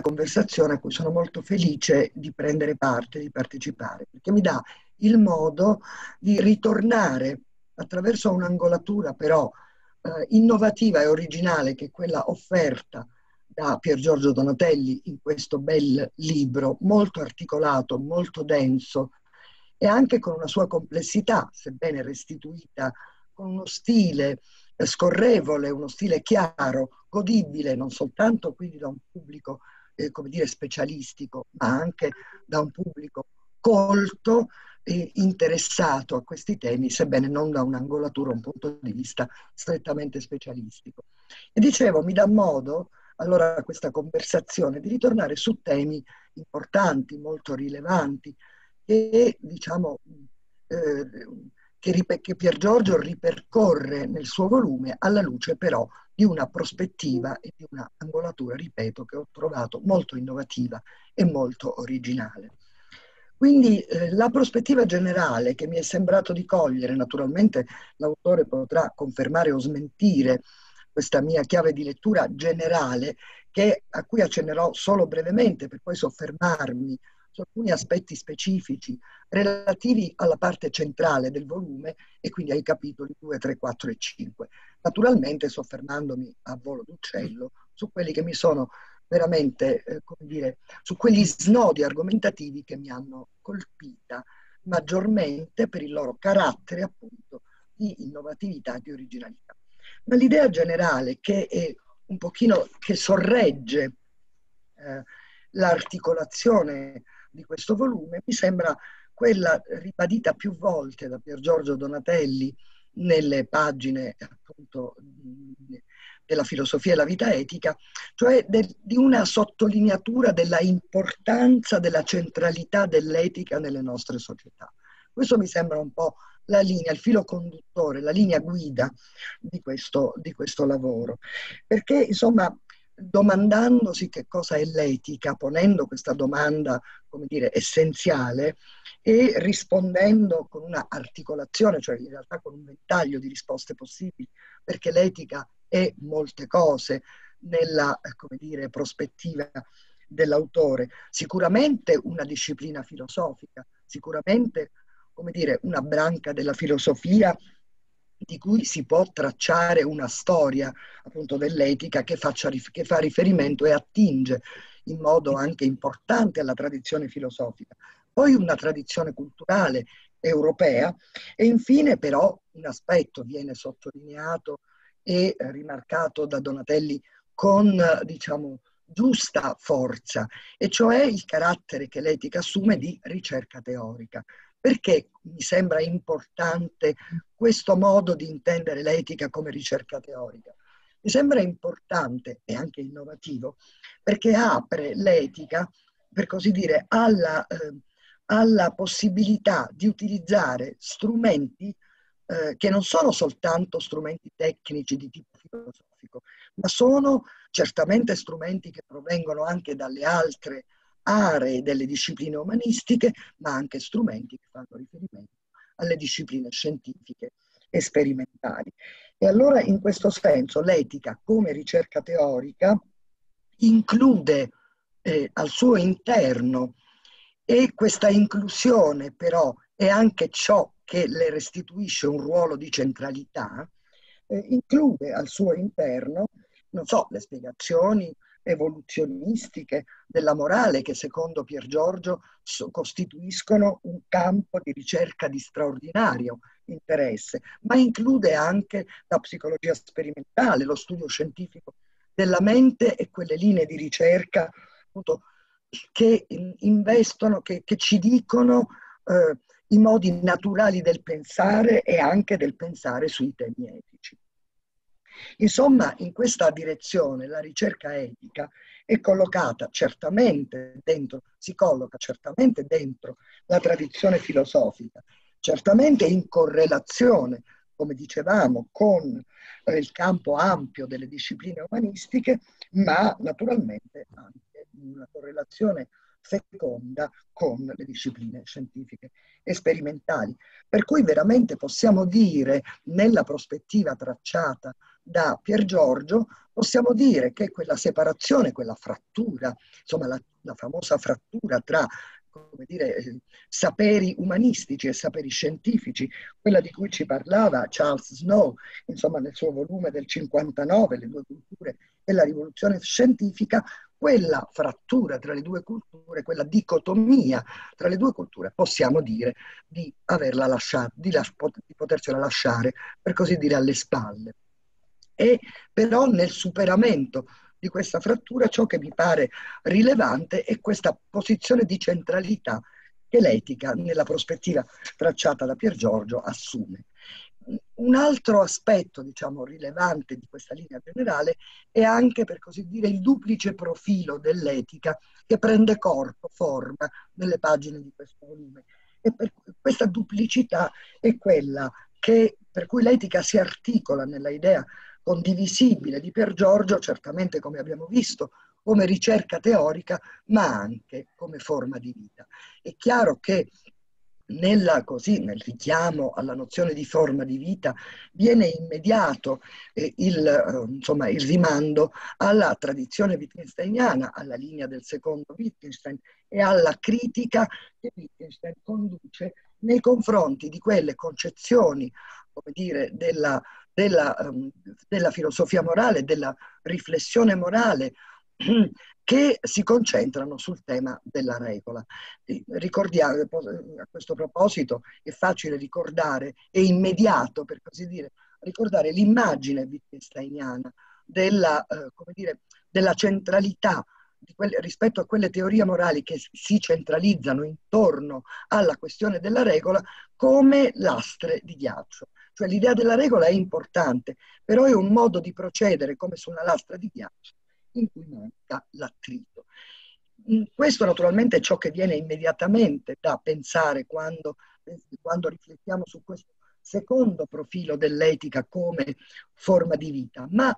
conversazione a cui sono molto felice di prendere parte, di partecipare, perché mi dà il modo di ritornare attraverso un'angolatura però eh, innovativa e originale che è quella offerta da Pier Giorgio Donatelli in questo bel libro, molto articolato, molto denso e anche con una sua complessità, sebbene restituita con uno stile eh, scorrevole, uno stile chiaro, godibile non soltanto quindi da un pubblico eh, come dire, specialistico, ma anche da un pubblico colto e interessato a questi temi, sebbene non da un'angolatura, un punto di vista strettamente specialistico. E dicevo, mi dà modo allora questa conversazione di ritornare su temi importanti, molto rilevanti, che diciamo eh, che, che Pier Giorgio ripercorre nel suo volume alla luce però di una prospettiva e di un'angolatura, ripeto, che ho trovato molto innovativa e molto originale. Quindi eh, la prospettiva generale che mi è sembrato di cogliere, naturalmente l'autore potrà confermare o smentire questa mia chiave di lettura generale, che, a cui accennerò solo brevemente per poi soffermarmi su alcuni aspetti specifici relativi alla parte centrale del volume e quindi ai capitoli 2, 3, 4 e 5. Naturalmente soffermandomi a volo d'uccello su quelli che mi sono veramente, eh, come dire, su quegli snodi argomentativi che mi hanno colpita maggiormente per il loro carattere appunto di innovatività e di originalità. Ma l'idea generale che è un pochino che sorregge eh, l'articolazione di questo volume mi sembra quella ribadita più volte da Pier Giorgio Donatelli nelle pagine appunto della filosofia e la vita etica, cioè de, di una sottolineatura della importanza della centralità dell'etica nelle nostre società. Questo mi sembra un po' la linea, il filo conduttore, la linea guida di questo, di questo lavoro, perché insomma domandandosi che cosa è l'etica, ponendo questa domanda, come dire, essenziale e rispondendo con una articolazione, cioè in realtà con un ventaglio di risposte possibili, perché l'etica è molte cose nella, come dire, prospettiva dell'autore. Sicuramente una disciplina filosofica, sicuramente, come dire, una branca della filosofia di cui si può tracciare una storia appunto dell'etica che, faccia, che fa riferimento e attinge in modo anche importante alla tradizione filosofica, poi una tradizione culturale europea e infine però un aspetto viene sottolineato e rimarcato da Donatelli con diciamo giusta forza e cioè il carattere che l'etica assume di ricerca teorica perché mi sembra importante questo modo di intendere l'etica come ricerca teorica. Mi sembra importante e anche innovativo perché apre l'etica, per così dire, alla, eh, alla possibilità di utilizzare strumenti eh, che non sono soltanto strumenti tecnici di tipo filosofico, ma sono certamente strumenti che provengono anche dalle altre eh, aree delle discipline umanistiche, ma anche strumenti che fanno riferimento alle discipline scientifiche e sperimentali. E allora in questo senso l'etica come ricerca teorica include eh, al suo interno e questa inclusione però è anche ciò che le restituisce un ruolo di centralità, eh, include al suo interno, non so, le spiegazioni evoluzionistiche della morale che secondo Pier Giorgio so, costituiscono un campo di ricerca di straordinario interesse, ma include anche la psicologia sperimentale, lo studio scientifico della mente e quelle linee di ricerca appunto, che investono, che, che ci dicono eh, i modi naturali del pensare e anche del pensare sui temi etici. Insomma, in questa direzione la ricerca etica è collocata certamente dentro, si colloca certamente dentro la tradizione filosofica, certamente in correlazione, come dicevamo, con eh, il campo ampio delle discipline umanistiche, ma naturalmente anche in una correlazione feconda con le discipline scientifiche e sperimentali. Per cui veramente possiamo dire, nella prospettiva tracciata da Pier Giorgio, possiamo dire che quella separazione, quella frattura, insomma la, la famosa frattura tra come dire, saperi umanistici e saperi scientifici, quella di cui ci parlava Charles Snow, insomma nel suo volume del 59, Le due culture e la rivoluzione scientifica, quella frattura tra le due culture, quella dicotomia tra le due culture, possiamo dire di, averla lasciata, di, las- di potercela lasciare, per così dire, alle spalle. E però nel superamento di questa frattura ciò che mi pare rilevante è questa posizione di centralità che l'etica, nella prospettiva tracciata da Pier Giorgio, assume un altro aspetto diciamo, rilevante di questa linea generale è anche, per così dire, il duplice profilo dell'etica che prende corpo, forma nelle pagine di questo volume. E per questa duplicità è quella che, per cui l'etica si articola nella idea condivisibile di Pier Giorgio, certamente come abbiamo visto, come ricerca teorica, ma anche come forma di vita. È chiaro che nella, così, nel richiamo alla nozione di forma di vita viene immediato eh, il, eh, insomma, il, rimando alla tradizione wittgensteiniana, alla linea del secondo Wittgenstein e alla critica che Wittgenstein conduce nei confronti di quelle concezioni come dire, della, della, um, della filosofia morale, della riflessione morale che si concentrano sul tema della regola. Ricordiamo, a questo proposito è facile ricordare, è immediato per così dire, ricordare l'immagine wittgensteiniana della, eh, dire, della centralità quel, rispetto a quelle teorie morali che si centralizzano intorno alla questione della regola come lastre di ghiaccio. Cioè l'idea della regola è importante, però è un modo di procedere come su una lastra di ghiaccio in cui manca l'attrito. Mm, questo naturalmente è ciò che viene immediatamente da pensare quando, quando riflettiamo su questo secondo profilo dell'etica come forma di vita, ma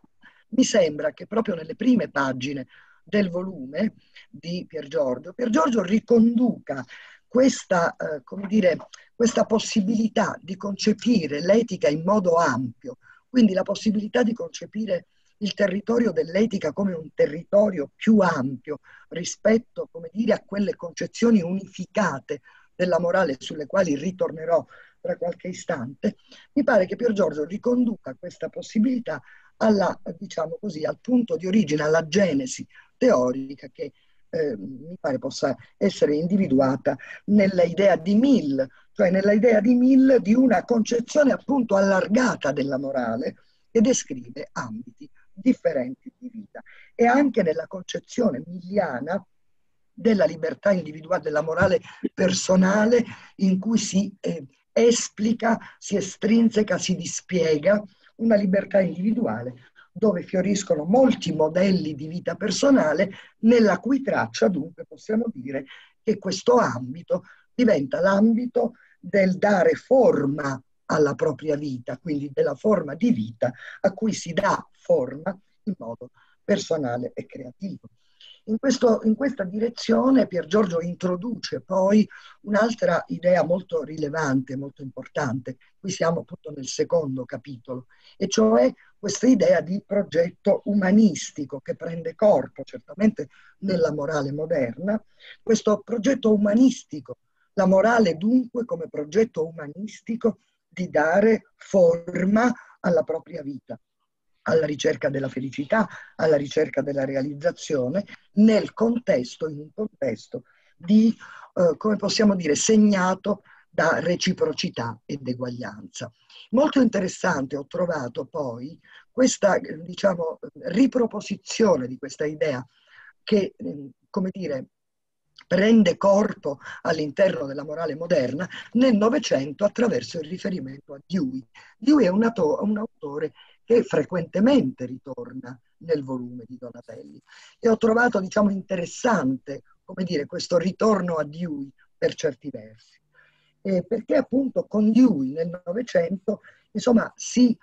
mi sembra che proprio nelle prime pagine del volume di Pier Giorgio, Pier Giorgio riconduca questa, eh, come dire, questa possibilità di concepire l'etica in modo ampio, quindi la possibilità di concepire il territorio dell'etica come un territorio più ampio rispetto come dire, a quelle concezioni unificate della morale sulle quali ritornerò tra qualche istante, mi pare che Pier Giorgio riconduca questa possibilità alla, diciamo così, al punto di origine, alla genesi teorica che eh, mi pare possa essere individuata nella idea di Mill, cioè nella idea di Mill di una concezione appunto allargata della morale che descrive ambiti differenti di vita e anche nella concezione milliana della libertà individuale, della morale personale in cui si eh, esplica, si estrinseca, si dispiega una libertà individuale dove fioriscono molti modelli di vita personale, nella cui traccia dunque possiamo dire che questo ambito diventa l'ambito del dare forma alla propria vita, quindi della forma di vita a cui si dà forma in modo personale e creativo. In, questo, in questa direzione Pier Giorgio introduce poi un'altra idea molto rilevante, molto importante, qui siamo appunto nel secondo capitolo, e cioè questa idea di progetto umanistico che prende corpo certamente nella morale moderna, questo progetto umanistico, la morale dunque come progetto umanistico di dare forma alla propria vita, alla ricerca della felicità, alla ricerca della realizzazione, nel contesto, in un contesto di, eh, come possiamo dire, segnato da reciprocità ed eguaglianza. Molto interessante ho trovato poi questa, diciamo, riproposizione di questa idea che, eh, come dire, prende corpo all'interno della morale moderna nel Novecento attraverso il riferimento a Dewey. Dewey è un, ato- un autore che frequentemente ritorna nel volume di Donatelli. E ho trovato, diciamo, interessante, come dire, questo ritorno a Dewey per certi versi. Eh, perché appunto con Dewey nel Novecento, insomma, si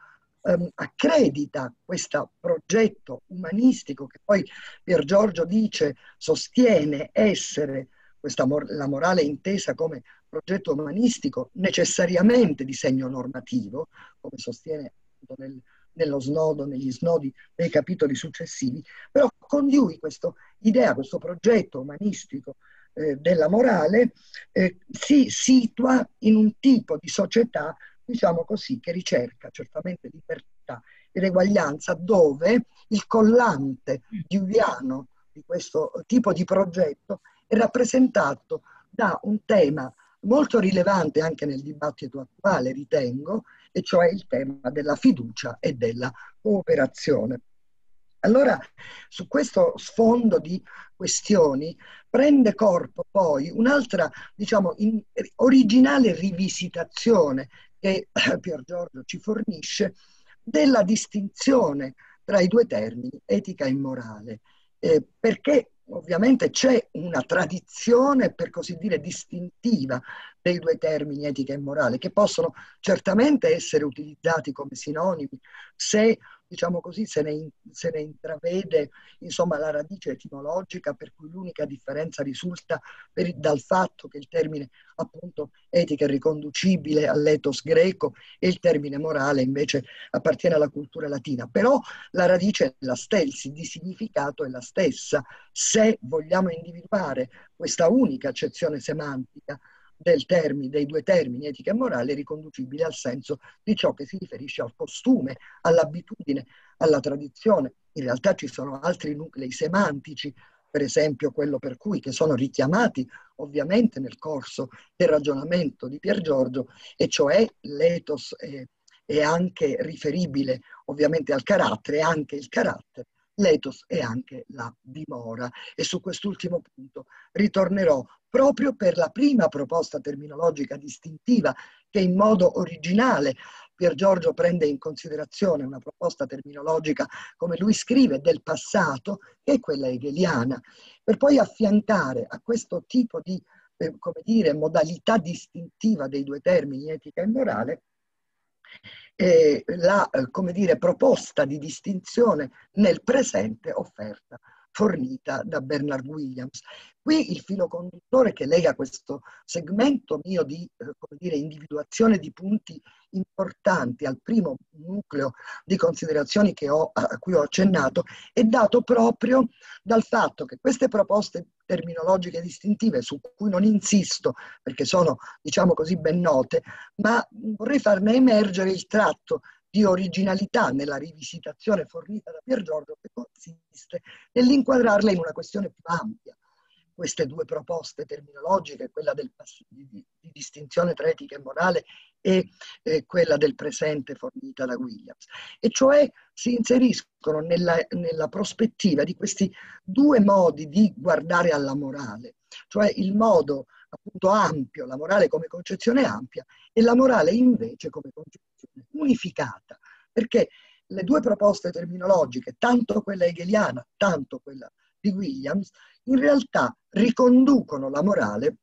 ehm, accredita questo progetto umanistico che poi Pier Giorgio dice sostiene essere questa mor- la morale intesa come progetto umanistico necessariamente di segno normativo, come sostiene nel, nello snodo, negli snodi dei capitoli successivi, però con lui questa idea, questo progetto umanistico eh, della morale eh, si situa in un tipo di società diciamo così, che ricerca certamente libertà ed eguaglianza, dove il collante giuliano di questo tipo di progetto è rappresentato da un tema molto rilevante anche nel dibattito attuale, ritengo, e cioè il tema della fiducia e della cooperazione. Allora, su questo sfondo di questioni prende corpo poi un'altra, diciamo, in, originale rivisitazione che Pier Giorgio ci fornisce della distinzione tra i due termini etica e morale, eh, perché ovviamente c'è una tradizione, per così dire, distintiva dei due termini etica e morale, che possono certamente essere utilizzati come sinonimi se diciamo così, se ne, se ne intravede insomma, la radice etimologica, per cui l'unica differenza risulta per, dal fatto che il termine appunto etica è riconducibile all'etos greco e il termine morale invece appartiene alla cultura latina. Però la radice è la stessa, di significato è la stessa. Se vogliamo individuare questa unica accezione semantica, del termine, dei due termini etica e morale riconducibile al senso di ciò che si riferisce al costume, all'abitudine, alla tradizione. In realtà ci sono altri nuclei semantici, per esempio quello per cui, che sono richiamati ovviamente nel corso del ragionamento di Pier Giorgio, e cioè l'etos è, eh, è anche riferibile ovviamente al carattere, anche il carattere l'ethos e anche la dimora. E su quest'ultimo punto ritornerò proprio per la prima proposta terminologica distintiva che in modo originale Pier Giorgio prende in considerazione una proposta terminologica, come lui scrive, del passato, che è quella hegeliana, per poi affiancare a questo tipo di eh, dire, modalità distintiva dei due termini etica e morale eh, la dire, proposta di distinzione nel presente offerta fornita da Bernard Williams. Qui il filo conduttore che lega questo segmento mio di eh, dire, individuazione di punti importanti al primo nucleo di considerazioni ho, a cui ho accennato è dato proprio dal fatto che queste proposte terminologiche distintive su cui non insisto perché sono, diciamo così, ben note, ma vorrei farne emergere il tratto di originalità nella rivisitazione fornita da Pier Giorgio che consiste nell'inquadrarla in una questione più ampia, queste due proposte terminologiche, quella del, di, di, distinzione tra etica e morale e eh, quella del presente fornita da Williams. E cioè si inseriscono nella, nella prospettiva di questi due modi di guardare alla morale, cioè il modo appunto ampio, la morale come concezione ampia e la morale invece come concezione unificata, perché le due proposte terminologiche, tanto quella hegeliana, tanto quella di Williams, in realtà riconducono la morale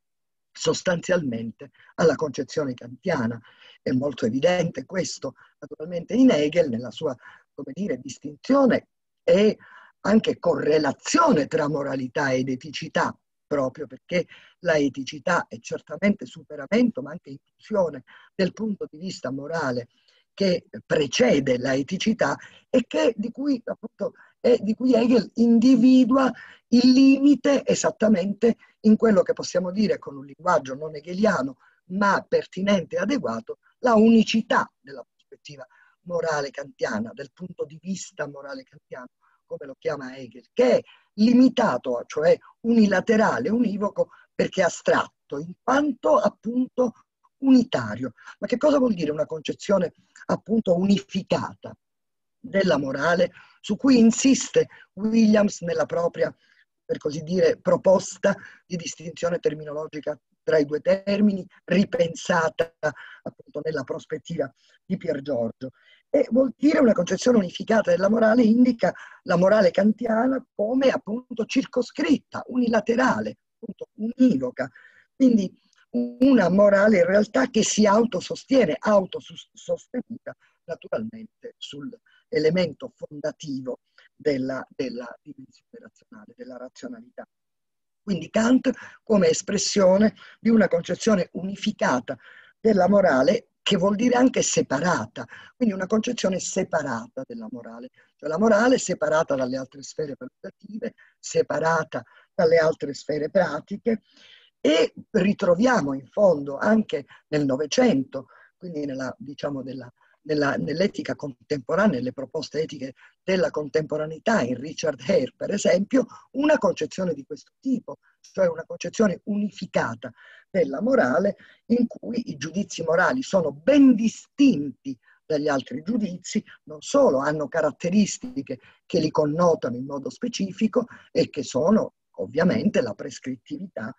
sostanzialmente alla concezione kantiana. È molto evidente questo, naturalmente, in Hegel, nella sua come dire, distinzione e anche correlazione tra moralità ed eticità, proprio perché la eticità è certamente superamento, ma anche inclusione del punto di vista morale che precede la eticità e che, di cui appunto e di cui Hegel individua il limite esattamente in quello che possiamo dire con un linguaggio non hegeliano, ma pertinente e adeguato, la unicità della prospettiva morale kantiana, del punto di vista morale kantiano, come lo chiama Hegel, che è limitato, cioè unilaterale, univoco, perché astratto, in quanto appunto unitario. Ma che cosa vuol dire una concezione appunto unificata? della morale su cui insiste Williams nella propria, per così dire, proposta di distinzione terminologica tra i due termini, ripensata appunto nella prospettiva di Pier Giorgio. E vuol dire una concezione unificata della morale indica la morale kantiana come appunto circoscritta, unilaterale, appunto univoca. Quindi una morale in realtà che si autosostiene, autosostenuta naturalmente sul, elemento fondativo della, della dimensione razionale, della razionalità. Quindi Kant come espressione di una concezione unificata della morale che vuol dire anche separata, quindi una concezione separata della morale, cioè la morale separata dalle altre sfere valutative, separata dalle altre sfere pratiche e ritroviamo in fondo anche nel Novecento, quindi nella, diciamo, della, nella, nell'etica contemporanea, nelle proposte etiche della contemporaneità, in Richard Hare per esempio, una concezione di questo tipo, cioè una concezione unificata della morale in cui i giudizi morali sono ben distinti dagli altri giudizi, non solo hanno caratteristiche che li connotano in modo specifico e che sono ovviamente la prescrittività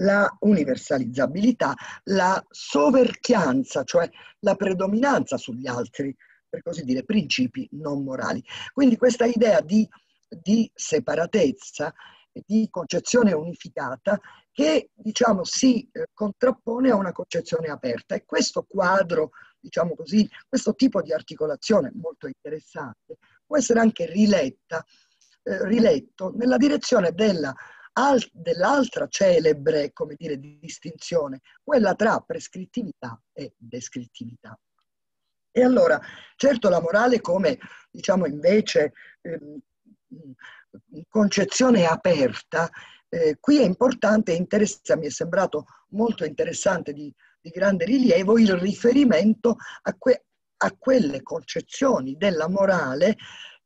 la universalizzabilità, la soverchianza, cioè la predominanza sugli altri, per così dire, principi non morali. Quindi questa idea di, di separatezza, di concezione unificata, che diciamo, si eh, contrappone a una concezione aperta. E questo quadro, diciamo così, questo tipo di articolazione molto interessante, può essere anche riletta, eh, riletto nella direzione della al, dell'altra celebre come dire, distinzione, quella tra prescrittività e descrittività. E allora, certo la morale come, diciamo invece, ehm, concezione aperta, eh, qui è importante e interessa, mi è sembrato molto interessante di, di grande rilievo il riferimento a, que, a quelle concezioni della morale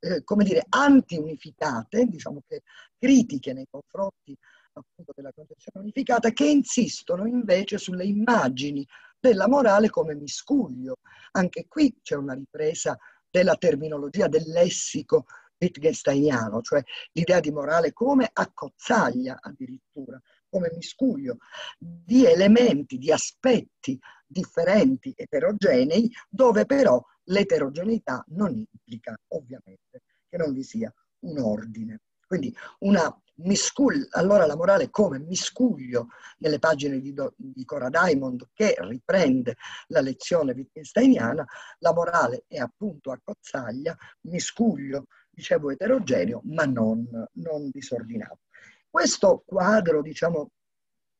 eh, come dire, antiunificate, diciamo che critiche nei confronti appunto della concezione unificata, che insistono invece sulle immagini della morale come miscuglio. Anche qui c'è una ripresa della terminologia, del lessico wittgensteiniano, cioè l'idea di morale come accozzaglia addirittura, come miscuglio di elementi, di aspetti differenti, eterogenei, dove però l'eterogeneità non implica ovviamente che non vi sia un ordine. Quindi una miscuglio, allora la morale come miscuglio nelle pagine di, Do, di Cora Diamond che riprende la lezione wittgensteiniana, la morale è appunto a cozzaglia, miscuglio, dicevo eterogeneo, ma non, non disordinato. Questo quadro, diciamo,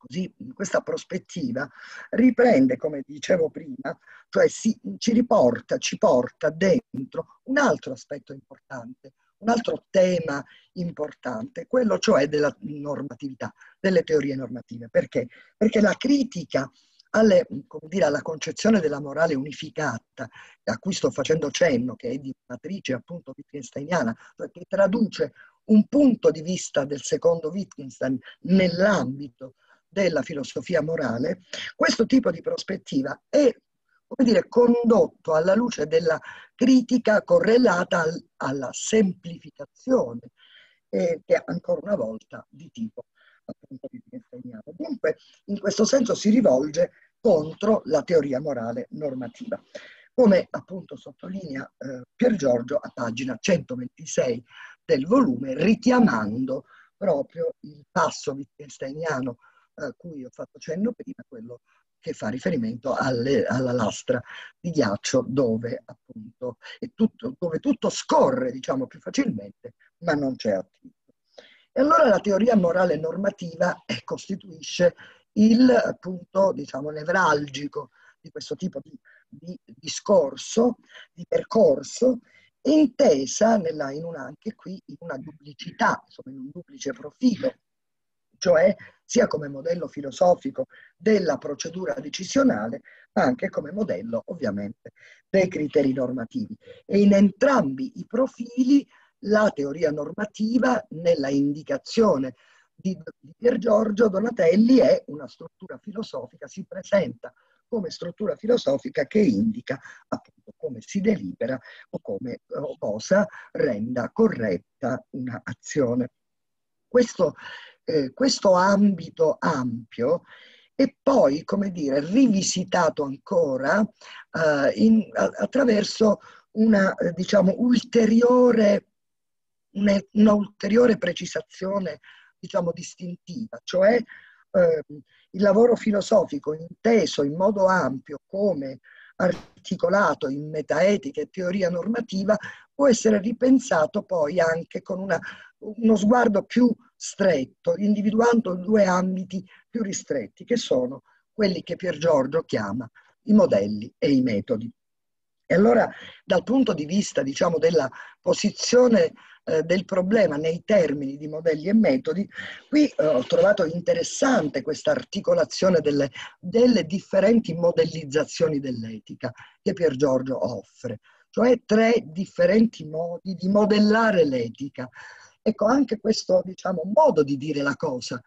così, questa prospettiva riprende, come dicevo prima, cioè si, ci riporta, ci porta dentro un altro aspetto importante, un altro tema importante, quello cioè della normatività, delle teorie normative. Perché? Perché la critica alle, dire, alla concezione della morale unificata, a cui sto facendo cenno, che è di matrice appunto wittgensteiniana, cioè che traduce un punto di vista del secondo Wittgenstein nell'ambito della filosofia morale, questo tipo di prospettiva è come dire, condotto alla luce della critica correlata al, alla semplificazione, eh, che è ancora una volta di tipo appunto di Wittgensteiniano. Dunque, in questo senso si rivolge contro la teoria morale normativa, come appunto sottolinea eh, Pier Giorgio a pagina 126 del volume, richiamando proprio il passo wittgensteiniano a cui ho fatto cenno prima, quello che fa riferimento alle, alla lastra di ghiaccio dove appunto tutto, dove tutto scorre diciamo più facilmente ma non c'è attrito. E allora la teoria morale normativa è, eh, costituisce il punto diciamo nevralgico di questo tipo di, di discorso, di percorso intesa nella, in una, anche qui in una duplicità, insomma in un duplice profilo, cioè sia come modello filosofico della procedura decisionale, ma anche come modello ovviamente dei criteri normativi. E in entrambi i profili la teoria normativa nella indicazione di Pier Giorgio Donatelli è una struttura filosofica, si presenta come struttura filosofica che indica appunto come si delibera o come eh, o cosa renda corretta un'azione. Questo eh, questo ambito ampio e poi, come dire, rivisitato ancora eh, in, a, attraverso una, eh, diciamo, ulteriore, una, una ulteriore precisazione, diciamo, distintiva, cioè eh, il lavoro filosofico inteso in modo ampio come articolato in metaetica e teoria normativa può essere ripensato poi anche con una, uno sguardo più stretto, individuando due ambiti più ristretti, che sono quelli che Pier Giorgio chiama i modelli e i metodi. E allora dal punto di vista diciamo, della posizione eh, del problema nei termini di modelli e metodi, qui eh, ho trovato interessante questa articolazione delle, delle differenti modellizzazioni dell'etica che Pier Giorgio offre, cioè tre differenti modi di modellare l'etica. Ecco, anche questo diciamo, modo di dire la cosa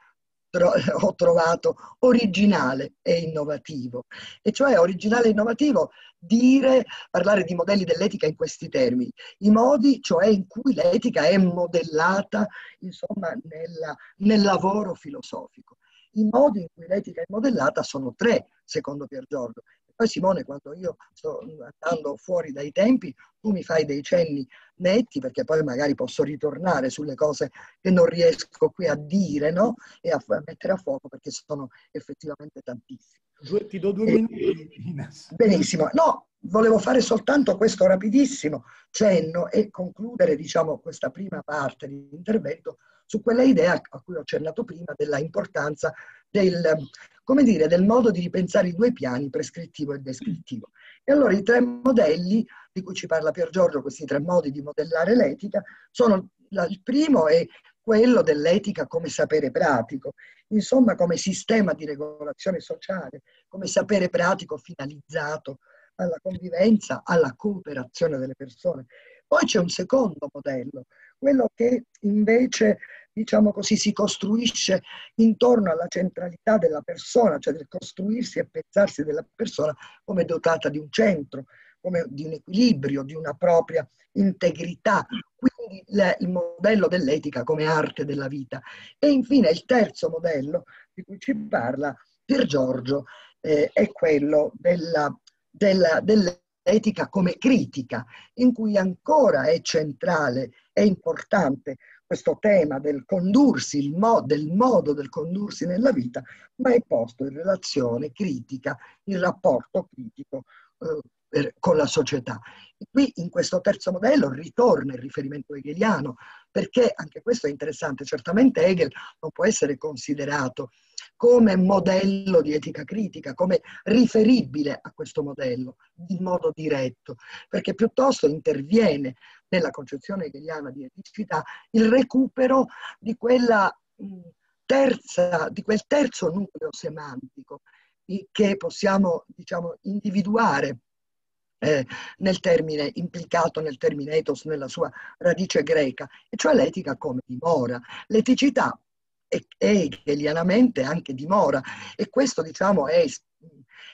ho trovato originale e innovativo. E cioè originale e innovativo dire, parlare di modelli dell'etica in questi termini, i modi cioè in cui l'etica è modellata insomma nella, nel lavoro filosofico. I modi in cui l'etica è modellata sono tre, secondo Pier Giorgio. Poi Simone, quando io sto andando fuori dai tempi, tu mi fai dei cenni netti perché poi magari posso ritornare sulle cose che non riesco qui a dire no? e a, a mettere a fuoco perché sono effettivamente tantissime. Ti do due minuti. Benissimo. No, volevo fare soltanto questo rapidissimo cenno e concludere diciamo, questa prima parte di intervento su quella idea a cui ho accennato prima della importanza del, come dire, del modo di ripensare i due piani, prescrittivo e descrittivo. E allora i tre modelli di cui ci parla Pier Giorgio, questi tre modi di modellare l'etica, sono il primo è quello dell'etica come sapere pratico, insomma come sistema di regolazione sociale, come sapere pratico finalizzato alla convivenza, alla cooperazione delle persone. Poi c'è un secondo modello quello che invece diciamo così, si costruisce intorno alla centralità della persona, cioè del costruirsi e pensarsi della persona come dotata di un centro, come di un equilibrio, di una propria integrità. Quindi il, il modello dell'etica come arte della vita. E infine il terzo modello di cui ci parla Pier Giorgio eh, è quello della, della, delle etica come critica, in cui ancora è centrale, è importante questo tema del condursi, il mo- del modo del condursi nella vita, ma è posto in relazione critica, in rapporto critico eh, per, con la società. E qui in questo terzo modello ritorna il riferimento hegeliano, perché anche questo è interessante, certamente Hegel non può essere considerato come modello di etica critica, come riferibile a questo modello in modo diretto, perché piuttosto interviene nella concezione hegeliana di eticità il recupero di, quella, mm, terza, di quel terzo nucleo semantico che possiamo diciamo, individuare eh, nel termine implicato nel termine ethos nella sua radice greca, e cioè l'etica come dimora. L'eticità è hegelianamente anche dimora e questo diciamo è,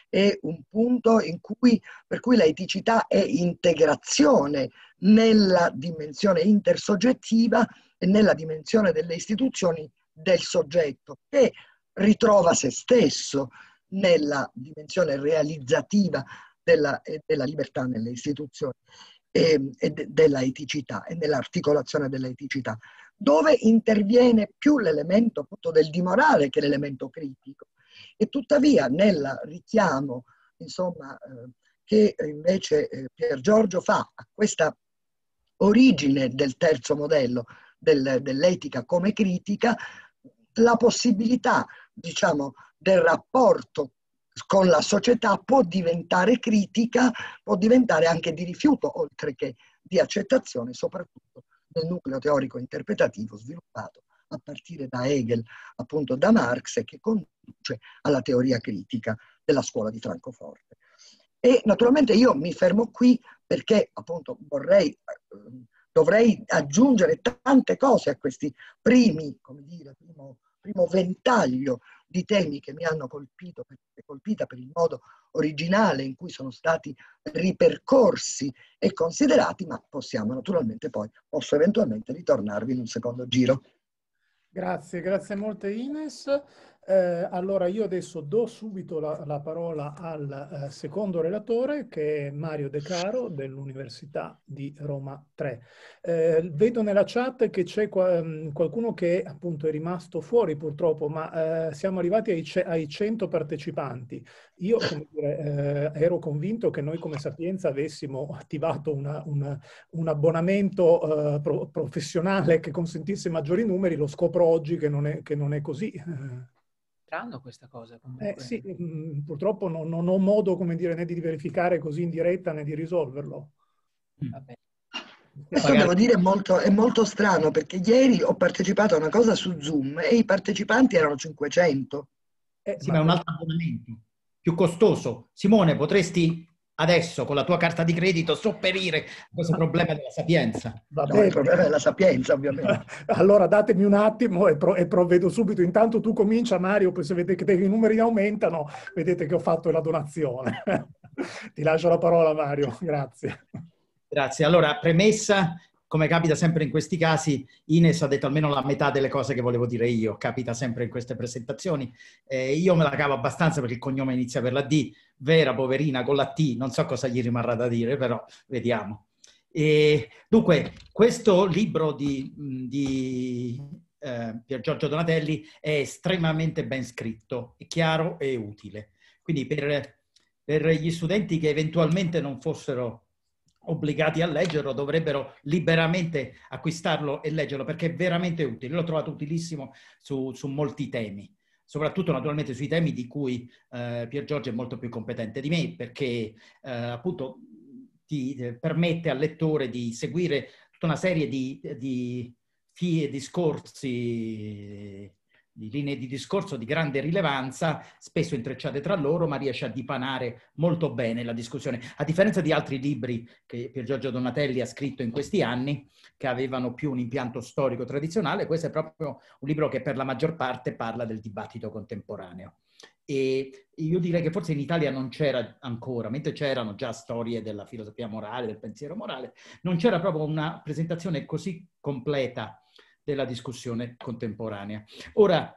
è un punto cui, per cui l'eticità è integrazione nella dimensione intersoggettiva e nella dimensione delle istituzioni del soggetto che ritrova se stesso nella dimensione realizzativa della, eh, della libertà nelle istituzioni e, ehm, e de, della eticità e nell'articolazione dell'eticità, dove interviene più l'elemento appunto del dimorale che l'elemento critico. E tuttavia nel richiamo insomma, eh, che invece eh, Pier Giorgio fa a questa origine del terzo modello del, dell'etica come critica, la possibilità diciamo, del rapporto con la società può diventare critica, può diventare anche di rifiuto, oltre che di accettazione, soprattutto nel nucleo teorico interpretativo sviluppato a partire da Hegel, appunto da Marx, e che conduce alla teoria critica della scuola di Francoforte. E naturalmente io mi fermo qui perché appunto vorrei, ehm, dovrei aggiungere tante cose a questi primi, come dire, primo, primo ventaglio di temi che mi hanno colpito, colpita per il modo originale in cui sono stati ripercorsi e considerati, ma possiamo naturalmente poi, posso eventualmente ritornarvi in un secondo giro. Grazie, grazie molte Ines. Eh, allora io adesso do subito la, la parola al eh, secondo relatore che è Mario De Caro dell'Università di Roma 3. Eh, vedo nella chat che c'è qua, mm, qualcuno che appunto è rimasto fuori purtroppo, ma eh, siamo arrivati ai, ai, 100 partecipanti. Io dire, eh, ero convinto che noi come Sapienza avessimo attivato una, una, un abbonamento eh, pro professionale che consentisse maggiori numeri, lo scopro oggi che non è, che non è così strano questa cosa. Eh, sì, mm, purtroppo non, non, ho modo, come dire, né di verificare così in diretta né di risolverlo. Mm. Vabbè. Questo Magari. devo dire è molto, è molto, strano perché ieri ho partecipato a una cosa su Zoom e i partecipanti erano 500. Eh, sì, ma è un altro abbonamento, più costoso. Simone, potresti adesso con la tua carta di credito sopperire a questo problema della sapienza. Va bene, no, il problema della sapienza ovviamente. allora datemi un attimo e, pro- e, provvedo subito. Intanto tu comincia Mario, poi se vedete che i numeri aumentano, vedete che ho fatto la donazione. Ti lascio la parola Mario, grazie. Grazie. Allora, premessa, come capita sempre in questi casi, Ines ha detto almeno la metà delle cose che volevo dire io, capita sempre in queste presentazioni. Eh, io me la cavo abbastanza perché il cognome inizia per la D, Vera, poverina, con la T, non so cosa gli rimarrà da dire, però vediamo. E, dunque, questo libro di, di eh, Pier Giorgio Donatelli è estremamente ben scritto, chiaro e utile. Quindi per, per gli studenti che eventualmente non fossero obbligati a leggerlo, dovrebbero liberamente acquistarlo e leggerlo perché è veramente utile. L'ho trovato utilissimo su, su molti temi, soprattutto naturalmente sui temi di cui eh, Pier Giorgio è molto più competente di me perché eh, appunto ti eh, permette al lettore di seguire tutta una serie di, di, di discorsi di linee di discorso di grande rilevanza, spesso intrecciate tra loro, ma riesce a dipanare molto bene la discussione. A differenza di altri libri che Pier Giorgio Donatelli ha scritto in questi anni, che avevano più un impianto storico tradizionale, questo è proprio un libro che per la maggior parte parla del dibattito contemporaneo. E io direi che forse in Italia non c'era ancora, mentre c'erano già storie della filosofia morale, del pensiero morale, non c'era proprio una presentazione così completa della discussione contemporanea. Ora,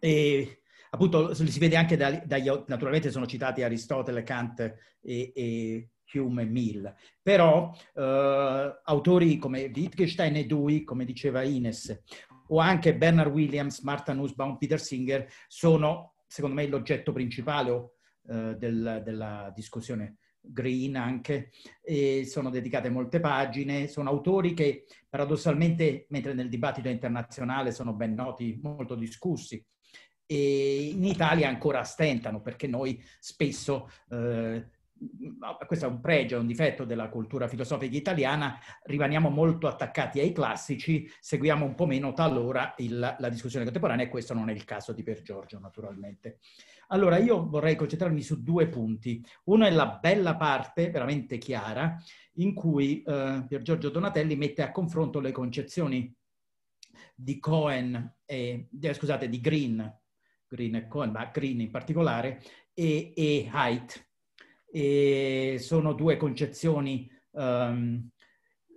eh, appunto, si vede anche da, dagli, naturalmente sono citati Aristotele, Kant e, e Hume e Mill, però eh, autori come Wittgenstein e Dewey, come diceva Ines, o anche Bernard Williams, Martha Nussbaum, Peter Singer, sono secondo me l'oggetto principale eh, del, della discussione Green anche, sono dedicate molte pagine, sono autori che paradossalmente, mentre nel dibattito internazionale sono ben noti, molto discussi, e in Italia ancora stentano perché noi spesso eh, questo è un pregio, un difetto della cultura filosofica italiana, rimaniamo molto attaccati ai classici, seguiamo un po' meno talora il, la discussione contemporanea e questo non è il caso di Per Giorgio naturalmente. Allora io vorrei concentrarmi su due punti. Uno è la bella parte, veramente chiara, in cui eh, Pier Giorgio Donatelli mette a confronto le concezioni di Cohen, e, eh, scusate, di Green, Green e Cohen, ma Green in particolare, e, e Haidt e sono due concezioni um,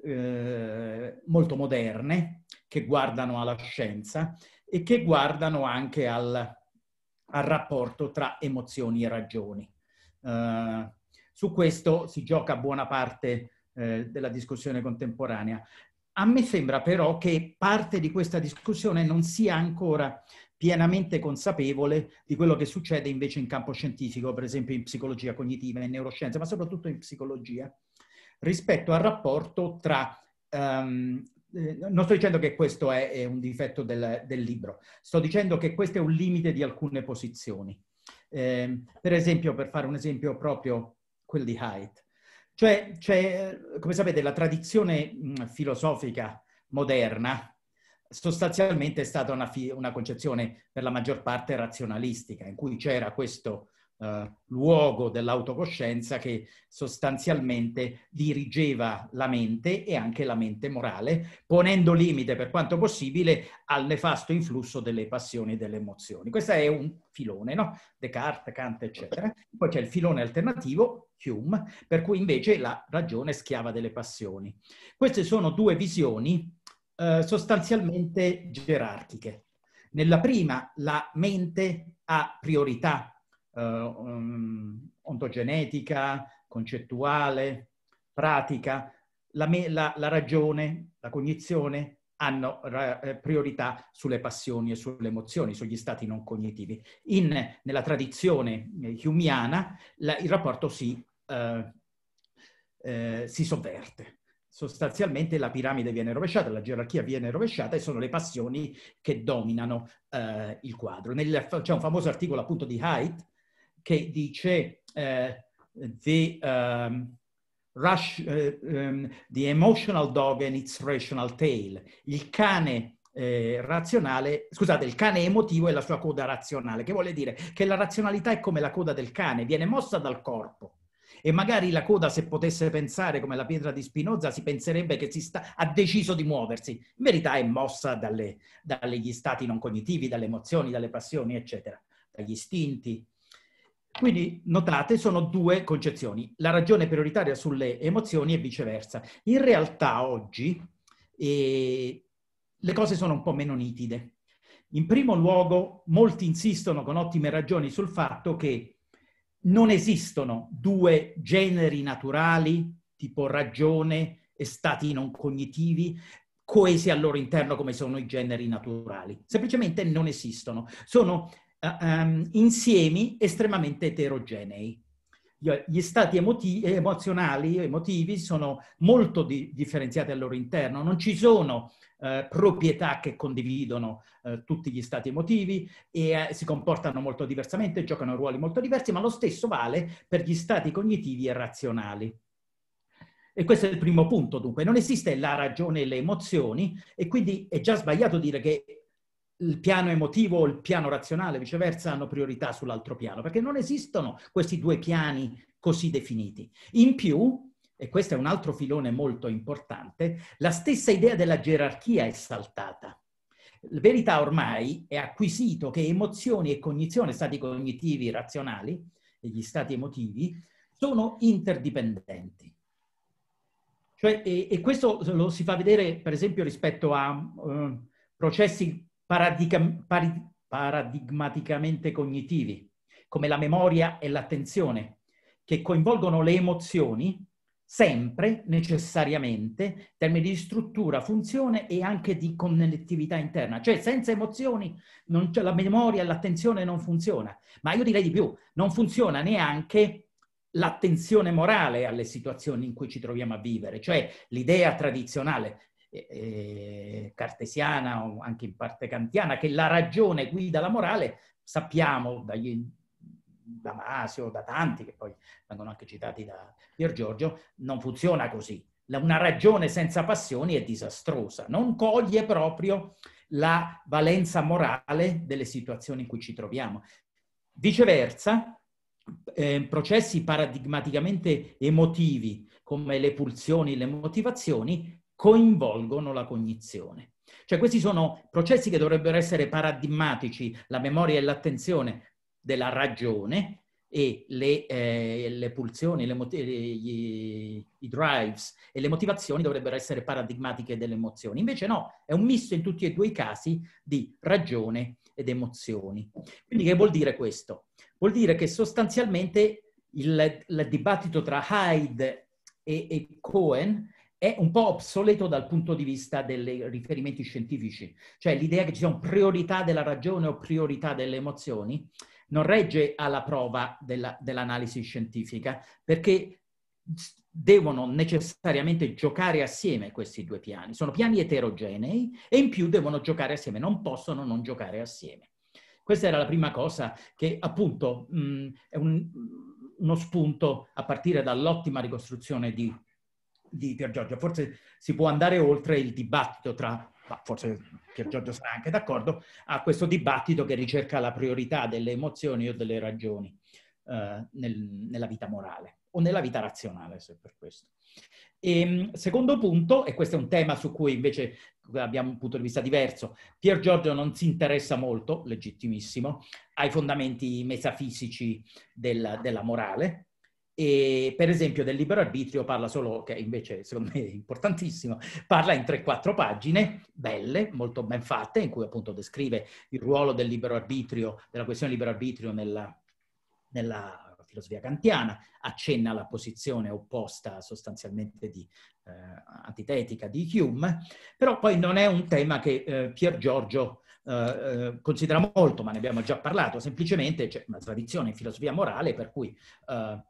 eh, molto moderne che guardano alla scienza e che guardano anche al, al rapporto tra emozioni e ragioni. Uh, su questo si gioca buona parte eh, della discussione contemporanea. A me sembra però che parte di questa discussione non sia ancora pienamente consapevole di quello che succede invece in campo scientifico, per esempio in psicologia cognitiva, in neuroscienze, ma soprattutto in psicologia, rispetto al rapporto tra... Um, non sto dicendo che questo è, è un difetto del, del, libro, sto dicendo che questo è un limite di alcune posizioni. Eh, per esempio, per fare un esempio proprio, quello di Haidt. Cioè, come sapete, la tradizione mh, filosofica moderna, sostanzialmente è stata una, una, concezione per la maggior parte razionalistica, in cui c'era questo eh, luogo dell'autocoscienza che sostanzialmente dirigeva la mente e anche la mente morale, ponendo limite per quanto possibile al nefasto influsso delle passioni e delle emozioni. Questo è un filone, no? Descartes, Kant, eccetera. Poi c'è il filone alternativo, Hume, per cui invece la ragione è schiava delle passioni. Queste sono due visioni eh, sostanzialmente gerarchiche. Nella prima la mente ha priorità eh, um, ontogenetica, concettuale, pratica, la, me, la, la ragione, la cognizione hanno ra, eh, priorità sulle passioni e sulle emozioni, sugli stati non cognitivi. In, nella tradizione eh, humiana la, il rapporto si, eh, eh, si sovverte sostanzialmente la piramide viene rovesciata, la gerarchia viene rovesciata e sono le passioni che dominano eh, il quadro. Nel, c'è un famoso articolo appunto di Haidt che dice eh, the, um, rush, uh, um, the, emotional dog and its rational tail, il cane eh, razionale, scusate, il cane emotivo e la sua coda razionale, che vuole dire che la razionalità è come la coda del cane, viene mossa dal corpo, e magari la coda, se potesse pensare come la pietra di Spinoza, si penserebbe che si sta, ha deciso di muoversi. In verità è mossa dalle, dagli stati non cognitivi, dalle emozioni, dalle passioni, eccetera, dagli istinti. Quindi, notate, sono due concezioni. La ragione prioritaria sulle emozioni e viceversa. In realtà oggi eh, le cose sono un po' meno nitide. In primo luogo, molti insistono con ottime ragioni sul fatto che non esistono due generi naturali, tipo ragione e stati non cognitivi, coesi al loro interno come sono i generi naturali. Semplicemente non esistono. Sono uh, um, insiemi estremamente eterogenei. Gli stati emoti- emozionali, emotivi, sono molto di- differenziati al loro interno. Non ci sono eh, proprietà che condividono eh, tutti gli stati emotivi e eh, si comportano molto diversamente, giocano ruoli molto diversi, ma lo stesso vale per gli stati cognitivi e razionali. E questo è il primo punto, dunque, non esiste la ragione e le emozioni e quindi è già sbagliato dire che il piano emotivo o il piano razionale, viceversa, hanno priorità sull'altro piano, perché non esistono questi due piani così definiti. In più, e questo è un altro filone molto importante, la stessa idea della gerarchia è saltata. La verità ormai è acquisito che emozioni e cognizione, stati cognitivi razionali e gli stati emotivi, sono interdipendenti. Cioè, e, e, questo lo si fa vedere, per esempio, rispetto a eh, processi paradigm- pari- paradigmaticamente cognitivi, come la memoria e l'attenzione, che coinvolgono le emozioni sempre necessariamente in termini di struttura, funzione e anche di connettività interna. Cioè senza emozioni non c'è la memoria l'attenzione non funziona. Ma io direi di più, non funziona neanche l'attenzione morale alle situazioni in cui ci troviamo a vivere, cioè l'idea tradizionale eh, eh cartesiana o anche in parte kantiana che la ragione guida la morale, sappiamo dagli da Masio, da tanti che poi vengono anche citati da Pier Giorgio, non funziona così. Una ragione senza passioni è disastrosa, non coglie proprio la valenza morale delle situazioni in cui ci troviamo. Viceversa, eh, processi paradigmaticamente emotivi come le pulsioni, le motivazioni, coinvolgono la cognizione. Cioè questi sono processi che dovrebbero essere paradigmatici, la memoria e l'attenzione della ragione e le, eh, le pulsioni, le gli, i drives e le motivazioni dovrebbero essere paradigmatiche delle emozioni. Invece no, è un misto in tutti e due i casi di ragione ed emozioni. Quindi che vuol dire questo? Vuol dire che sostanzialmente il, il dibattito tra Hyde e, e Cohen è un po' obsoleto dal punto di vista dei riferimenti scientifici, cioè l'idea che ci sia priorità della ragione o priorità delle emozioni non regge alla prova della, dell'analisi scientifica, perché devono necessariamente giocare assieme questi due piani. Sono piani eterogenei e in più devono giocare assieme, non possono non giocare assieme. Questa era la prima cosa che appunto mh, mm, è un, uno spunto a partire dall'ottima ricostruzione di, di Pier Giorgio. Forse si può andare oltre il dibattito tra ma forse Pier Giorgio sarà anche d'accordo, a questo dibattito che ricerca la priorità delle emozioni o delle ragioni eh, nel, nella vita morale o nella vita razionale, se per questo. E, ehm, secondo punto, e questo è un tema su cui invece abbiamo un punto di vista diverso, Pier Giorgio non si interessa molto, legittimissimo, ai fondamenti metafisici della, della morale, e per esempio del libero arbitrio parla solo, che invece secondo me è importantissimo, parla in 3-4 pagine belle, molto ben fatte, in cui appunto descrive il ruolo del libero arbitrio, della questione del libero arbitrio nella, nella filosofia kantiana, accenna alla posizione opposta sostanzialmente di, eh, antitetica di Hume, però poi non è un tema che eh, Pier Giorgio eh, eh considera molto, ma ne abbiamo già parlato, semplicemente c'è una tradizione in filosofia morale per cui eh,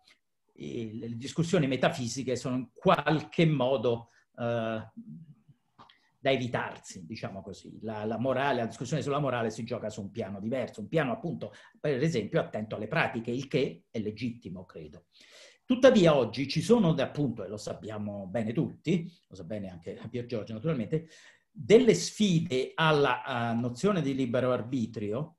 le discussioni metafisiche sono in qualche modo eh, da evitarsi, diciamo così. La, la, morale, la discussione sulla morale si gioca su un piano diverso, un piano appunto, per esempio, attento alle pratiche, il che è legittimo, credo. Tuttavia oggi ci sono, appunto, e lo sappiamo bene tutti, lo sa bene anche Pier Giorgio naturalmente, delle sfide alla eh, nozione di libero arbitrio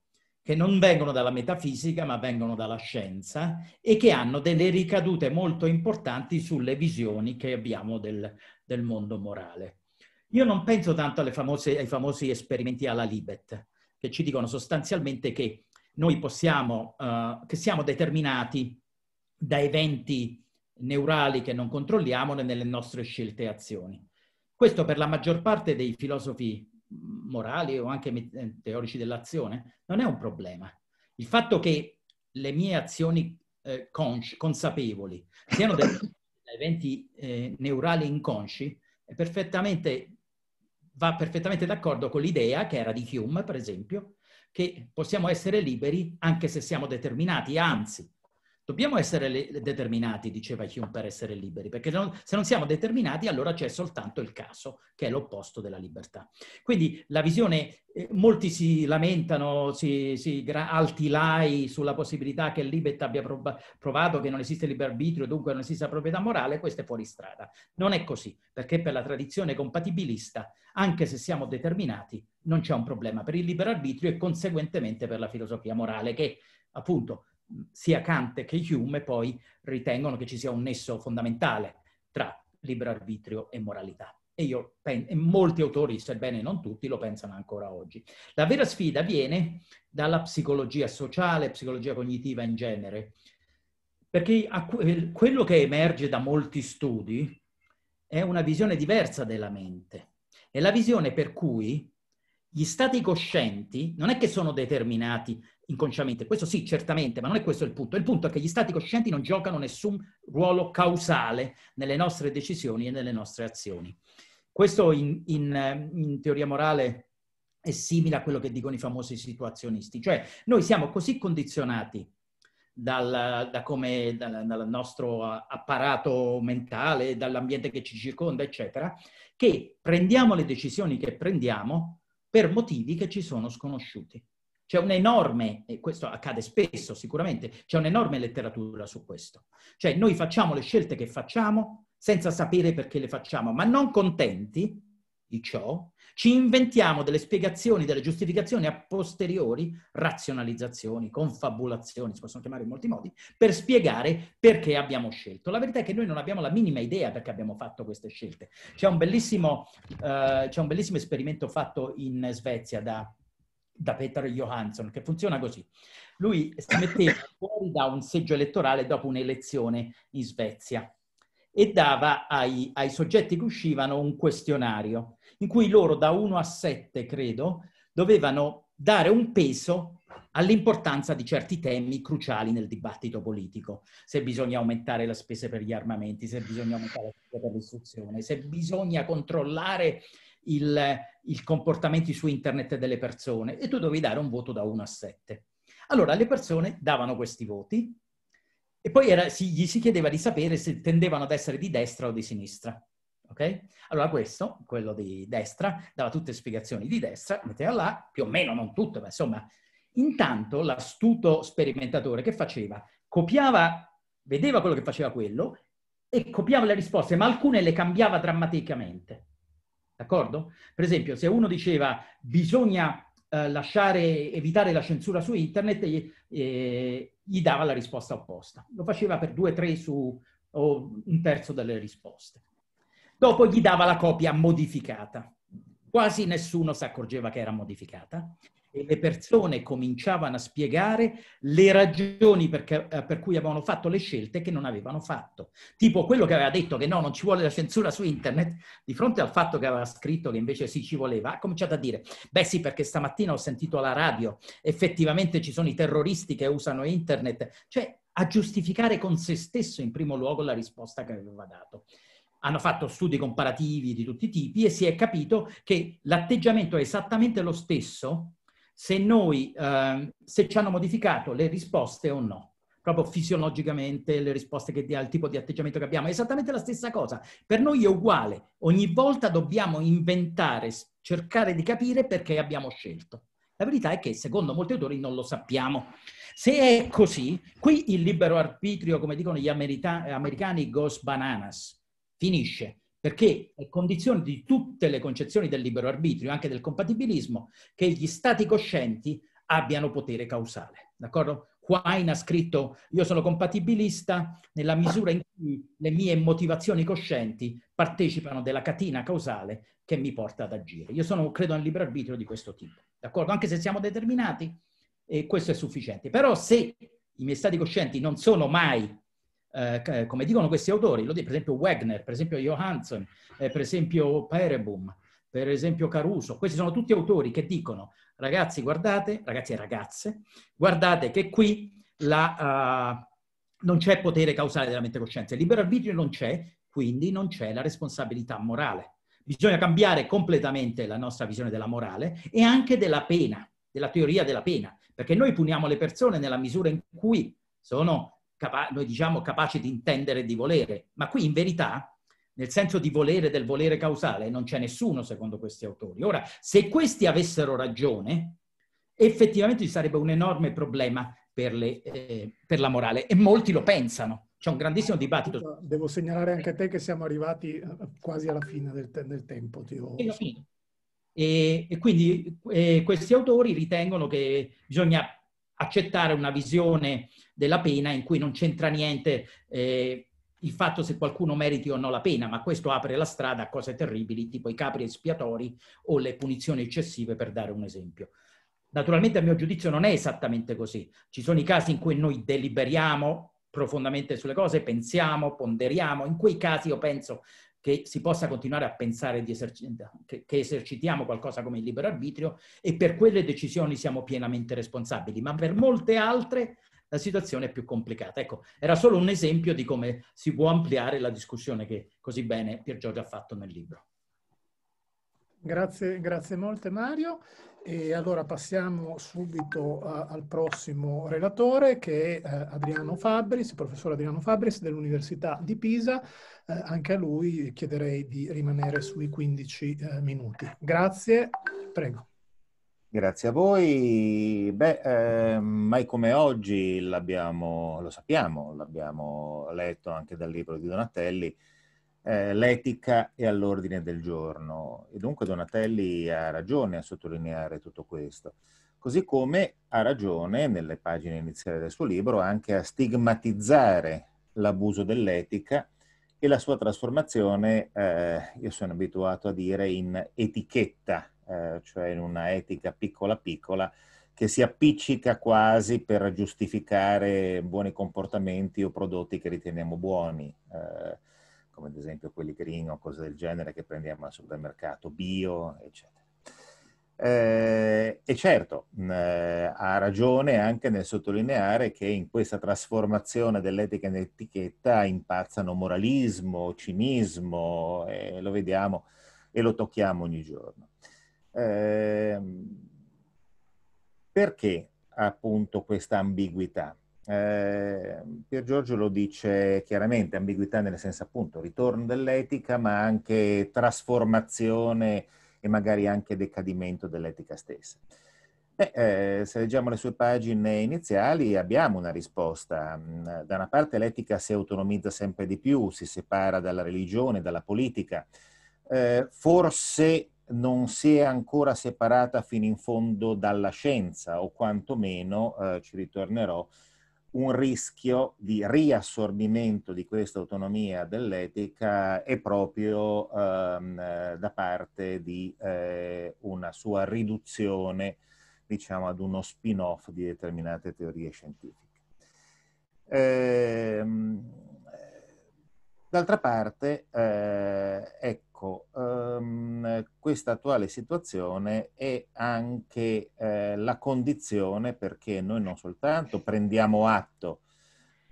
che non vengono dalla metafisica ma vengono dalla scienza e che hanno delle ricadute molto importanti sulle visioni che abbiamo del, del mondo morale. Io non penso tanto famose, ai famosi esperimenti alla Libet, che ci dicono sostanzialmente che noi possiamo, uh, che siamo determinati da eventi neurali che non controlliamo nelle nostre scelte e azioni. Questo per la maggior parte dei filosofi morali o anche eh, teorici dell'azione, non è un problema. Il fatto che le mie azioni eh, consci, consapevoli siano degli eventi eh, neurali inconsci perfettamente, va perfettamente d'accordo con l'idea che era di Hume, per esempio, che possiamo essere liberi anche se siamo determinati, anzi, Dobbiamo essere determinati, diceva Hume, per essere liberi, perché se non siamo determinati allora c'è soltanto il caso, che è l'opposto della libertà. Quindi la visione, eh, molti si lamentano, si, si gra- altilai sulla possibilità che Libet abbia provato che non esiste libero arbitrio, dunque non esiste la proprietà morale, questa è fuori strada. Non è così, perché per la tradizione compatibilista, anche se siamo determinati, non c'è un problema per il libero arbitrio e conseguentemente per la filosofia morale che appunto sia Kant che Hume poi ritengono che ci sia un nesso fondamentale tra libero arbitrio e moralità. E, io, e molti autori, sebbene non tutti, lo pensano ancora oggi. La vera sfida viene dalla psicologia sociale, psicologia cognitiva in genere, perché quello che emerge da molti studi è una visione diversa della mente. È la visione per cui gli stati coscienti non è che sono determinati inconsciamente, questo sì, certamente, ma non è questo il punto. Il punto è che gli stati coscienti non giocano nessun ruolo causale nelle nostre decisioni e nelle nostre azioni. Questo in, in, in teoria morale è simile a quello che dicono i famosi situazionisti, cioè noi siamo così condizionati dal, da come, dal, dal nostro apparato mentale, dall'ambiente che ci circonda, eccetera, che prendiamo le decisioni che prendiamo per motivi che ci sono sconosciuti. C'è un'enorme, e questo accade spesso sicuramente, c'è un'enorme letteratura su questo. Cioè noi facciamo le scelte che facciamo senza sapere perché le facciamo, ma non contenti di ciò, ci inventiamo delle spiegazioni, delle giustificazioni a posteriori, razionalizzazioni, confabulazioni, si possono chiamare in molti modi, per spiegare perché abbiamo scelto. La verità è che noi non abbiamo la minima idea perché abbiamo fatto queste scelte. C'è un bellissimo, uh, c'è un bellissimo esperimento fatto in Svezia da da Peter Johansson, che funziona così. Lui si metteva fuori da un seggio elettorale dopo un'elezione in Svezia e dava ai, ai soggetti che uscivano un questionario in cui loro da 1 a 7, credo, dovevano dare un peso all'importanza di certi temi cruciali nel dibattito politico. Se bisogna aumentare le spese per gli armamenti, se bisogna aumentare la spesa per l'istruzione, se bisogna controllare il, il comportamenti su internet delle persone. E tu dovevi dare un voto da 1 a 7. Allora le persone davano questi voti e poi era, si, gli si chiedeva di sapere se tendevano ad essere di destra o di sinistra. Ok? Allora questo, quello di destra, dava tutte le spiegazioni di destra, metteva là, più o meno, non tutte, ma insomma. Intanto l'astuto sperimentatore che faceva? Copiava, vedeva quello che faceva quello e copiava le risposte, ma alcune le cambiava drammaticamente. D'accordo? Per esempio, se uno diceva bisogna eh, lasciare, evitare la censura su internet, gli, eh, gli dava la risposta opposta. Lo faceva per due, tre su o un terzo delle risposte. Dopo gli dava la copia modificata. Quasi nessuno si accorgeva che era modificata e le persone cominciavano a spiegare le ragioni per, eh, per, cui avevano fatto le scelte che non avevano fatto. Tipo quello che aveva detto che no, non ci vuole la censura su internet, di fronte al fatto che aveva scritto che invece sì ci voleva, ha cominciato a dire, beh sì perché stamattina ho sentito alla radio, effettivamente ci sono i terroristi che usano internet, cioè a giustificare con se stesso in primo luogo la risposta che aveva dato hanno fatto studi comparativi di tutti i tipi e si è capito che l'atteggiamento è esattamente lo stesso se noi, eh, se ci hanno modificato le risposte o no proprio fisiologicamente le risposte che dia, il tipo di atteggiamento che abbiamo. È esattamente la stessa cosa. Per noi è uguale. Ogni volta dobbiamo inventare, cercare di capire perché abbiamo scelto. La verità è che secondo molti autori non lo sappiamo. Se è così, qui il libero arbitrio, come dicono gli americani, goes bananas finisce, perché è condizione di tutte le concezioni del libero arbitrio, anche del compatibilismo, che gli stati coscienti abbiano potere causale. D'accordo? Quine ha scritto io sono compatibilista nella misura in cui le mie motivazioni coscienti partecipano della catena causale che mi porta ad agire. Io sono, credo, un libero arbitrio di questo tipo. D'accordo? Anche se siamo determinati, eh, questo è sufficiente. Però se i miei stati coscienti non sono mai eh, eh, come dicono questi autori, per esempio Wegner, per esempio Johansson, eh, per esempio Perebum, per esempio Caruso, questi sono tutti autori che dicono ragazzi guardate, ragazzi e ragazze, guardate che qui la, uh, non c'è potere causale della mente cosciente, il libero arbitrio non c'è, quindi non c'è la responsabilità morale. Bisogna cambiare completamente la nostra visione della morale e anche della pena, della teoria della pena, perché noi puniamo le persone nella misura in cui sono capa- noi diciamo capaci di intendere e di volere, ma qui in verità nel senso di volere del volere causale, non c'è nessuno secondo questi autori. Ora, se questi avessero ragione, effettivamente ci sarebbe un enorme problema per, le, eh, per la morale e molti lo pensano. C'è un grandissimo dibattito. Devo segnalare anche a te che siamo arrivati eh, quasi alla fine del, te- del tempo. E, e, quindi eh, questi autori ritengono che bisogna accettare una visione della pena in cui non c'entra niente eh, il fatto se qualcuno meriti o no la pena, ma questo apre la strada a cose terribili tipo i capri espiatori o le punizioni eccessive, per dare un esempio. Naturalmente a mio giudizio non è esattamente così. Ci sono i casi in cui noi deliberiamo profondamente sulle cose, pensiamo, ponderiamo. In quei casi io penso che si possa continuare a pensare eserci- che esercitiamo qualcosa come il libero arbitrio e per quelle decisioni siamo pienamente responsabili, ma per molte altre la situazione è più complicata. Ecco, era solo un esempio di come si può ampliare la discussione che così bene Pier Giorgio ha fatto nel libro. Grazie, grazie molte Mario. E allora passiamo subito a, al prossimo relatore che è eh, Adriano Fabris, professore Adriano Fabris dell'Università di Pisa. Eh, anche a lui chiederei di rimanere sui 15 eh, minuti. Grazie, prego. Grazie a voi. Beh, eh, mai come oggi l'abbiamo, lo sappiamo, l'abbiamo letto anche dal libro di Donatelli, eh, l'etica è all'ordine del giorno. E dunque Donatelli ha ragione a sottolineare tutto questo. Così come ha ragione, nelle pagine iniziali del suo libro, anche a stigmatizzare l'abuso dell'etica e la sua trasformazione, eh, io sono abituato a dire, in etichetta eh, cioè in una etica piccola piccola, che si appiccica quasi per giustificare buoni comportamenti o prodotti che riteniamo buoni, eh, come ad esempio quelli green o cose del genere che prendiamo al supermercato, bio, eccetera. Eh, e certo, eh, ha ragione anche nel sottolineare che in questa trasformazione dell'etica in etichetta impazzano moralismo, cinismo, eh, lo vediamo e lo tocchiamo ogni giorno. Ehm, perché appunto questa ambiguità? Eh, Pier Giorgio lo dice chiaramente, ambiguità nel senso appunto ritorno dell'etica, ma anche trasformazione e magari anche decadimento dell'etica stessa. Beh, eh, se leggiamo le sue pagine iniziali abbiamo una risposta. Da una parte l'etica si autonomizza sempre di più, si separa dalla religione, dalla politica. Eh, forse non si è ancora separata fino in fondo dalla scienza o quantomeno, eh, ci ritornerò, un rischio di riassorbimento di questa autonomia dell'etica è proprio ehm, da parte di eh, una sua riduzione, diciamo, ad uno spin-off di determinate teorie scientifiche. Ehm, d'altra parte, eh, ecco, Ecco, um, questa attuale situazione è anche eh, la condizione perché noi non soltanto prendiamo atto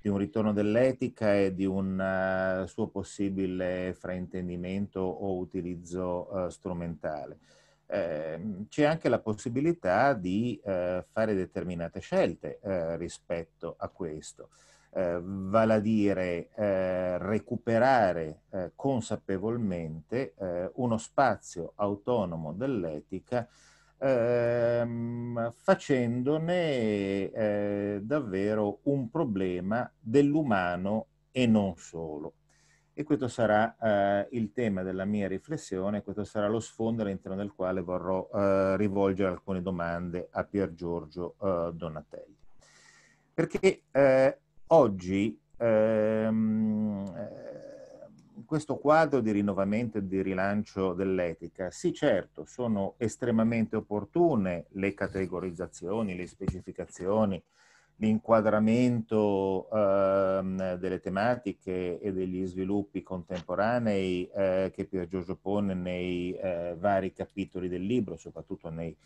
di un ritorno dell'etica e di un uh, suo possibile fraintendimento o utilizzo uh, strumentale, eh, c'è anche la possibilità di eh, fare determinate scelte eh, rispetto a questo eh, vale a dire eh, recuperare eh, consapevolmente eh, uno spazio autonomo dell'etica ehm, facendone eh, davvero un problema dell'umano e non solo. E questo sarà eh, il tema della mia riflessione, questo sarà lo sfondo all'interno del quale vorrò rivolgere alcune domande a Pier Giorgio Donatelli. Perché Oggi ehm, eh, questo quadro di rinnovamento e di rilancio dell'etica, sì certo, sono estremamente opportune le categorizzazioni, le specificazioni, l'inquadramento eh, delle tematiche e degli sviluppi contemporanei eh, che Pier Giorgio pone nei eh, vari capitoli del libro, soprattutto nei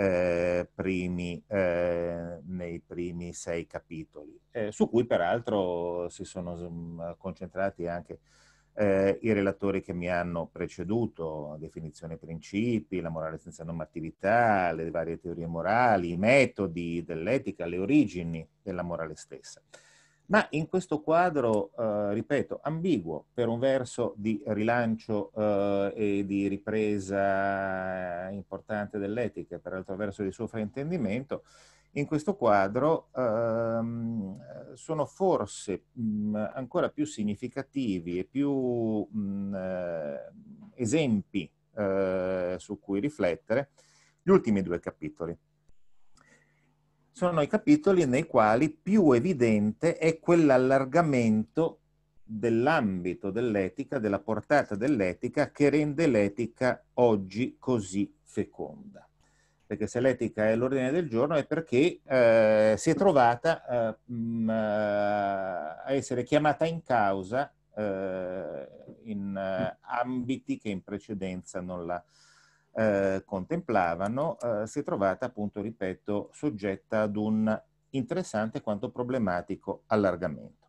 eh, primi, eh, nei primi sei capitoli, eh, su cui peraltro si sono mm, concentrati anche eh, i relatori che mi hanno preceduto, definizione principi, la morale senza normatività, le varie teorie morali, i metodi dell'etica, le origini della morale stessa ma in questo quadro, eh, ripeto, ambiguo per un verso di rilancio eh, e di ripresa importante dell'etica, per l'altro verso di suo fraintendimento, in questo quadro ehm, sono forse mh, mm, ancora più significativi e più mh, mm, eh, esempi eh, su cui riflettere gli ultimi due capitoli sono i capitoli nei quali più evidente è quell'allargamento dell'ambito dell'etica, della portata dell'etica che rende l'etica oggi così feconda. Perché se l'etica è l'ordine del giorno è perché eh, si è trovata eh, mm, eh a essere chiamata in causa eh, in eh, ambiti che in precedenza non la, eh, contemplavano, eh, si è trovata appunto, ripeto, soggetta ad un interessante quanto problematico allargamento.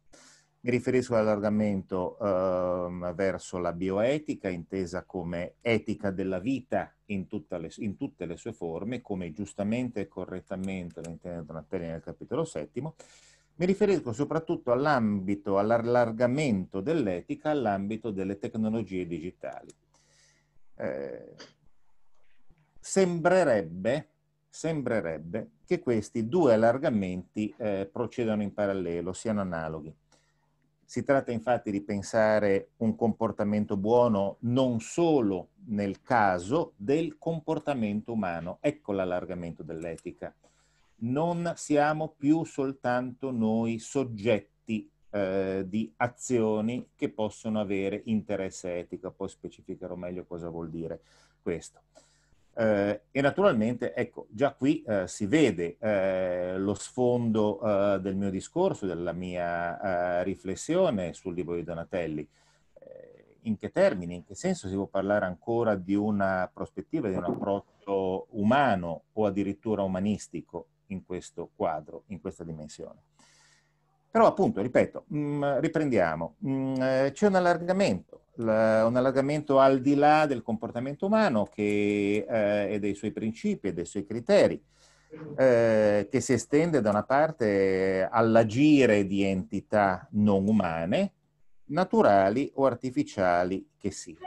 Mi riferisco all'allargamento eh, verso la bioetica, intesa come etica della vita in, le, in, tutte le sue forme, come giustamente e correttamente lo intende Donatelli nel capitolo settimo. Mi riferisco soprattutto all'ambito, all'allargamento dell'etica all'ambito delle tecnologie digitali. Eh, sembrerebbe, sembrerebbe che questi due allargamenti eh, procedano in parallelo, siano analoghi. Si tratta infatti di pensare un comportamento buono non solo nel caso del comportamento umano, ecco l'allargamento dell'etica. Non siamo più soltanto noi soggetti eh, di azioni che possono avere interesse etico, poi specificherò meglio cosa vuol dire questo. Eh, e naturalmente, ecco, già qui eh, si vede eh, lo sfondo eh, del mio discorso, della mia eh, riflessione sul libro di Donatelli. Eh, in che termini, in che senso si può parlare ancora di una prospettiva, di un approccio umano o addirittura umanistico in questo quadro, in questa dimensione? Però appunto, ripeto, mm, riprendiamo, mm, eh, c'è un allargamento, un allargamento al di là del comportamento umano che, eh, e dei suoi principi e dei suoi criteri, eh, che si estende da una parte all'agire di entità non umane, naturali o artificiali che siano.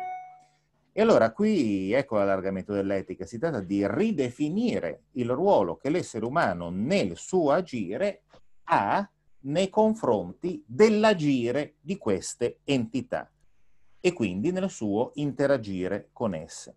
E allora qui ecco l'allargamento dell'etica, si tratta di ridefinire il ruolo che l'essere umano nel suo agire ha nei confronti dell'agire di queste entità e quindi nel suo interagire con esse.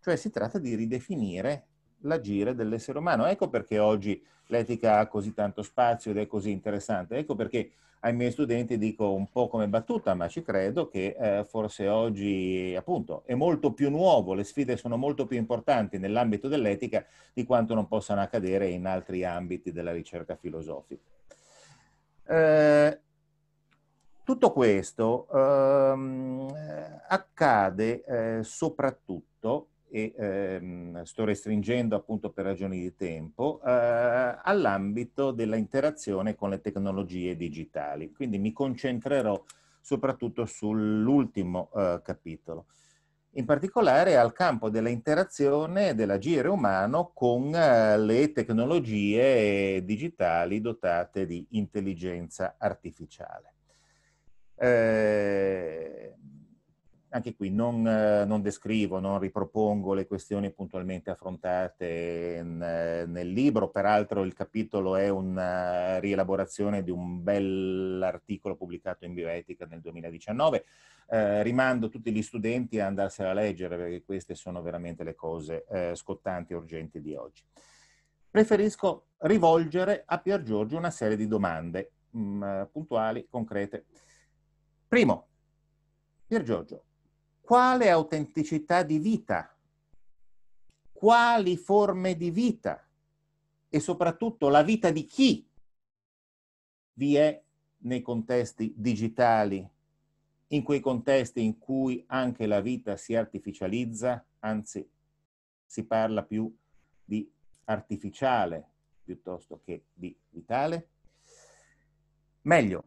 Cioè si tratta di ridefinire l'agire dell'essere umano. Ecco perché oggi l'etica ha così tanto spazio ed è così interessante. Ecco perché ai miei studenti dico un po' come battuta, ma ci credo che eh, forse oggi appunto è molto più nuovo, le sfide sono molto più importanti nell'ambito dell'etica di quanto non possano accadere in altri ambiti della ricerca filosofica. Eh, tutto questo ehm, accade eh, soprattutto, e ehm, sto restringendo appunto per ragioni di tempo, eh, all'ambito della interazione con le tecnologie digitali. Quindi mi concentrerò soprattutto sull'ultimo eh, capitolo in particolare al campo dell'interazione dell'agire umano con eh, le tecnologie digitali dotate di intelligenza artificiale. Eh, anche qui non, eh, non, descrivo, non ripropongo le questioni puntualmente affrontate nel libro, peraltro il capitolo è una eh, rielaborazione di un bell'articolo pubblicato in Bioetica nel 2019. Eh, rimando tutti gli studenti a andarsela a leggere perché queste sono veramente le cose eh, scottanti e urgenti di oggi. Preferisco rivolgere a Pier Giorgio una serie di domande mh, mm, puntuali, concrete. Primo, Pier Giorgio, quale autenticità di vita, quali forme di vita e soprattutto la vita di chi vi è nei contesti digitali, in quei contesti in cui anche la vita si artificializza, anzi si parla più di artificiale piuttosto che di vitale? Meglio,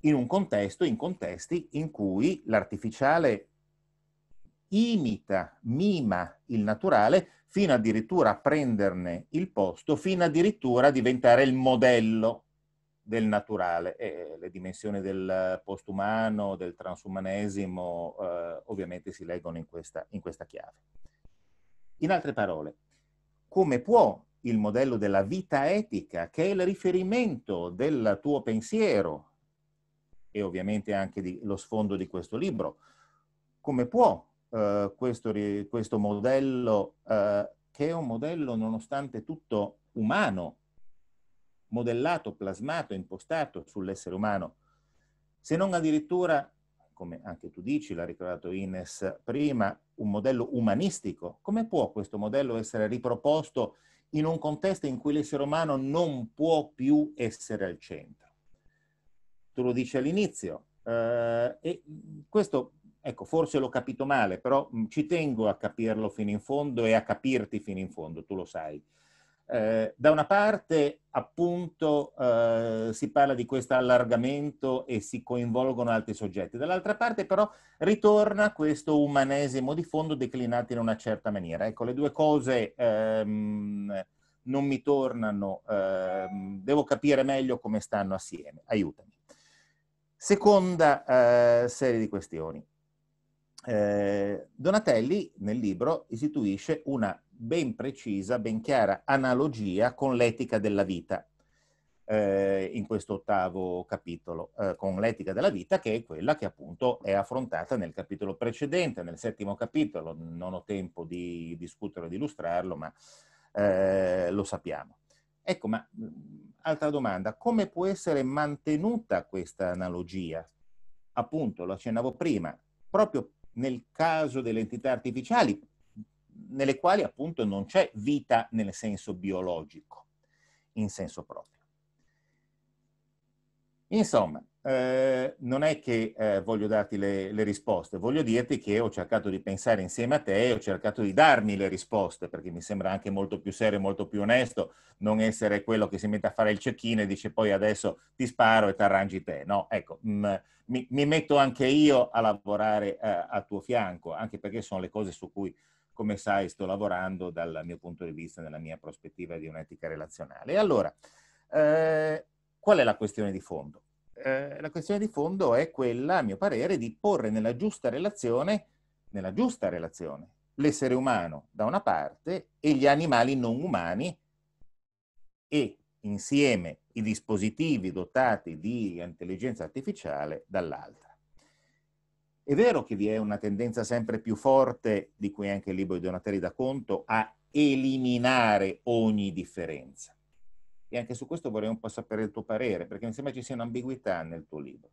in un contesto, in contesti in cui l'artificiale imita, mima il naturale fino addirittura a prenderne il posto, fino addirittura a diventare il modello del naturale. E eh, le dimensioni del postumano, del transumanesimo, eh, ovviamente si leggono in questa, in questa chiave. In altre parole, come può il modello della vita etica, che è il riferimento del tuo pensiero, e ovviamente anche di, lo sfondo di questo libro, come può eh, questo, questo, modello, eh, che è un modello nonostante tutto umano, modellato, plasmato, impostato sull'essere umano, se non addirittura, come anche tu dici, l'ha ricordato Ines prima, un modello umanistico. Come può questo modello essere riproposto in un contesto in cui l'essere umano non può più essere al centro? tu lo dici all'inizio. Eh, e questo, ecco, forse l'ho capito male, però mm, ci tengo a capirlo fino in fondo e a capirti fino in fondo, tu lo sai. Eh, da una parte, appunto, eh, si parla di questo allargamento e si coinvolgono altri soggetti, dall'altra parte però ritorna questo umanesimo di fondo declinato in una certa maniera. Ecco, le due cose ehm, non mi tornano, ehm, devo capire meglio come stanno assieme. Aiutami. Seconda eh, serie di questioni. Eh, Donatelli nel libro istituisce una ben precisa, ben chiara analogia con l'etica della vita eh, in questo ottavo capitolo, eh, con l'etica della vita che è quella che appunto è affrontata nel capitolo precedente, nel settimo capitolo, non ho tempo di discutere e di illustrarlo, ma eh, lo sappiamo. Ecco, ma mm, altra domanda, come può essere mantenuta questa analogia? Appunto, lo accennavo prima, proprio nel caso delle entità artificiali, nelle quali appunto non c'è vita nel senso biologico, in senso proprio. Insomma, eh, non è che eh, voglio darti le, le, risposte, voglio dirti che ho cercato di pensare insieme a te, ho cercato di darmi le risposte, perché mi sembra anche molto più serio, e molto più onesto non essere quello che si mette a fare il cecchino e dice poi adesso ti sparo e ti arrangi te. No, ecco, mh, mm, mi, mi, metto anche io a lavorare eh, a tuo fianco, anche perché sono le cose su cui, come sai, sto lavorando dal mio punto di vista, nella mia prospettiva di un'etica relazionale. E allora, eh, Qual è la questione di fondo? Eh, la questione di fondo è quella, a mio parere, di porre nella giusta relazione, nella giusta relazione l'essere umano da una parte e gli animali non umani e insieme i dispositivi dotati di intelligenza artificiale dall'altra. È vero che vi è una tendenza sempre più forte, di cui anche il libro di Donatelli dà conto, a eliminare ogni differenza e anche su questo vorrei un po' sapere il tuo parere, perché mi sembra ci sia un'ambiguità nel tuo libro.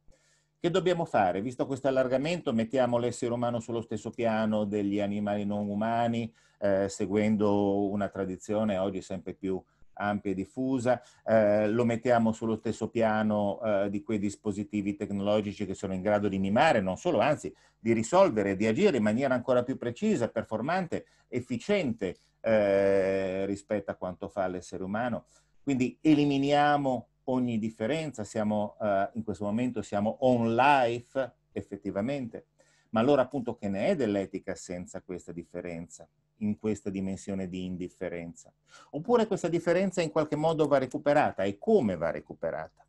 Che dobbiamo fare? Visto questo allargamento, mettiamo l'essere umano sullo stesso piano degli animali non umani, eh, seguendo una tradizione oggi sempre più ampia e diffusa, eh, lo mettiamo sullo stesso piano eh, di quei dispositivi tecnologici che sono in grado di mimare, non solo, anzi, di risolvere, di agire in maniera ancora più precisa, performante, efficiente eh, rispetto a quanto fa l'essere umano. Quindi eliminiamo ogni differenza, siamo, eh, in questo momento siamo on life effettivamente, ma allora appunto che ne è dell'etica senza questa differenza, in questa dimensione di indifferenza? Oppure questa differenza in qualche modo va recuperata e come va recuperata?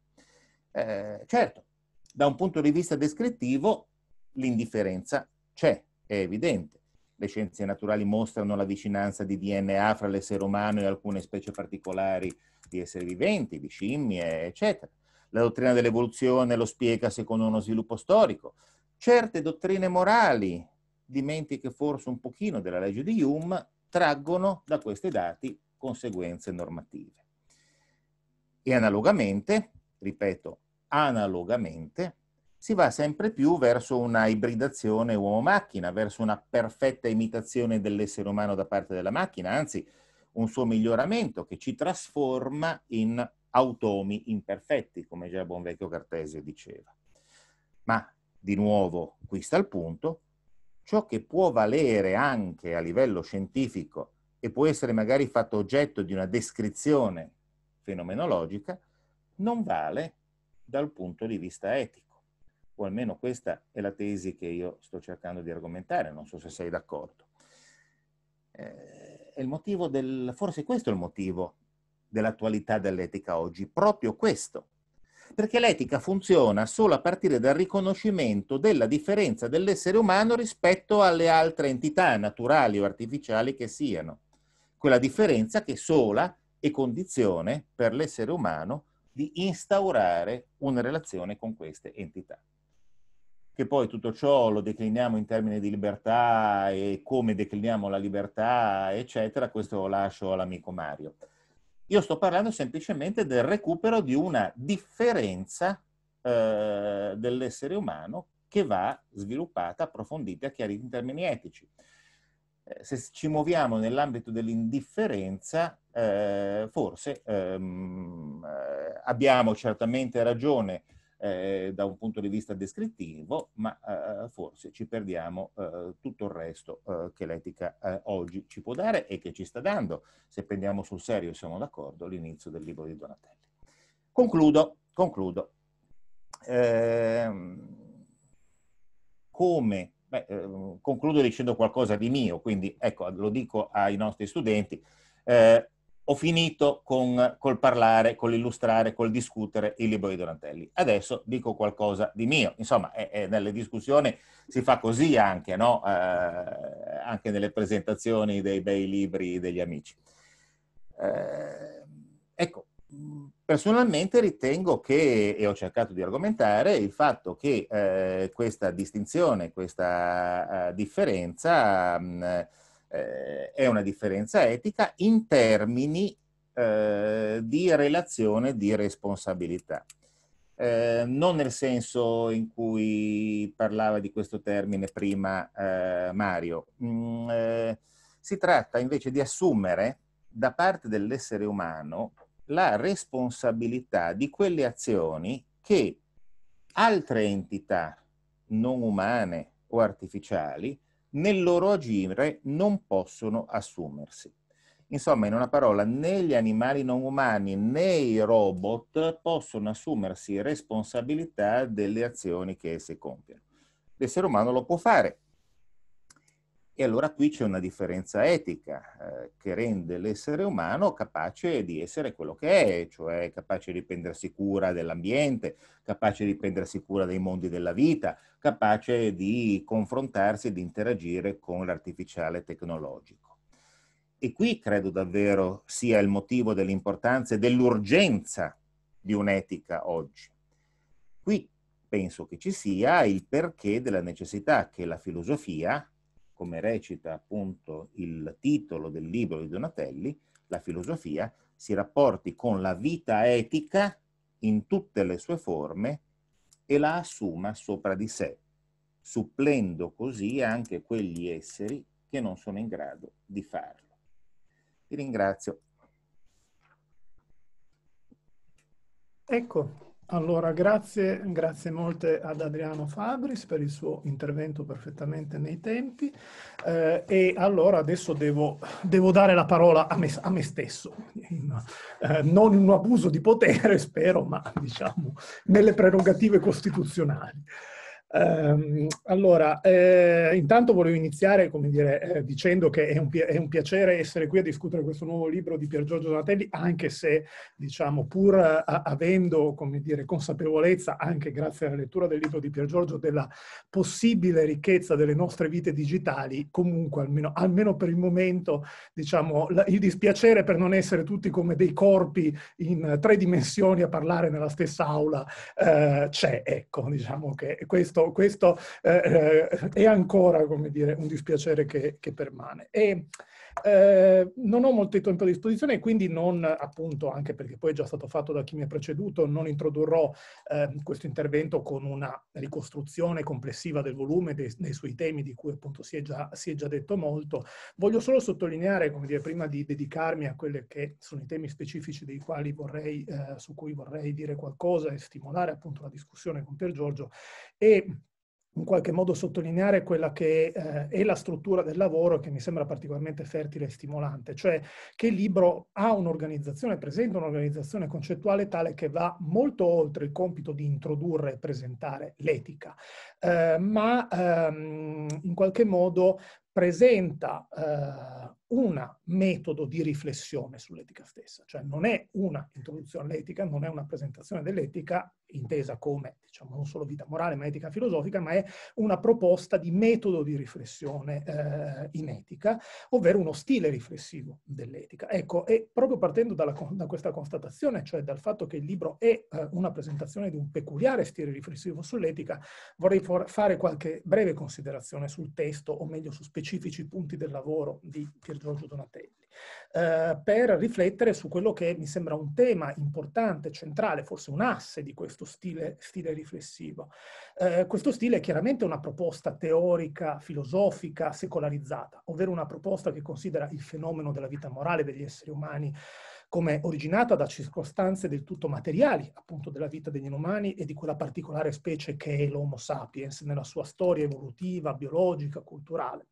Eh, certo, da un punto di vista descrittivo l'indifferenza c'è, è evidente le scienze naturali mostrano la vicinanza di DNA fra l'essere umano e alcune specie particolari di esseri viventi, di scimmie, eccetera. La dottrina dell'evoluzione lo spiega secondo uno sviluppo storico. Certe dottrine morali, dimentiche forse un pochino della legge di Hume, traggono da questi dati conseguenze normative. E analogamente, ripeto, analogamente, si va sempre più verso una ibridazione uomo-macchina, verso una perfetta imitazione dell'essere umano da parte della macchina, anzi un suo miglioramento che ci trasforma in automi imperfetti, come già il buon vecchio Cartesio diceva. Ma di nuovo, qui sta il punto, ciò che può valere anche a livello scientifico e può essere magari fatto oggetto di una descrizione fenomenologica, non vale dal punto di vista etico o almeno questa è la tesi che io sto cercando di argomentare, non so se sei d'accordo. Eh, del, forse questo è il motivo dell'attualità dell'etica oggi, proprio questo. Perché l'etica funziona solo a partire dal riconoscimento della differenza dell'essere umano rispetto alle altre entità naturali o artificiali che siano. Quella differenza che sola è condizione per l'essere umano di instaurare una relazione con queste entità che poi tutto ciò lo decliniamo in termini di libertà e come decliniamo la libertà, eccetera, questo lo lascio all'amico Mario. Io sto parlando semplicemente del recupero di una differenza eh, dell'essere umano che va sviluppata, approfondita, chiarita in termini etici. Eh, se ci muoviamo nell'ambito dell'indifferenza, eh, forse ehm, eh, abbiamo certamente ragione eh, da un punto di vista descrittivo, ma eh, forse ci perdiamo eh, tutto il resto eh, che l'etica eh, oggi ci può dare e che ci sta dando, se prendiamo sul serio, e siamo d'accordo, l'inizio del libro di Donatelli. Concludo, concludo. Ehm, come Beh, ehm, concludo dicendo qualcosa di mio, quindi ecco, lo dico ai nostri studenti. Eh, ho finito con, col parlare, con l'illustrare, col discutere il libro di Donatelli. Adesso dico qualcosa di mio. Insomma, è, è nelle discussioni si fa così anche, no? eh, anche nelle presentazioni dei bei libri degli amici. Eh, ecco, personalmente ritengo che, e ho cercato di argomentare, il fatto che eh, questa distinzione, questa eh, differenza... Mh, eh, è una differenza etica in termini eh, di relazione di responsabilità. Eh, non nel senso in cui parlava di questo termine prima eh, Mario. Mm, eh, si tratta invece di assumere da parte dell'essere umano la responsabilità di quelle azioni che altre entità non umane o artificiali nel loro agire non possono assumersi. Insomma, in una parola, né gli animali non umani né i robot possono assumersi responsabilità delle azioni che essi compiono. L'essere umano lo può fare, e allora qui c'è una differenza etica eh, che rende l'essere umano capace di essere quello che è, cioè capace di prendersi cura dell'ambiente, capace di prendersi cura dei mondi della vita, capace di confrontarsi e di interagire con l'artificiale tecnologico. E qui credo davvero sia il motivo dell'importanza e dell'urgenza di un'etica oggi. Qui penso che ci sia il perché della necessità che la filosofia, come recita appunto il titolo del libro di Donatelli, la filosofia, si rapporti con la vita etica in tutte le sue forme e la assuma sopra di sé, supplendo così anche quegli esseri che non sono in grado di farlo. Vi ringrazio. Ecco, allora, grazie, grazie molte ad Adriano Fabris per il suo intervento perfettamente nei tempi eh, e allora adesso devo, devo, dare la parola a me, a me stesso, eh, non in un abuso di potere spero, ma diciamo nelle prerogative costituzionali. Um, allora, eh, intanto volevo iniziare dire, eh, dicendo che è un, pi- è un, piacere essere qui a discutere questo nuovo libro di Pier Giorgio Donatelli, anche se, diciamo, pur eh, a- avendo dire, consapevolezza, anche grazie alla lettura del libro di Pier Giorgio, della possibile ricchezza delle nostre vite digitali, comunque, almeno, almeno per il momento, diciamo, la- il dispiacere per non essere tutti come dei corpi in tre dimensioni a parlare nella stessa aula eh, c'è, ecco, diciamo che questo questo, questo eh, eh, è ancora, come dire, un dispiacere che, che permane. E, eh, non ho molto tempo a disposizione quindi non, appunto, anche perché poi è già stato fatto da chi mi ha preceduto, non introdurrò eh, questo intervento con una ricostruzione complessiva del volume, dei, dei suoi temi, di cui appunto si è già, si è già detto molto. Voglio solo sottolineare, come dire, prima di dedicarmi a quelli che sono i temi specifici dei quali vorrei, eh, su cui vorrei dire qualcosa e stimolare appunto la discussione con Pier Giorgio, e in qualche modo sottolineare quella che eh, è la struttura del lavoro che mi sembra particolarmente fertile e stimolante, cioè che il libro ha un'organizzazione, presenta un'organizzazione concettuale tale che va molto oltre il compito di introdurre e presentare l'etica, eh, ma ehm, in qualche modo presenta eh, un metodo di riflessione sull'etica stessa, cioè non è una introduzione all'etica, non è una presentazione dell'etica intesa come, diciamo, non solo vita morale, ma etica filosofica, ma è una proposta di metodo di riflessione eh, in etica, ovvero uno stile riflessivo dell'etica. Ecco, e proprio partendo dalla, da questa constatazione, cioè dal fatto che il libro è eh, una presentazione di un peculiare stile riflessivo sull'etica, vorrei fare qualche breve considerazione sul testo, o meglio su specifici specifici punti del lavoro di Piergiorgio Donatelli, eh, per riflettere su quello che mi sembra un tema importante, centrale, forse un asse di questo stile, stile riflessivo. Eh, questo stile è chiaramente una proposta teorica, filosofica, secolarizzata, ovvero una proposta che considera il fenomeno della vita morale degli esseri umani come originata da circostanze del tutto materiali, appunto della vita degli inumani e di quella particolare specie che è l'Homo sapiens nella sua storia evolutiva, biologica, culturale,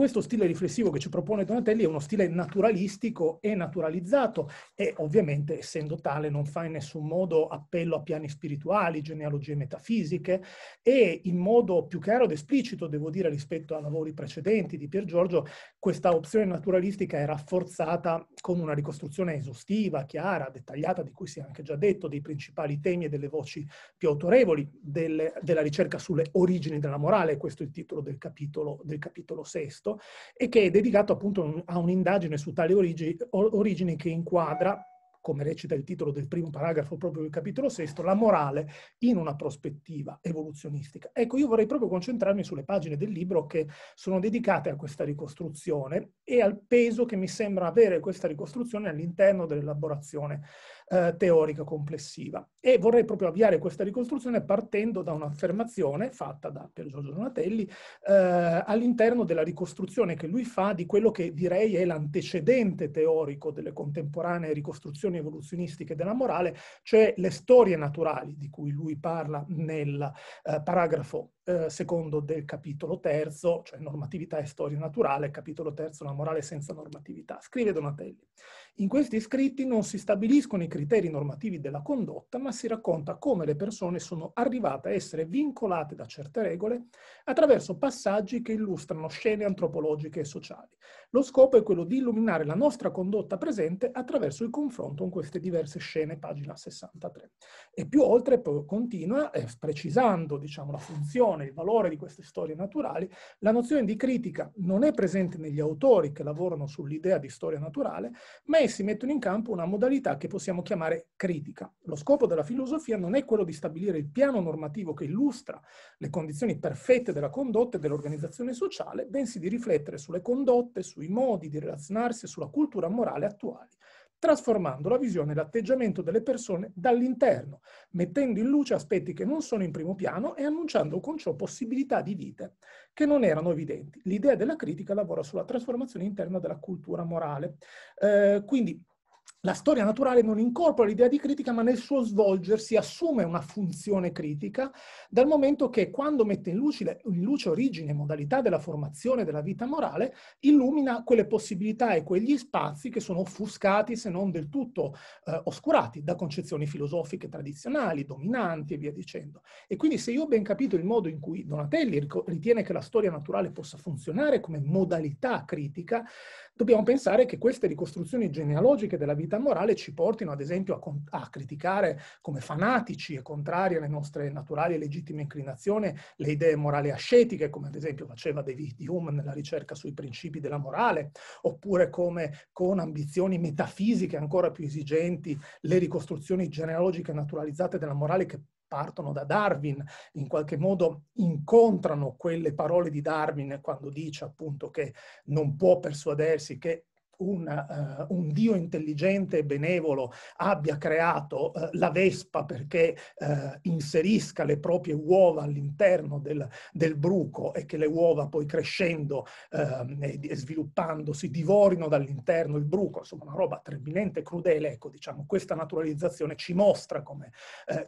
questo stile riflessivo che ci propone Donatelli è uno stile naturalistico e naturalizzato e ovviamente essendo tale non fa in nessun modo appello a piani spirituali, genealogie metafisiche e in modo più chiaro ed esplicito, devo dire, rispetto a lavori precedenti di Pier Giorgio, questa opzione naturalistica è rafforzata con una ricostruzione esaustiva, chiara, dettagliata, di cui si è anche già detto, dei principali temi e delle voci più autorevoli, delle, della ricerca sulle origini della morale, questo è il titolo del capitolo, del capitolo sesto questo, e che è dedicato appunto a un'indagine su tali origi, origini che inquadra come recita il titolo del primo paragrafo proprio del capitolo sesto, la morale in una prospettiva evoluzionistica. Ecco, io vorrei proprio concentrarmi sulle pagine del libro che sono dedicate a questa ricostruzione e al peso che mi sembra avere questa ricostruzione all'interno dell'elaborazione eh, teorica complessiva. E vorrei proprio avviare questa ricostruzione partendo da un'affermazione fatta da Pier Giorgio Donatelli eh, all'interno della ricostruzione che lui fa di quello che direi è l'antecedente teorico delle contemporanee ricostruzioni evoluzionistiche della morale, cioè le storie naturali di cui lui parla nel eh, paragrafo eh, secondo del capitolo terzo, cioè normatività e storia naturale, capitolo terzo, la morale senza normatività. Scrive Donatelli. In questi scritti non si stabiliscono i criteri normativi della condotta, ma si racconta come le persone sono arrivate a essere vincolate da certe regole attraverso passaggi che illustrano scene antropologiche e sociali. Lo scopo è quello di illuminare la nostra condotta presente attraverso il confronto con queste diverse scene, pagina 63. E più oltre poi continua, eh, precisando diciamo, la funzione, il valore di queste storie naturali, la nozione di critica non è presente negli autori che lavorano sull'idea di storia naturale, ma essi mettono in campo una modalità che possiamo chiamare critica. Lo scopo della filosofia non è quello di stabilire il piano normativo che illustra le condizioni perfette della condotta e dell'organizzazione sociale, bensì di riflettere sulle condotte, sui sui modi di relazionarsi e sulla cultura morale attuali, trasformando la visione e l'atteggiamento delle persone dall'interno, mettendo in luce aspetti che non sono in primo piano e annunciando con ciò possibilità di vite che non erano evidenti. L'idea della critica lavora sulla trasformazione interna della cultura morale. Eh, quindi la storia naturale non incorpora l'idea di critica, ma nel suo svolgersi assume una funzione critica, dal momento che quando mette in luce, in luce origine e modalità della formazione della vita morale, illumina quelle possibilità e quegli spazi che sono offuscati, se non del tutto eh, oscurati, da concezioni filosofiche tradizionali, dominanti e via dicendo. E quindi se io ho ben capito il modo in cui Donatelli ritiene che la storia naturale possa funzionare come modalità critica, dobbiamo pensare che queste ricostruzioni genealogiche della vita morale ci portino, ad esempio, a, con- a, criticare come fanatici e contrari alle nostre naturali e legittime inclinazioni le idee morali ascetiche, come ad esempio faceva David Hume nella ricerca sui principi della morale, oppure come con ambizioni metafisiche ancora più esigenti le ricostruzioni genealogiche naturalizzate della morale che partono da Darwin, in qualche modo incontrano quelle parole di Darwin quando dice appunto che non può persuadersi che un, uh, un Dio intelligente e benevolo abbia creato uh, la vespa perché uh, inserisca le proprie uova all'interno del, del, bruco e che le uova poi crescendo ehm, e, e sviluppandosi divorino dall'interno il bruco, insomma una roba tremilente e crudele, ecco diciamo questa naturalizzazione ci mostra come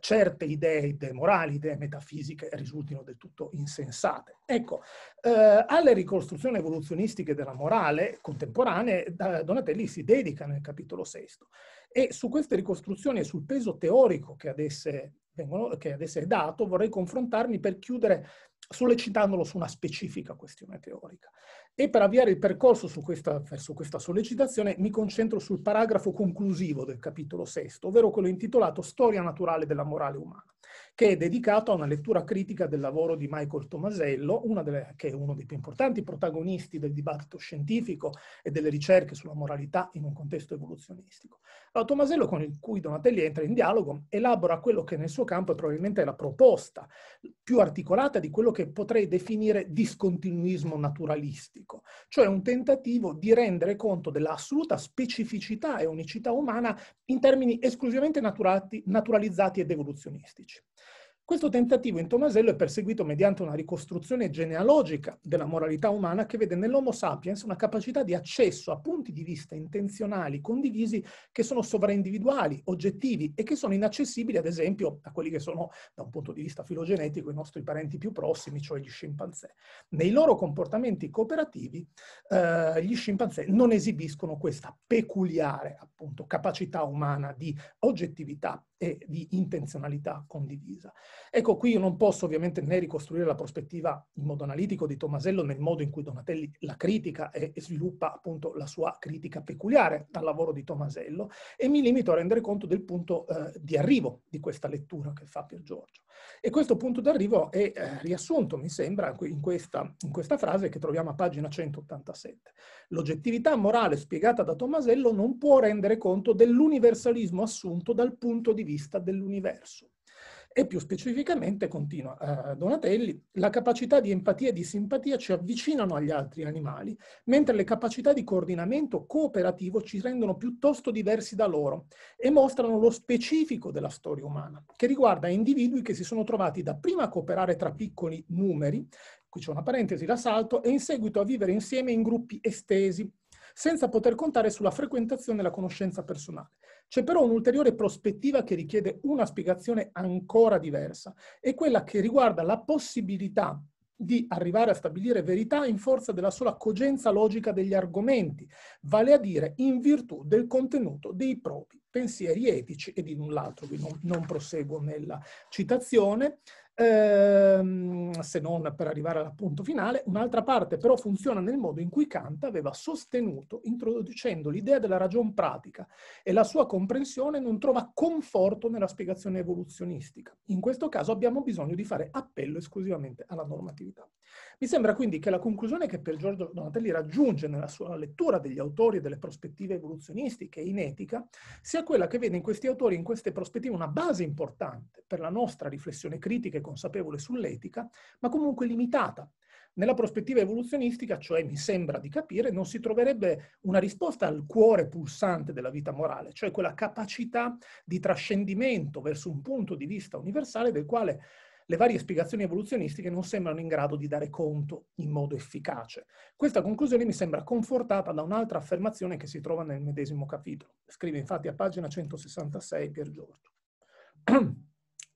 certe idee, idee morali, idee metafisiche risultino del tutto insensate. Ecco, alle ricostruzioni evoluzionistiche della morale contemporanea Donatelli si dedica nel capitolo sesto. E su queste ricostruzioni e sul peso teorico che ad esse, vengono, che ad esse è dato, vorrei confrontarmi per chiudere sollecitandolo su una specifica questione teorica. E per avviare il percorso su questa, verso questa sollecitazione mi concentro sul paragrafo conclusivo del capitolo sesto, ovvero quello intitolato Storia naturale della morale umana che è dedicato a una lettura critica del lavoro di Michael Tomasello, delle, che è uno dei più importanti protagonisti del dibattito scientifico e delle ricerche sulla moralità in un contesto evoluzionistico. Allora, Tomasello, con il cui Donatelli entra in dialogo, elabora quello che nel suo campo è probabilmente la proposta più articolata di quello che potrei definire discontinuismo naturalistico, cioè un tentativo di rendere conto dell'assoluta specificità e unicità umana in termini esclusivamente naturali, naturalizzati ed evoluzionistici. Questo tentativo in Tomasello è perseguito mediante una ricostruzione genealogica della moralità umana che vede nell'Homo sapiens una capacità di accesso a punti di vista intenzionali condivisi che sono sovraindividuali, oggettivi e che sono inaccessibili ad esempio a quelli che sono da un punto di vista filogenetico i nostri parenti più prossimi, cioè gli scimpanzé. Nei loro comportamenti cooperativi eh, gli scimpanzé non esibiscono questa peculiare appunto capacità umana di oggettività e di intenzionalità condivisa. Ecco, qui io non posso ovviamente né ricostruire la prospettiva in modo analitico di Tomasello nel modo in cui Donatelli la critica e sviluppa appunto la sua critica peculiare dal lavoro di Tomasello e mi limito a rendere conto del punto eh, di arrivo di questa lettura che fa Pier Giorgio. E questo punto d'arrivo è eh, riassunto, mi sembra, in questa, in questa frase che troviamo a pagina 187. L'oggettività morale spiegata da Tomasello non può rendere conto dell'universalismo assunto dal punto di vista vista dell'universo. E più specificamente, continua eh, Donatelli, la capacità di empatia e di simpatia ci avvicinano agli altri animali, mentre le capacità di coordinamento cooperativo ci rendono piuttosto diversi da loro e mostrano lo specifico della storia umana, che riguarda individui che si sono trovati dapprima a cooperare tra piccoli numeri, qui c'è una parentesi, la salto, e in seguito a vivere insieme in gruppi estesi, senza poter contare sulla frequentazione e la conoscenza personale. C'è però un'ulteriore prospettiva che richiede una spiegazione ancora diversa, è quella che riguarda la possibilità di arrivare a stabilire verità in forza della sola cogenza logica degli argomenti, vale a dire in virtù del contenuto dei propri pensieri etici e di null'altro. Qui non, non proseguo nella citazione ehm, se non per arrivare all'appunto finale. Un'altra parte però funziona nel modo in cui Kant aveva sostenuto, introducendo l'idea della ragion pratica e la sua comprensione non trova conforto nella spiegazione evoluzionistica. In questo caso abbiamo bisogno di fare appello esclusivamente alla normatività. Mi sembra quindi che la conclusione che per Giorgio Donatelli raggiunge nella sua lettura degli autori e delle prospettive evoluzionistiche in etica sia quella che vede in questi autori, in queste prospettive, una base importante per la nostra riflessione critica e consapevole sull'etica, ma comunque limitata nella prospettiva evoluzionistica, cioè mi sembra di capire, non si troverebbe una risposta al cuore pulsante della vita morale, cioè quella capacità di trascendimento verso un punto di vista universale del quale le varie spiegazioni evoluzionistiche non sembrano in grado di dare conto in modo efficace. Questa conclusione mi sembra confortata da un'altra affermazione che si trova nel medesimo capitolo. Scrive infatti a pagina 166 Pier Giorgio.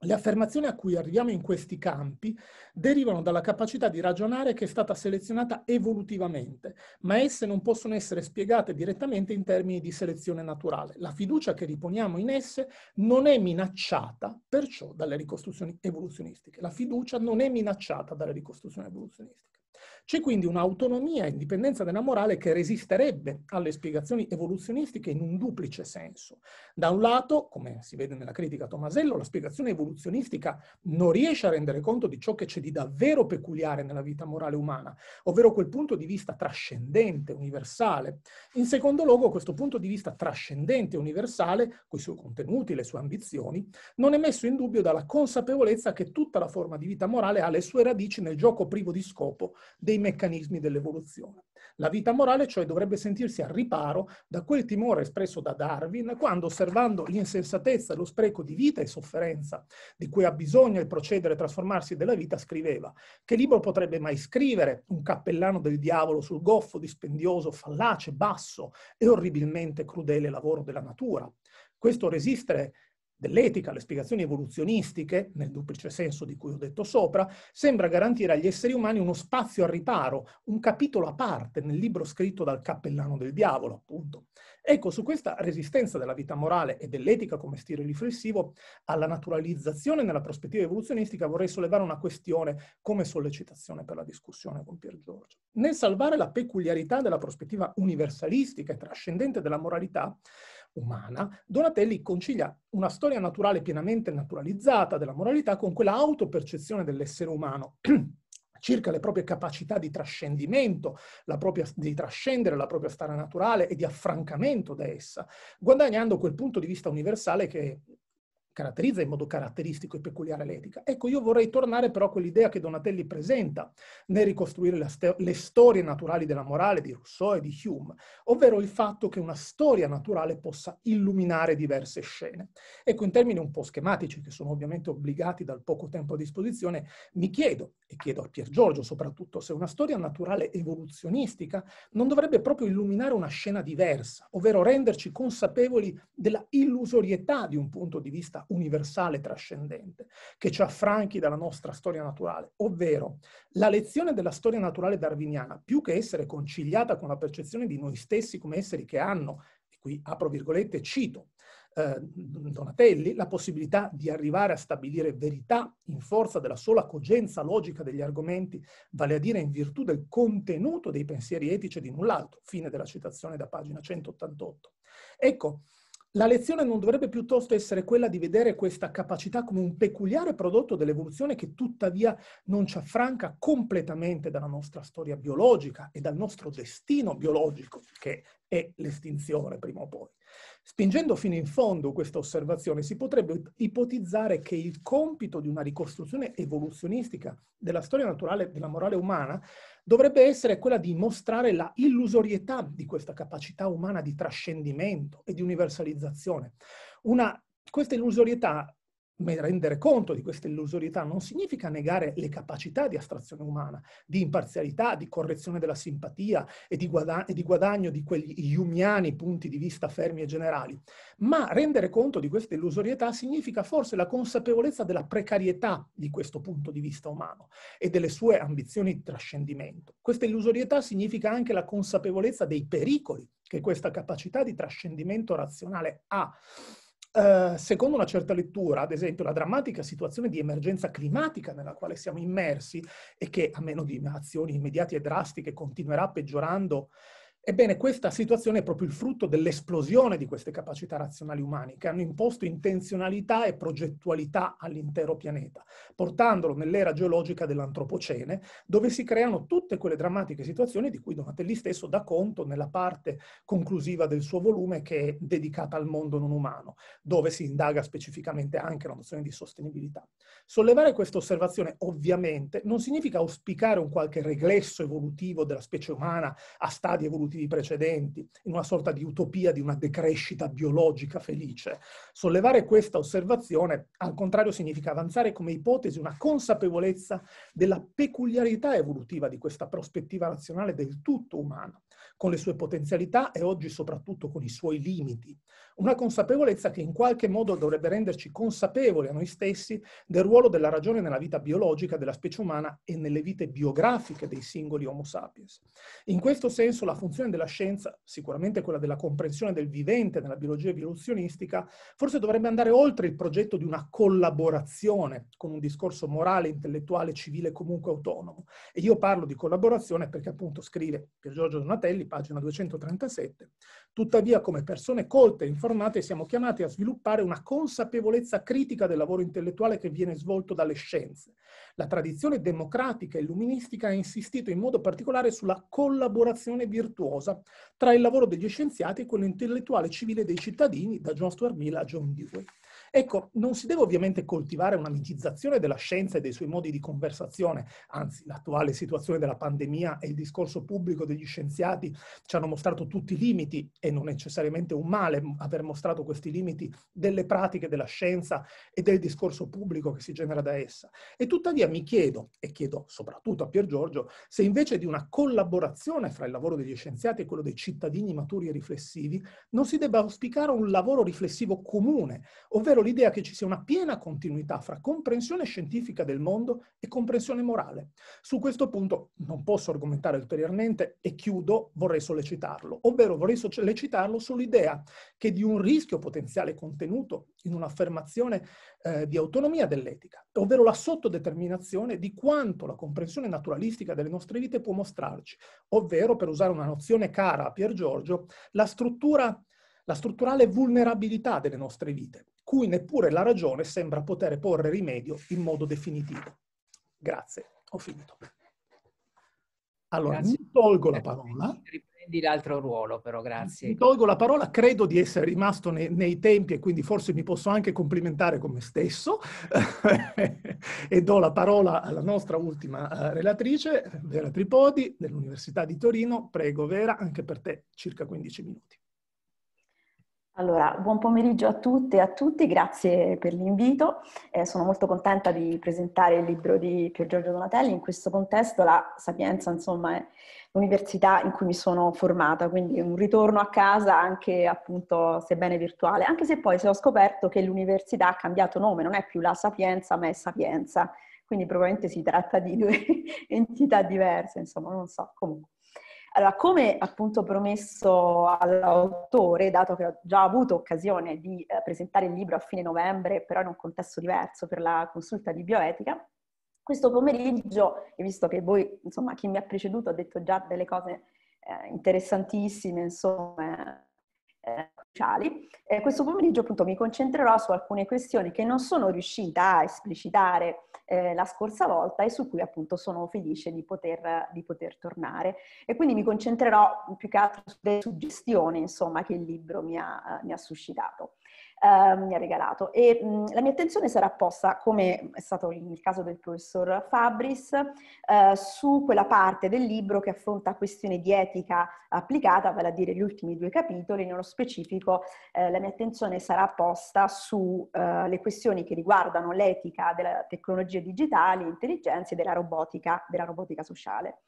Le affermazioni a cui arriviamo in questi campi derivano dalla capacità di ragionare che è stata selezionata evolutivamente, ma esse non possono essere spiegate direttamente in termini di selezione naturale. La fiducia che riponiamo in esse non è minacciata, perciò, dalle ricostruzioni evoluzionistiche. La fiducia non è minacciata dalle ricostruzioni evoluzionistiche. C'è quindi un'autonomia e indipendenza della morale che resisterebbe alle spiegazioni evoluzionistiche in un duplice senso. Da un lato, come si vede nella critica a Tomasello, la spiegazione evoluzionistica non riesce a rendere conto di ciò che c'è di davvero peculiare nella vita morale umana, ovvero quel punto di vista trascendente, universale. In secondo luogo, questo punto di vista trascendente e universale, coi suoi contenuti, le sue ambizioni, non è messo in dubbio dalla consapevolezza che tutta la forma di vita morale ha le sue radici nel gioco privo di scopo dei dei meccanismi dell'evoluzione. La vita morale, cioè, dovrebbe sentirsi al riparo da quel timore espresso da Darwin quando, osservando l'insensatezza e lo spreco di vita e sofferenza di cui ha bisogno il procedere e trasformarsi della vita, scriveva che libro potrebbe mai scrivere un cappellano del diavolo sul goffo, dispendioso, fallace, basso e orribilmente crudele lavoro della natura? Questo resistere dell'etica, le spiegazioni evoluzionistiche, nel duplice senso di cui ho detto sopra, sembra garantire agli esseri umani uno spazio al riparo, un capitolo a parte nel libro scritto dal cappellano del diavolo, appunto. Ecco, su questa resistenza della vita morale e dell'etica come stile riflessivo alla naturalizzazione nella prospettiva evoluzionistica vorrei sollevare una questione come sollecitazione per la discussione con Pier Giorgio. Nel salvare la peculiarità della prospettiva universalistica e trascendente della moralità, umana, Donatelli concilia una storia naturale pienamente naturalizzata della moralità con quella autopercezione dell'essere umano circa le proprie capacità di trascendimento, propria, di trascendere la propria stara naturale e di affrancamento da essa, guadagnando quel punto di vista universale che caratterizza in modo caratteristico e peculiare l'etica. Ecco, io vorrei tornare però a quell'idea che Donatelli presenta nel ricostruire st- le storie naturali della morale di Rousseau e di Hume, ovvero il fatto che una storia naturale possa illuminare diverse scene. Ecco, in termini un po' schematici, che sono ovviamente obbligati dal poco tempo a disposizione, mi chiedo, e chiedo a Pier Giorgio soprattutto, se una storia naturale evoluzionistica non dovrebbe proprio illuminare una scena diversa, ovvero renderci consapevoli della illusorietà di un punto di vista universale trascendente che ci affranchi dalla nostra storia naturale, ovvero la lezione della storia naturale darwiniana, più che essere conciliata con la percezione di noi stessi come esseri che hanno, e qui apro virgolette, cito eh, Donatelli, la possibilità di arrivare a stabilire verità in forza della sola cogenza logica degli argomenti, vale a dire in virtù del contenuto dei pensieri etici e di null'altro, fine della citazione da pagina 188. Ecco, la lezione non dovrebbe piuttosto essere quella di vedere questa capacità come un peculiare prodotto dell'evoluzione che tuttavia non ci affranca completamente dalla nostra storia biologica e dal nostro destino biologico, che è l'estinzione prima o poi. Spingendo fino in fondo questa osservazione, si potrebbe ipotizzare che il compito di una ricostruzione evoluzionistica della storia naturale e della morale umana dovrebbe essere quella di mostrare la illusorietà di questa capacità umana di trascendimento e di universalizzazione. Una, questa illusorietà rendere conto di questa illusorietà non significa negare le capacità di astrazione umana, di imparzialità, di correzione della simpatia e di, guada- e di guadagno di quegli humiani punti di vista fermi e generali, ma rendere conto di questa illusorietà significa forse la consapevolezza della precarietà di questo punto di vista umano e delle sue ambizioni di trascendimento. Questa illusorietà significa anche la consapevolezza dei pericoli che questa capacità di trascendimento razionale ha eh, secondo una certa lettura, ad esempio, la drammatica situazione di emergenza climatica nella quale siamo immersi e che, a meno di azioni immediate e drastiche, continuerà peggiorando Ebbene, questa situazione è proprio il frutto dell'esplosione di queste capacità razionali umane che hanno imposto intenzionalità e progettualità all'intero pianeta, portandolo nell'era geologica dell'Antropocene, dove si creano tutte quelle drammatiche situazioni di cui Donatelli stesso dà conto nella parte conclusiva del suo volume che è dedicata al mondo non umano, dove si indaga specificamente anche la nozione di sostenibilità. Sollevare questa osservazione ovviamente non significa auspicare un qualche regresso evolutivo della specie umana a stadi evolutivi evolutivi precedenti, in una sorta di utopia di una decrescita biologica felice. Sollevare questa osservazione, al contrario, significa avanzare come ipotesi una consapevolezza della peculiarità evolutiva di questa prospettiva razionale del tutto umano con le sue potenzialità e oggi soprattutto con i suoi limiti. Una consapevolezza che in qualche modo dovrebbe renderci consapevoli a noi stessi del ruolo della ragione nella vita biologica della specie umana e nelle vite biografiche dei singoli Homo sapiens. In questo senso la funzione della scienza, sicuramente quella della comprensione del vivente nella biologia evoluzionistica, forse dovrebbe andare oltre il progetto di una collaborazione con un discorso morale, intellettuale, civile comunque autonomo. E io parlo di collaborazione perché appunto scrive Pier Giorgio Donatelli, pagina 237. Tuttavia, come persone colte e informate, siamo chiamati a sviluppare una consapevolezza critica del lavoro intellettuale che viene svolto dalle scienze. La tradizione democratica e illuministica ha insistito in modo particolare sulla collaborazione virtuosa tra il lavoro degli scienziati e quello intellettuale civile dei cittadini, da John Stuart Mill a John Dewey. Ecco, non si deve ovviamente coltivare una mitizzazione della scienza e dei suoi modi di conversazione, anzi l'attuale situazione della pandemia e il discorso pubblico degli scienziati ci hanno mostrato tutti i limiti e non necessariamente un male aver mostrato questi limiti delle pratiche della scienza e del discorso pubblico che si genera da essa. E tuttavia mi chiedo, e chiedo soprattutto a Pier Giorgio, se invece di una collaborazione fra il lavoro degli scienziati e quello dei cittadini maturi e riflessivi, non si debba auspicare un lavoro riflessivo comune, ovvero l'idea che ci sia una piena continuità fra comprensione scientifica del mondo e comprensione morale. Su questo punto non posso argomentare ulteriormente e chiudo, vorrei sollecitarlo, ovvero vorrei sollecitarlo sull'idea che di un rischio potenziale contenuto in un'affermazione eh, di autonomia dell'etica, ovvero la sottodeterminazione di quanto la comprensione naturalistica delle nostre vite può mostrarci, ovvero, per usare una nozione cara a Pier Giorgio, la struttura la strutturale vulnerabilità delle nostre vite, cui neppure la ragione sembra poter porre rimedio in modo definitivo. Grazie, ho finito. Allora, grazie. mi tolgo la eh, parola. Riprendi l'altro ruolo, però grazie. Mi tolgo la parola, credo di essere rimasto nei, nei tempi e quindi forse mi posso anche complimentare con me stesso e do la parola alla nostra ultima eh, relatrice, Vera Tripodi, dell'Università di Torino. Prego Vera, anche per te circa 15 minuti. Allora, buon pomeriggio a tutte e a tutti, grazie per l'invito. Eh, sono molto contenta di presentare il libro di Pier Giorgio Donatelli. In questo contesto la Sapienza, insomma, è l'università in cui mi sono formata, quindi un ritorno a casa anche appunto, sebbene virtuale, anche se poi se ho scoperto che l'università ha cambiato nome, non è più la Sapienza, ma è Sapienza. Quindi probabilmente si tratta di due entità diverse, insomma, non so, comunque. Allora, come appunto promesso all'autore, dato che ho già avuto occasione di eh, presentare il libro a fine novembre, però in un contesto diverso per la consulta di bioetica, questo pomeriggio, e visto che voi, insomma, chi mi ha preceduto ha detto già delle cose eh, interessantissime, insomma, eh, Eh, questo pomeriggio appunto mi concentrerò su alcune questioni che non sono riuscita a esplicitare eh, la scorsa volta e su cui appunto sono felice di poter, di poter, tornare. E quindi mi concentrerò più che altro sulle suggestioni insomma che il libro mi ha, mi ha suscitato. Ehm, mi ha regalato. E mh, mm, la mia attenzione sarà posta, come è stato il caso del professor Fabris, eh, su quella parte del libro che affronta questioni di etica applicata, vale a dire gli ultimi due capitoli. Nello specifico eh, la mia attenzione sarà posta sulle eh, questioni che riguardano l'etica della tecnologia digitale, intelligenze e della robotica, della robotica sociale.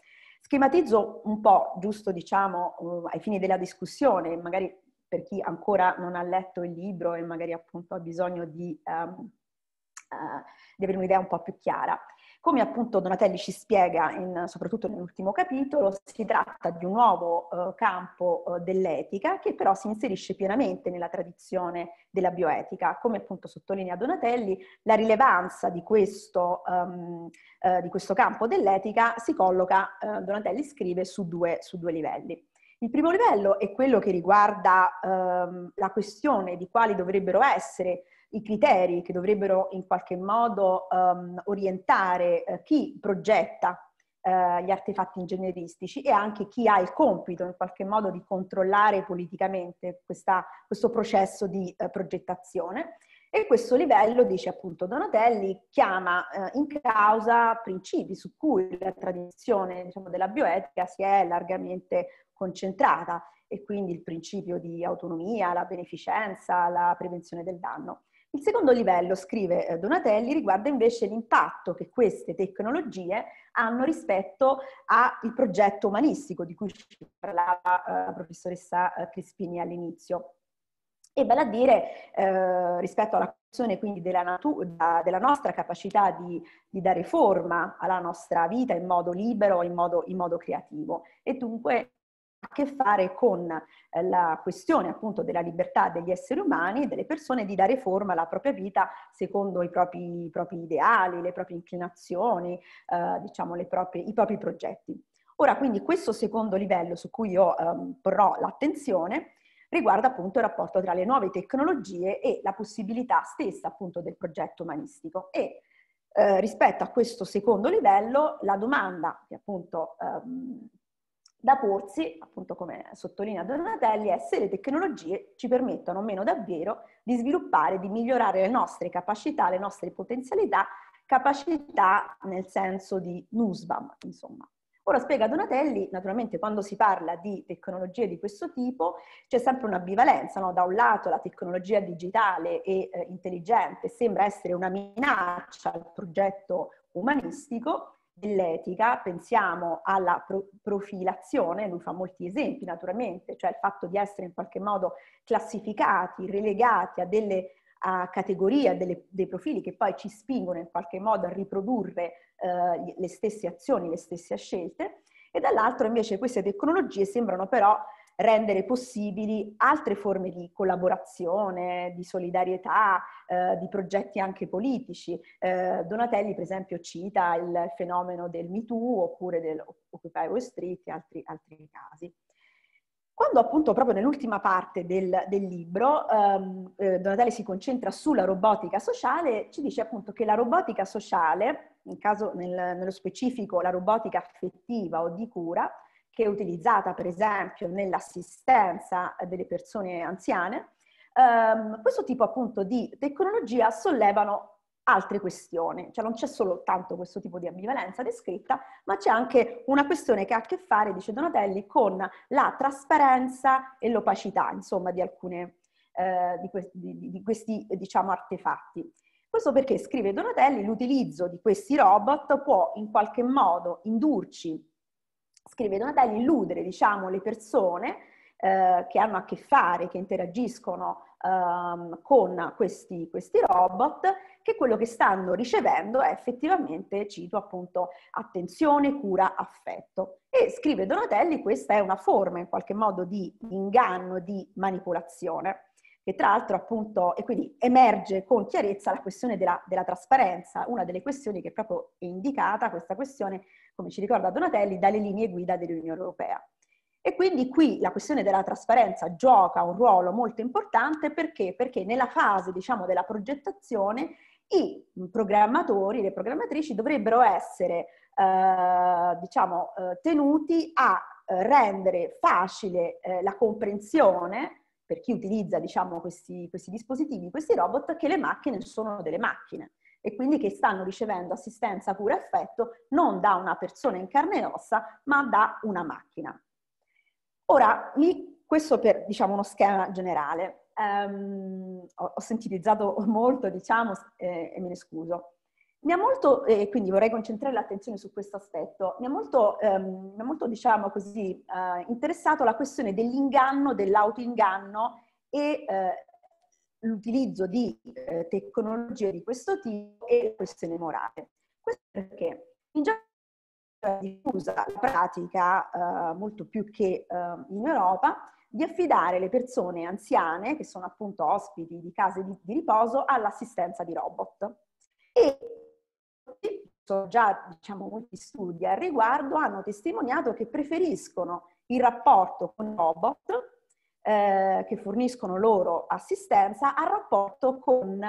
Schematizzo un po', giusto diciamo, eh, ai fini della discussione, magari per chi ancora non ha letto il libro e magari appunto ha bisogno di, um, uh, di avere un'idea un po' più chiara. Come appunto Donatelli ci spiega, in, soprattutto nell'ultimo capitolo, si tratta di un nuovo uh, campo uh, dell'etica che però si inserisce pienamente nella tradizione della bioetica. Come appunto sottolinea Donatelli, la rilevanza di questo, um, uh, di questo campo dell'etica si colloca, Donatelli scrive, su due, su due livelli. Il primo livello è quello che riguarda ehm, la questione di quali dovrebbero essere i criteri che dovrebbero in qualche modo ehm, orientare eh, chi progetta eh, gli artefatti ingegneristici e anche chi ha il compito in qualche modo di controllare politicamente questa, questo processo di eh, progettazione. E questo livello, dice appunto Donatelli, chiama eh, in causa principi su cui la tradizione diciamo, della bioetica si è largamente concentrata e quindi il principio di autonomia, la beneficenza, la prevenzione del danno. Il secondo livello, scrive eh, Donatelli, riguarda invece l'impatto che queste tecnologie hanno rispetto al progetto umanistico di cui ci parlava eh, la professoressa eh, Crispini all'inizio. E vale a dire, eh, rispetto alla questione quindi della, natura, della nostra capacità di, di, dare forma alla nostra vita in modo libero, in modo, in modo creativo. E dunque che fare con eh, la questione appunto della libertà degli esseri umani e delle persone di dare forma alla propria vita secondo i propri, i propri ideali, le proprie inclinazioni, eh, diciamo proprie, i propri progetti. Ora quindi questo secondo livello su cui io ehm, porrò l'attenzione riguarda appunto il rapporto tra le nuove tecnologie e la possibilità stessa appunto del progetto umanistico e eh, rispetto a questo secondo livello la domanda che appunto ehm, da porsi, appunto come sottolinea Donatelli, è se le tecnologie ci permettono o meno davvero di sviluppare, di migliorare le nostre capacità, le nostre potenzialità, capacità nel senso di NUSBAM, insomma. Ora spiega Donatelli, naturalmente quando si parla di tecnologie di questo tipo c'è sempre una bivalenza, no? da un lato la tecnologia digitale e eh, intelligente sembra essere una minaccia al progetto umanistico, dell'etica, pensiamo alla profilazione, lui fa molti esempi naturalmente, cioè il fatto di essere in qualche modo classificati, relegati a delle a categorie, a delle, dei profili che poi ci spingono in qualche modo a riprodurre eh, le stesse azioni, le stesse scelte, e dall'altro invece queste tecnologie sembrano però rendere possibili altre forme di collaborazione, di solidarietà, eh, di progetti anche politici. Eh, Donatelli, per esempio, cita il fenomeno del MeToo oppure del Occupy Wall Street e altri, altri casi. Quando appunto proprio nell'ultima parte del, del libro ehm, eh, Donatelli si concentra sulla robotica sociale, ci dice appunto che la robotica sociale, in caso nel, nello specifico la robotica affettiva o di cura, che è utilizzata per esempio nell'assistenza delle persone anziane, ehm, questo tipo appunto di tecnologia sollevano altre questioni, cioè non c'è solo tanto questo tipo di ambivalenza descritta, ma c'è anche una questione che ha a che fare, dice Donatelli, con la trasparenza e l'opacità, insomma, di alcune eh, di, questi, di questi, diciamo, artefatti. Questo perché, scrive Donatelli, l'utilizzo di questi robot può in qualche modo indurci scrive dall'illudere diciamo, le persone eh, che hanno a che fare, che interagiscono ehm, con questi, questi, robot, che quello che stanno ricevendo è effettivamente, cito appunto, attenzione, cura, affetto. E scrive Donatelli, questa è una forma in qualche modo di inganno, di manipolazione, che tra l'altro appunto, e quindi emerge con chiarezza la questione della, della trasparenza, una delle questioni che proprio è indicata, questa questione come ci ricorda Donatelli, dalle linee guida dell'Unione Europea. E quindi qui la questione della trasparenza gioca un ruolo molto importante perché? Perché nella fase diciamo, della progettazione i programmatori, le programmatrici dovrebbero essere eh, diciamo, eh, tenuti a eh, rendere facile eh, la comprensione per chi utilizza diciamo, questi, questi dispositivi, questi robot, che le macchine sono delle macchine e quindi che stanno ricevendo assistenza cura-effetto non da una persona in carne e ossa, ma da una macchina. Ora, questo per diciamo, uno schema generale. Um, ho, ho sintetizzato molto, diciamo, eh, e me ne scuso. Mi ha molto, eh, quindi vorrei concentrare l'attenzione su questo aspetto, mi ha molto, ehm, molto diciamo così, eh, interessato la questione dell'inganno, dell'autoinganno e eh, l'utilizzo di eh, tecnologie di questo tipo e questione morale. Questo perché in Giappone è diffusa la pratica, eh, molto più che eh, in Europa, di affidare le persone anziane, che sono appunto ospiti di case di, di riposo, all'assistenza di robot. E già diciamo, molti studi al riguardo hanno testimoniato che preferiscono il rapporto con il robot eh, che forniscono loro assistenza al rapporto con,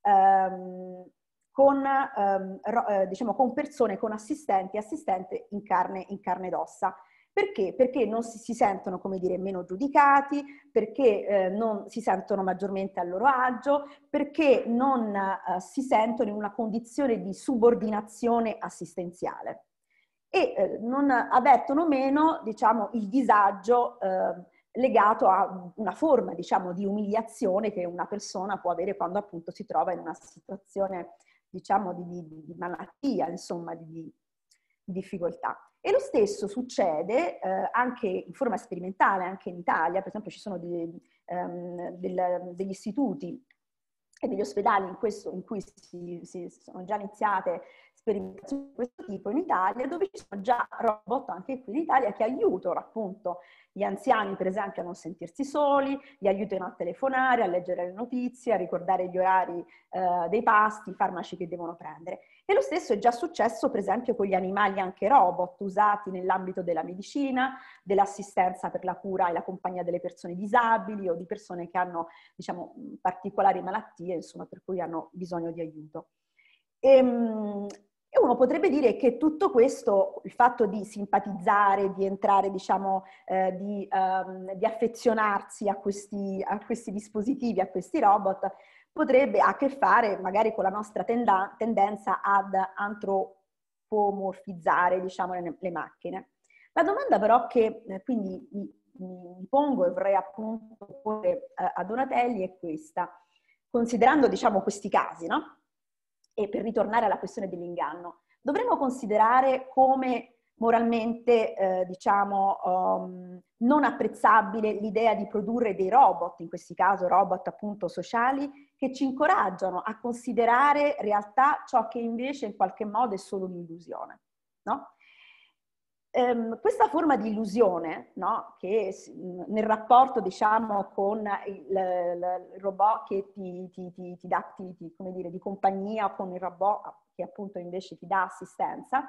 ehm, con, ehm, ro- eh, diciamo, con persone, con assistenti, assistente in carne, in carne ed ossa. Perché? Perché non si, si, sentono, come dire, meno giudicati, perché eh, non si sentono maggiormente a loro agio, perché non eh, si sentono in una condizione di subordinazione assistenziale e eh, non avvertono meno, diciamo, il disagio ehm, legato a una forma, diciamo, di umiliazione che una persona può avere quando appunto si trova in una situazione, diciamo, di, di, di malattia, insomma, di, di, difficoltà. E lo stesso succede eh, anche in forma sperimentale, anche in Italia, per esempio ci sono dei, um, ehm, del, degli istituti e degli ospedali in, questo, in cui si, si sono già iniziate sperimentazioni di questo tipo in Italia, dove ci sono già robot anche qui in Italia che aiutano appunto gli anziani, per esempio, a non sentirsi soli, li aiutano a telefonare, a leggere le notizie, a ricordare gli orari eh, dei pasti, i farmaci che devono prendere. E lo stesso è già successo, per esempio, con gli animali anche robot usati nell'ambito della medicina, dell'assistenza per la cura e la compagnia delle persone disabili o di persone che hanno, diciamo, particolari malattie, insomma, per cui hanno bisogno di aiuto. E, ehm, e uno potrebbe dire che tutto questo, il fatto di simpatizzare, di entrare, diciamo, eh, di, um, di, affezionarsi a questi, a questi, dispositivi, a questi robot, potrebbe a che fare magari con la nostra tenda- tendenza ad antropomorfizzare, diciamo, le, le macchine. La domanda però che eh, quindi mi, mi, pongo e vorrei appunto porre eh, a Donatelli è questa. Considerando, diciamo, questi casi, no? e per ritornare alla questione dell'inganno, dovremmo considerare come moralmente, eh, diciamo, um, non apprezzabile l'idea di produrre dei robot, in questi casi robot appunto sociali, che ci incoraggiano a considerare realtà ciò che invece in qualche modo è solo un'illusione, no? Um, questa forma di illusione, no? che nel rapporto diciamo, con il, il, il, robot che ti, ti, ti, ti dà dire, di compagnia con il robot che appunto invece ti dà assistenza,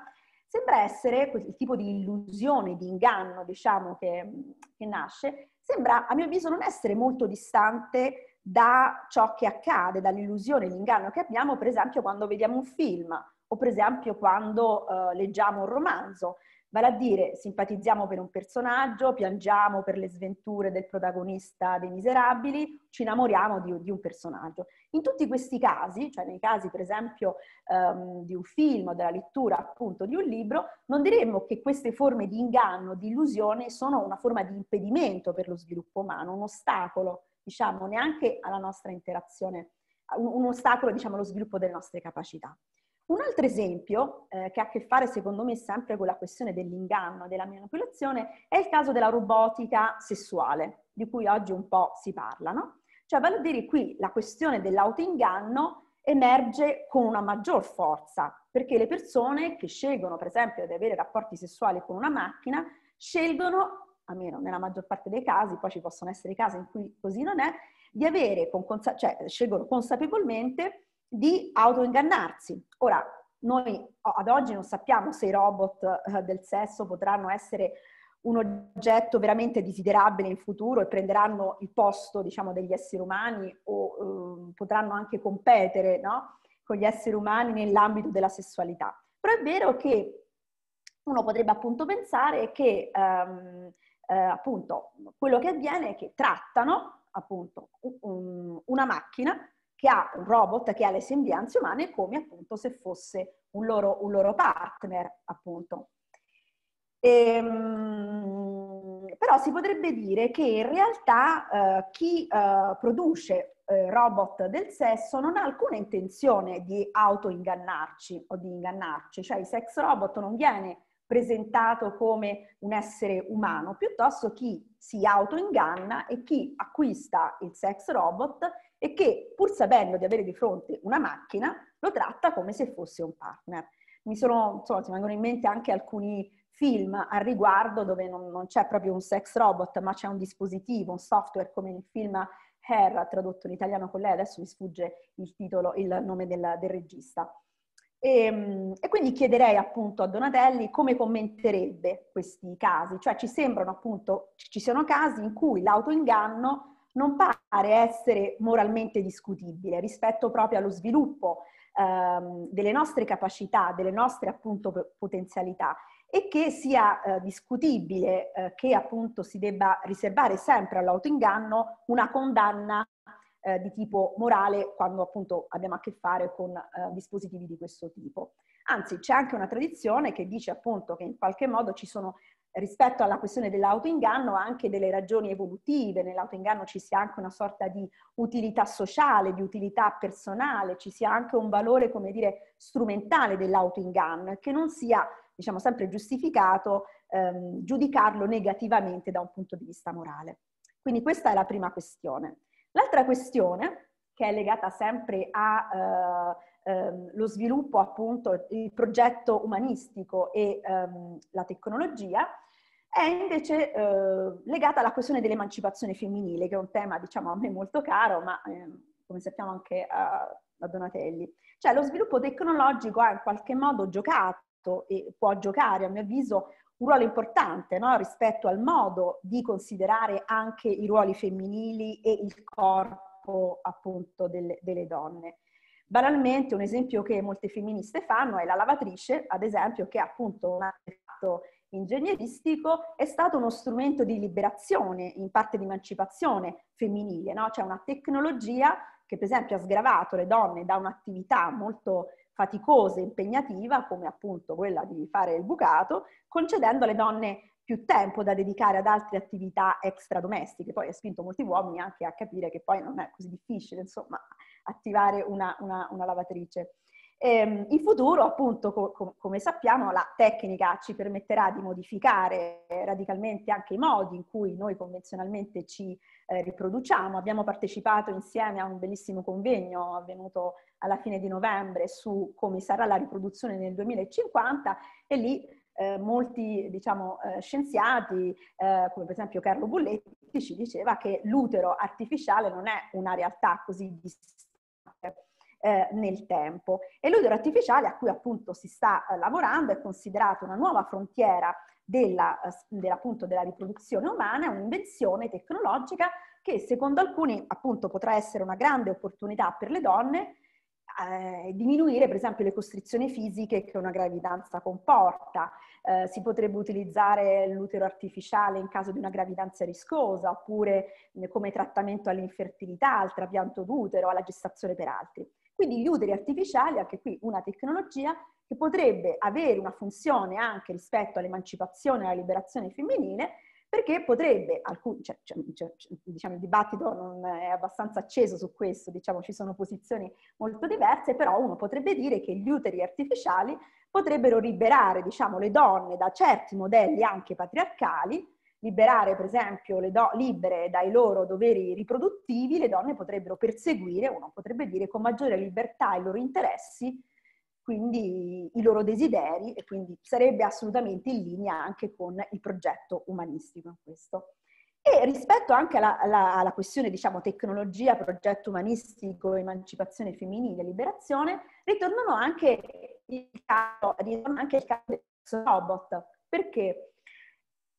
sembra essere il tipo di illusione, di inganno diciamo, che, che nasce, sembra a mio avviso non essere molto distante da ciò che accade, dall'illusione, l'inganno che abbiamo per esempio quando vediamo un film o per esempio quando uh, leggiamo un romanzo. Vale a dire, simpatizziamo per un personaggio, piangiamo per le sventure del protagonista dei Miserabili, ci innamoriamo di, di un personaggio. In tutti questi casi, cioè nei casi per esempio um, di un film o della lettura appunto di un libro, non diremmo che queste forme di inganno, di illusione, sono una forma di impedimento per lo sviluppo umano, un ostacolo, diciamo, neanche alla nostra interazione, un, un ostacolo, diciamo, allo sviluppo delle nostre capacità. Un altro esempio eh, che ha a che fare secondo me sempre con la questione dell'inganno e della manipolazione è il caso della robotica sessuale, di cui oggi un po' si parla, no? Cioè, vale a dire qui la questione dell'autoinganno emerge con una maggior forza, perché le persone che scelgono, per esempio, di avere rapporti sessuali con una macchina, scelgono almeno nella maggior parte dei casi, poi ci possono essere casi in cui così non è, di avere, con consa- cioè scelgono consapevolmente di autoingannarsi. Ora, noi ad oggi non sappiamo se i robot eh, del sesso potranno essere un oggetto veramente desiderabile in futuro e prenderanno il posto, diciamo, degli esseri umani o eh, potranno anche competere, no? con gli esseri umani nell'ambito della sessualità. Però è vero che uno potrebbe appunto pensare che ehm, eh, appunto quello che avviene è che trattano appunto un, una macchina che ha un robot che ha le sembianze umane come appunto se fosse un loro, un loro partner, appunto. Ehm, però si potrebbe dire che in realtà eh, chi eh, produce eh, robot del sesso non ha alcuna intenzione di auto-ingannarci o di ingannarci, cioè il sex robot non viene presentato come un essere umano, piuttosto chi si auto-inganna e chi acquista il sex robot e che pur sapendo di avere di fronte una macchina lo tratta come se fosse un partner. Mi sono, insomma, mi vengono in mente anche alcuni film al riguardo dove non, non c'è proprio un sex robot ma c'è un dispositivo, un software come nel film Hair, tradotto in italiano con lei, adesso mi sfugge il titolo, il nome del, del regista. E, ehm, e, quindi chiederei appunto a Donatelli come commenterebbe questi casi, cioè ci sembrano appunto, ci sono casi in cui l'autoinganno non pare essere moralmente discutibile rispetto proprio allo sviluppo ehm, delle nostre capacità, delle nostre appunto potenzialità e che sia eh, discutibile eh, che appunto si debba riservare sempre all'autoinganno una condanna eh, di tipo morale quando appunto abbiamo a che fare con eh, dispositivi di questo tipo. Anzi, c'è anche una tradizione che dice appunto che in qualche modo ci sono rispetto alla questione dell'autoinganno anche delle ragioni evolutive, nell'autoinganno ci sia anche una sorta di utilità sociale, di utilità personale, ci sia anche un valore, come dire, strumentale dell'autoinganno, e che non sia, diciamo, sempre giustificato ehm, giudicarlo negativamente da un punto di vista morale. Quindi questa è la prima questione. L'altra questione, che è legata sempre a... Eh, Ehm, lo sviluppo appunto, il progetto umanistico e ehm, la tecnologia, è invece eh, legata alla questione dell'emancipazione femminile, che è un tema diciamo a me molto caro, ma eh, come sappiamo anche a, a, Donatelli. Cioè lo sviluppo tecnologico ha in qualche modo giocato e può giocare, a mio avviso, un ruolo importante no? rispetto al modo di considerare anche i ruoli femminili e il corpo appunto delle, delle donne. Banalmente un esempio che molte femministe fanno è la lavatrice, ad esempio, che è appunto un artefatto ingegneristico è stato uno strumento di liberazione, in parte di emancipazione femminile, no? cioè una tecnologia che per esempio ha sgravato le donne da un'attività molto faticosa e impegnativa, come appunto quella di fare il bucato, concedendo alle donne più tempo da dedicare ad altre attività extradomestiche. Poi ha spinto molti uomini anche a capire che poi non è così difficile, insomma, attivare una, una, una lavatrice. Eh, in futuro, appunto, co- com- come sappiamo, la tecnica ci permetterà di modificare radicalmente anche i modi in cui noi convenzionalmente ci eh, riproduciamo. Abbiamo partecipato insieme a un bellissimo convegno avvenuto alla fine di novembre su come sarà la riproduzione nel 2050 e lì eh, molti diciamo, eh, scienziati, eh, come per esempio Carlo Bulletti, ci diceva che l'utero artificiale non è una realtà così distante eh, nel tempo. E l'odore artificiale a cui appunto si sta eh, lavorando è considerato una nuova frontiera della, eh, della, appunto, della riproduzione umana, un'invenzione tecnologica che secondo alcuni appunto potrà essere una grande opportunità per le donne eh, diminuire per esempio le costrizioni fisiche che una gravidanza comporta. Eh, si potrebbe utilizzare l'utero artificiale in caso di una gravidanza riscosa oppure eh, come trattamento all'infertilità, al trapianto d'utero, alla gestazione per altri. Quindi gli uteri artificiali, anche qui una tecnologia che potrebbe avere una funzione anche rispetto all'emancipazione e alla liberazione femminile, perché potrebbe, alcun, cioè, cioè, cioè, cioè, diciamo, il dibattito non è abbastanza acceso su questo, diciamo, ci sono posizioni molto diverse, però uno potrebbe dire che gli uteri artificiali potrebbero liberare, diciamo, le donne da certi modelli anche patriarcali liberare, per esempio, le donne libere dai loro doveri riproduttivi, le donne potrebbero perseguire, uno potrebbe dire, con maggiore libertà i loro interessi, quindi i loro desideri, e quindi sarebbe assolutamente in linea anche con il progetto umanistico in questo. E rispetto anche alla, alla, alla questione, diciamo, tecnologia, progetto umanistico, emancipazione femminile, liberazione, ritornano anche il caso, ritornano anche il caso del robot, perché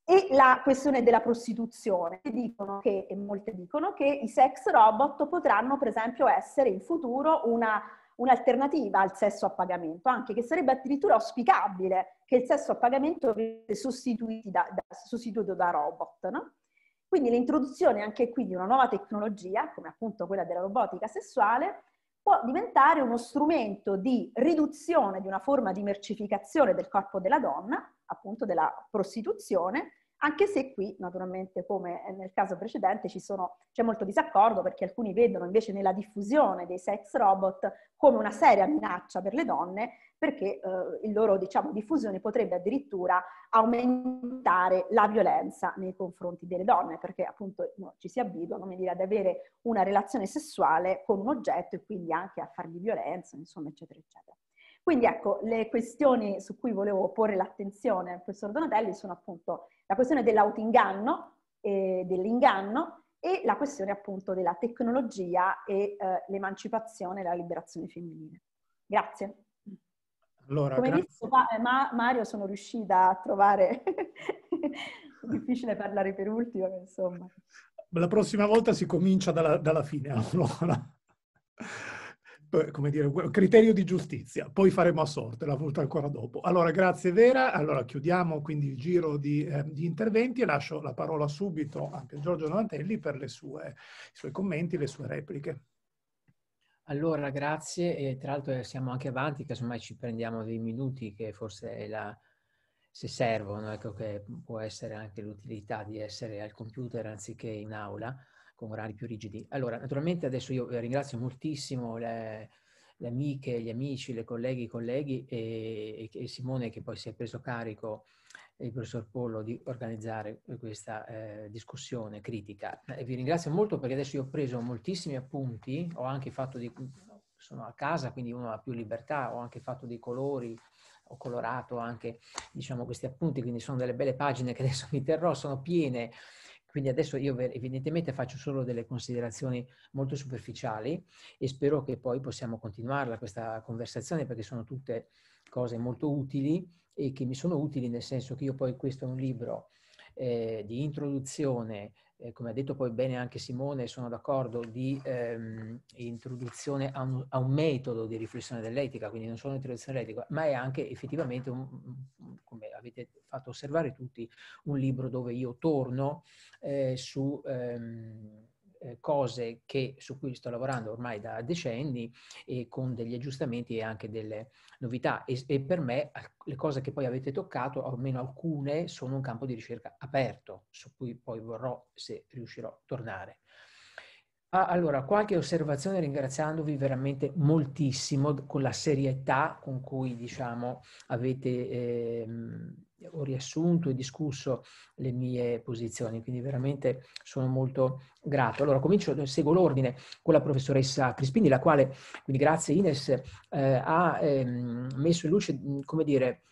e la questione della prostituzione, dicono che, e molte dicono che i sex robot potranno per esempio essere in futuro una, un'alternativa al sesso a pagamento, anche che sarebbe addirittura auspicabile che il sesso a pagamento venisse sostituito da, da, sostituito da robot. No? Quindi l'introduzione anche qui di una nuova tecnologia, come appunto quella della robotica sessuale, può diventare uno strumento di riduzione di una forma di mercificazione del corpo della donna appunto della prostituzione, anche se qui naturalmente come nel caso precedente ci sono, c'è molto disaccordo perché alcuni vedono invece nella diffusione dei sex robot come una seria minaccia per le donne perché eh, la loro diciamo, diffusione potrebbe addirittura aumentare la violenza nei confronti delle donne perché appunto no, ci si abitua dire, ad avere una relazione sessuale con un oggetto e quindi anche a fargli violenza, insomma eccetera eccetera. Quindi ecco, le questioni su cui volevo porre l'attenzione al professor Donatelli sono appunto la questione dell'autoinganno, e dell'inganno e la questione appunto della tecnologia e eh, l'emancipazione e la liberazione femminile. Grazie. Allora, Come grazie. visto, ma, Mario, sono riuscita a trovare... difficile parlare per ultimo, insomma. La prossima volta si comincia dalla, dalla fine, allora. Eh, come dire, criterio di giustizia, poi faremo a sorte la volta ancora dopo. Allora, grazie Vera, allora chiudiamo quindi il giro di, eh, di interventi e lascio la parola subito anche a Giorgio Novantelli per sue, i suoi commenti, le sue repliche. Allora, grazie e tra l'altro eh, siamo anche avanti, casomai ci prendiamo dei minuti che forse la, se servono, ecco che può essere anche l'utilità di essere al computer anziché in aula con orari più rigidi. Allora, naturalmente adesso io eh, ringrazio moltissimo le, le amiche, gli amici, le colleghe, i colleghi e, e, Simone che poi si è preso carico e il professor Pollo di organizzare questa eh, discussione critica. E eh, vi ringrazio molto perché adesso io ho preso moltissimi appunti, ho anche fatto di, sono a casa, quindi uno ha più libertà, ho anche fatto dei colori, ho colorato anche diciamo, questi appunti, quindi sono delle belle pagine che adesso mi terrò, sono piene quindi adesso io evidentemente faccio solo delle considerazioni molto superficiali e spero che poi possiamo continuare questa conversazione perché sono tutte cose molto utili e che mi sono utili nel senso che io poi questo è un libro eh, di introduzione eh, come ha detto poi bene anche Simone, sono d'accordo, di ehm, introduzione a un, a un, metodo di riflessione dell'etica, quindi non solo introduzione all'etica, ma è anche effettivamente, un, come avete fatto osservare tutti, un libro dove io torno eh, su... Ehm, eh, cose che, su cui sto lavorando ormai da decenni e con degli aggiustamenti e anche delle novità. E, e per me le cose che poi avete toccato, almeno alcune, sono un campo di ricerca aperto, su cui poi vorrò, se riuscirò, tornare. Ah, allora, qualche osservazione ringraziandovi veramente moltissimo con la serietà con cui diciamo, avete ehm, ho riassunto e discusso le mie posizioni, quindi veramente sono molto grato. Allora comincio, seguo l'ordine con la professoressa Crispini, la quale, quindi grazie Ines, eh, ha ehm, messo in luce, come dire,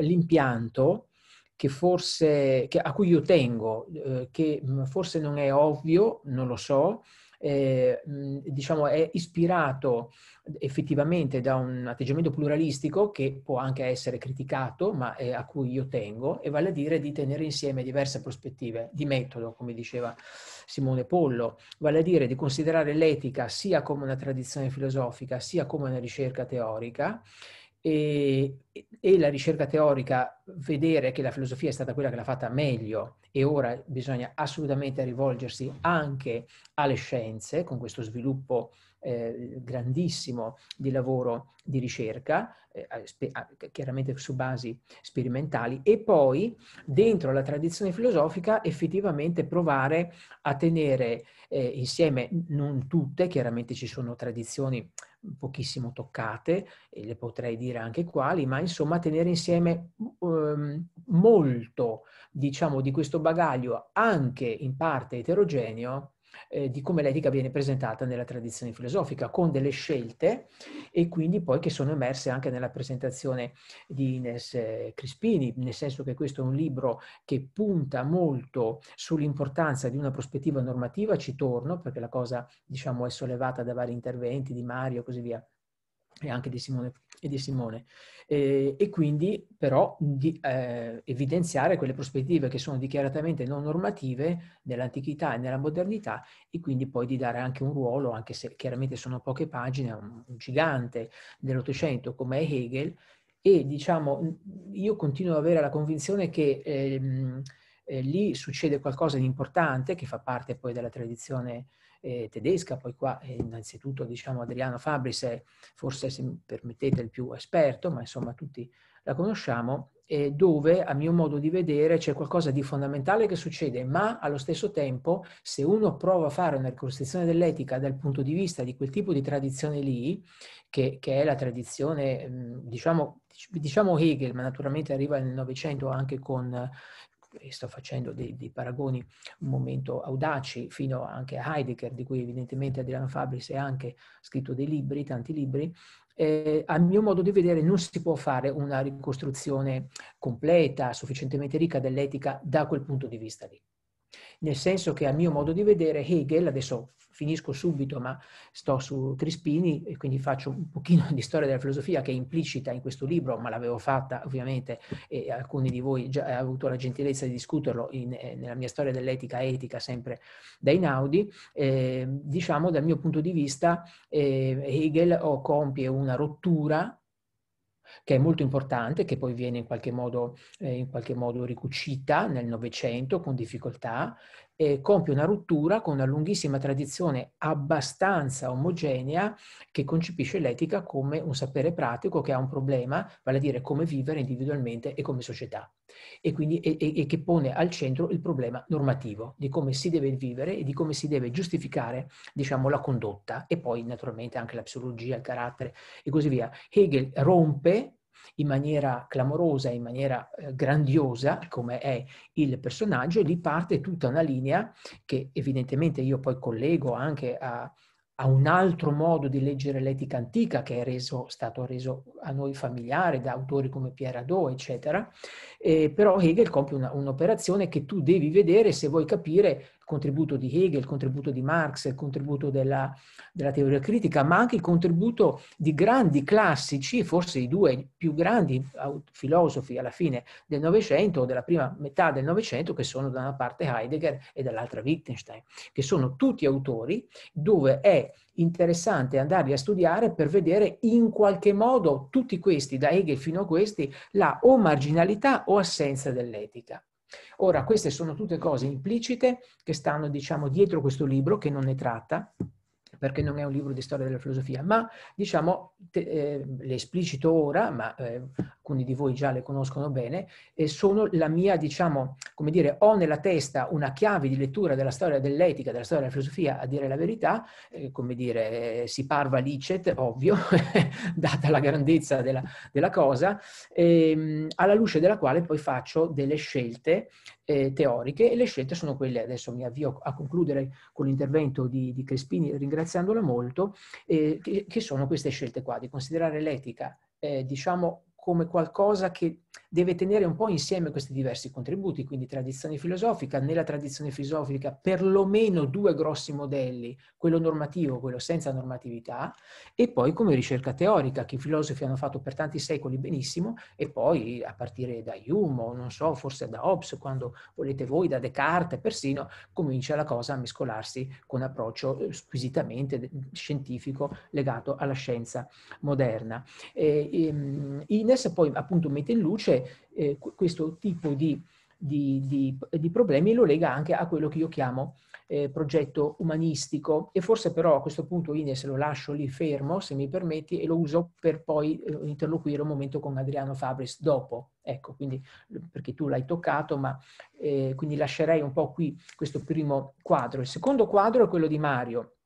l'impianto che forse, che, a cui io tengo, eh, che forse non è ovvio, non lo so, eh, diciamo, è ispirato effettivamente da un atteggiamento pluralistico che può anche essere criticato, ma eh, a cui io tengo, e vale a dire di tenere insieme diverse prospettive di metodo, come diceva Simone Pollo, vale a dire di considerare l'etica sia come una tradizione filosofica, sia come una ricerca teorica, e, e, la ricerca teorica vedere che la filosofia è stata quella che l'ha fatta meglio e ora bisogna assolutamente rivolgersi anche alle scienze con questo sviluppo eh, grandissimo di lavoro di ricerca, eh, chiaramente su basi sperimentali, e poi dentro la tradizione filosofica effettivamente provare a tenere eh, insieme, non tutte, chiaramente ci sono tradizioni pochissimo toccate, e le potrei dire anche quali, ma insomma tenere insieme um, molto, diciamo, di questo bagaglio anche in parte eterogeneo eh, di come l'etica viene presentata nella tradizione filosofica, con delle scelte e quindi poi che sono emerse anche nella presentazione di Ines eh, Crispini, nel senso che questo è un libro che punta molto sull'importanza di una prospettiva normativa, ci torno perché la cosa diciamo è sollevata da vari interventi di Mario e così via e anche di Simone e di Simone. E, e quindi però di, eh, evidenziare quelle prospettive che sono dichiaratamente non normative nell'antichità e nella modernità e quindi poi di dare anche un ruolo, anche se chiaramente sono poche pagine, un, un gigante dell'Ottocento come è Hegel e diciamo io continuo ad avere la convinzione che eh, eh, lì succede qualcosa di importante che fa parte poi della tradizione eh, tedesca, poi qua eh, innanzitutto diciamo Adriano Fabris è forse, se mi permettete, il più esperto, ma insomma tutti la conosciamo, eh, dove a mio modo di vedere c'è qualcosa di fondamentale che succede, ma allo stesso tempo se uno prova a fare una ricostruzione dell'etica dal punto di vista di quel tipo di tradizione lì, che, che è la tradizione, mm, diciamo, diciamo Hegel, ma naturalmente arriva nel Novecento anche con e sto facendo dei, dei, paragoni un momento audaci, fino anche a Heidegger, di cui evidentemente Adriano Fabris ha anche scritto dei libri, tanti libri, eh, a mio modo di vedere non si può fare una ricostruzione completa, sufficientemente ricca dell'etica da quel punto di vista lì. Nel senso che a mio modo di vedere Hegel, adesso finisco subito ma sto su Crispini e quindi faccio un pochino di storia della filosofia che è implicita in questo libro, ma l'avevo fatta ovviamente e alcuni di voi già hanno avuto la gentilezza di discuterlo in, eh, nella mia storia dell'etica etica sempre dai Naudi. Eh, diciamo dal mio punto di vista eh, Hegel oh, compie una rottura che è molto importante, che poi viene in qualche modo, eh, in qualche modo ricucita nel Novecento con difficoltà, eh, compie una rottura con una lunghissima tradizione abbastanza omogenea che concepisce l'etica come un sapere pratico che ha un problema, vale a dire come vivere individualmente e come società, e, quindi, e, e che pone al centro il problema normativo di come si deve vivere e di come si deve giustificare diciamo, la condotta e poi naturalmente anche la psicologia, il carattere e così via. Hegel rompe in maniera clamorosa, in maniera eh, grandiosa, come è il personaggio, e lì parte tutta una linea che evidentemente io poi collego anche a, a un altro modo di leggere l'etica antica che è reso, stato reso a noi familiare da autori come Pierre Hadot, eccetera. Eh, però Hegel compie una, un'operazione che tu devi vedere se vuoi capire il contributo di Hegel, il contributo di Marx, il contributo della, della teoria critica, ma anche il contributo di grandi classici, forse i due più grandi filosofi alla fine del Novecento o della prima metà del Novecento, che sono da una parte Heidegger e dall'altra Wittgenstein, che sono tutti autori dove è interessante andarli a studiare per vedere in qualche modo tutti questi, da Hegel fino a questi, la o marginalità o assenza dell'etica. Ora, queste sono tutte cose implicite che stanno, diciamo, dietro questo libro, che non ne tratta, perché non è un libro di storia della filosofia, ma diciamo, te, eh, le esplicito ora, ma eh, alcuni di voi già le conoscono bene, e sono la mia, diciamo, come dire, ho nella testa una chiave di lettura della storia dell'etica, della storia della filosofia, a dire la verità, eh, come dire, eh, si parva licet, ovvio, data la grandezza della, della cosa, ehm, alla luce della quale poi faccio delle scelte eh, teoriche e le scelte sono quelle, adesso mi avvio a concludere con l'intervento di, di Crespini ringraziandola molto, eh, che, che, sono queste scelte qua, di considerare l'etica, eh, diciamo, come qualcosa che deve tenere un po' insieme questi diversi contributi, quindi tradizione filosofica, nella tradizione filosofica perlomeno due grossi modelli, quello normativo, quello senza normatività, e poi come ricerca teorica, che i filosofi hanno fatto per tanti secoli benissimo, e poi a partire da Hume, o non so, forse da Hobbes, quando volete voi, da Descartes persino, comincia la cosa a mescolarsi con approccio eh, squisitamente scientifico legato alla scienza moderna. E, e, ehm, Ines poi appunto mette in luce eh, questo tipo di, di, di, di, problemi lo lega anche a quello che io chiamo eh, progetto umanistico e forse però a questo punto Ines lo lascio lì fermo, se mi permetti, e lo uso per poi eh, interloquire un momento con Adriano Fabris dopo. Ecco, quindi perché tu l'hai toccato, ma eh, quindi lascerei un po' qui questo primo quadro. Il secondo quadro è quello di Mario.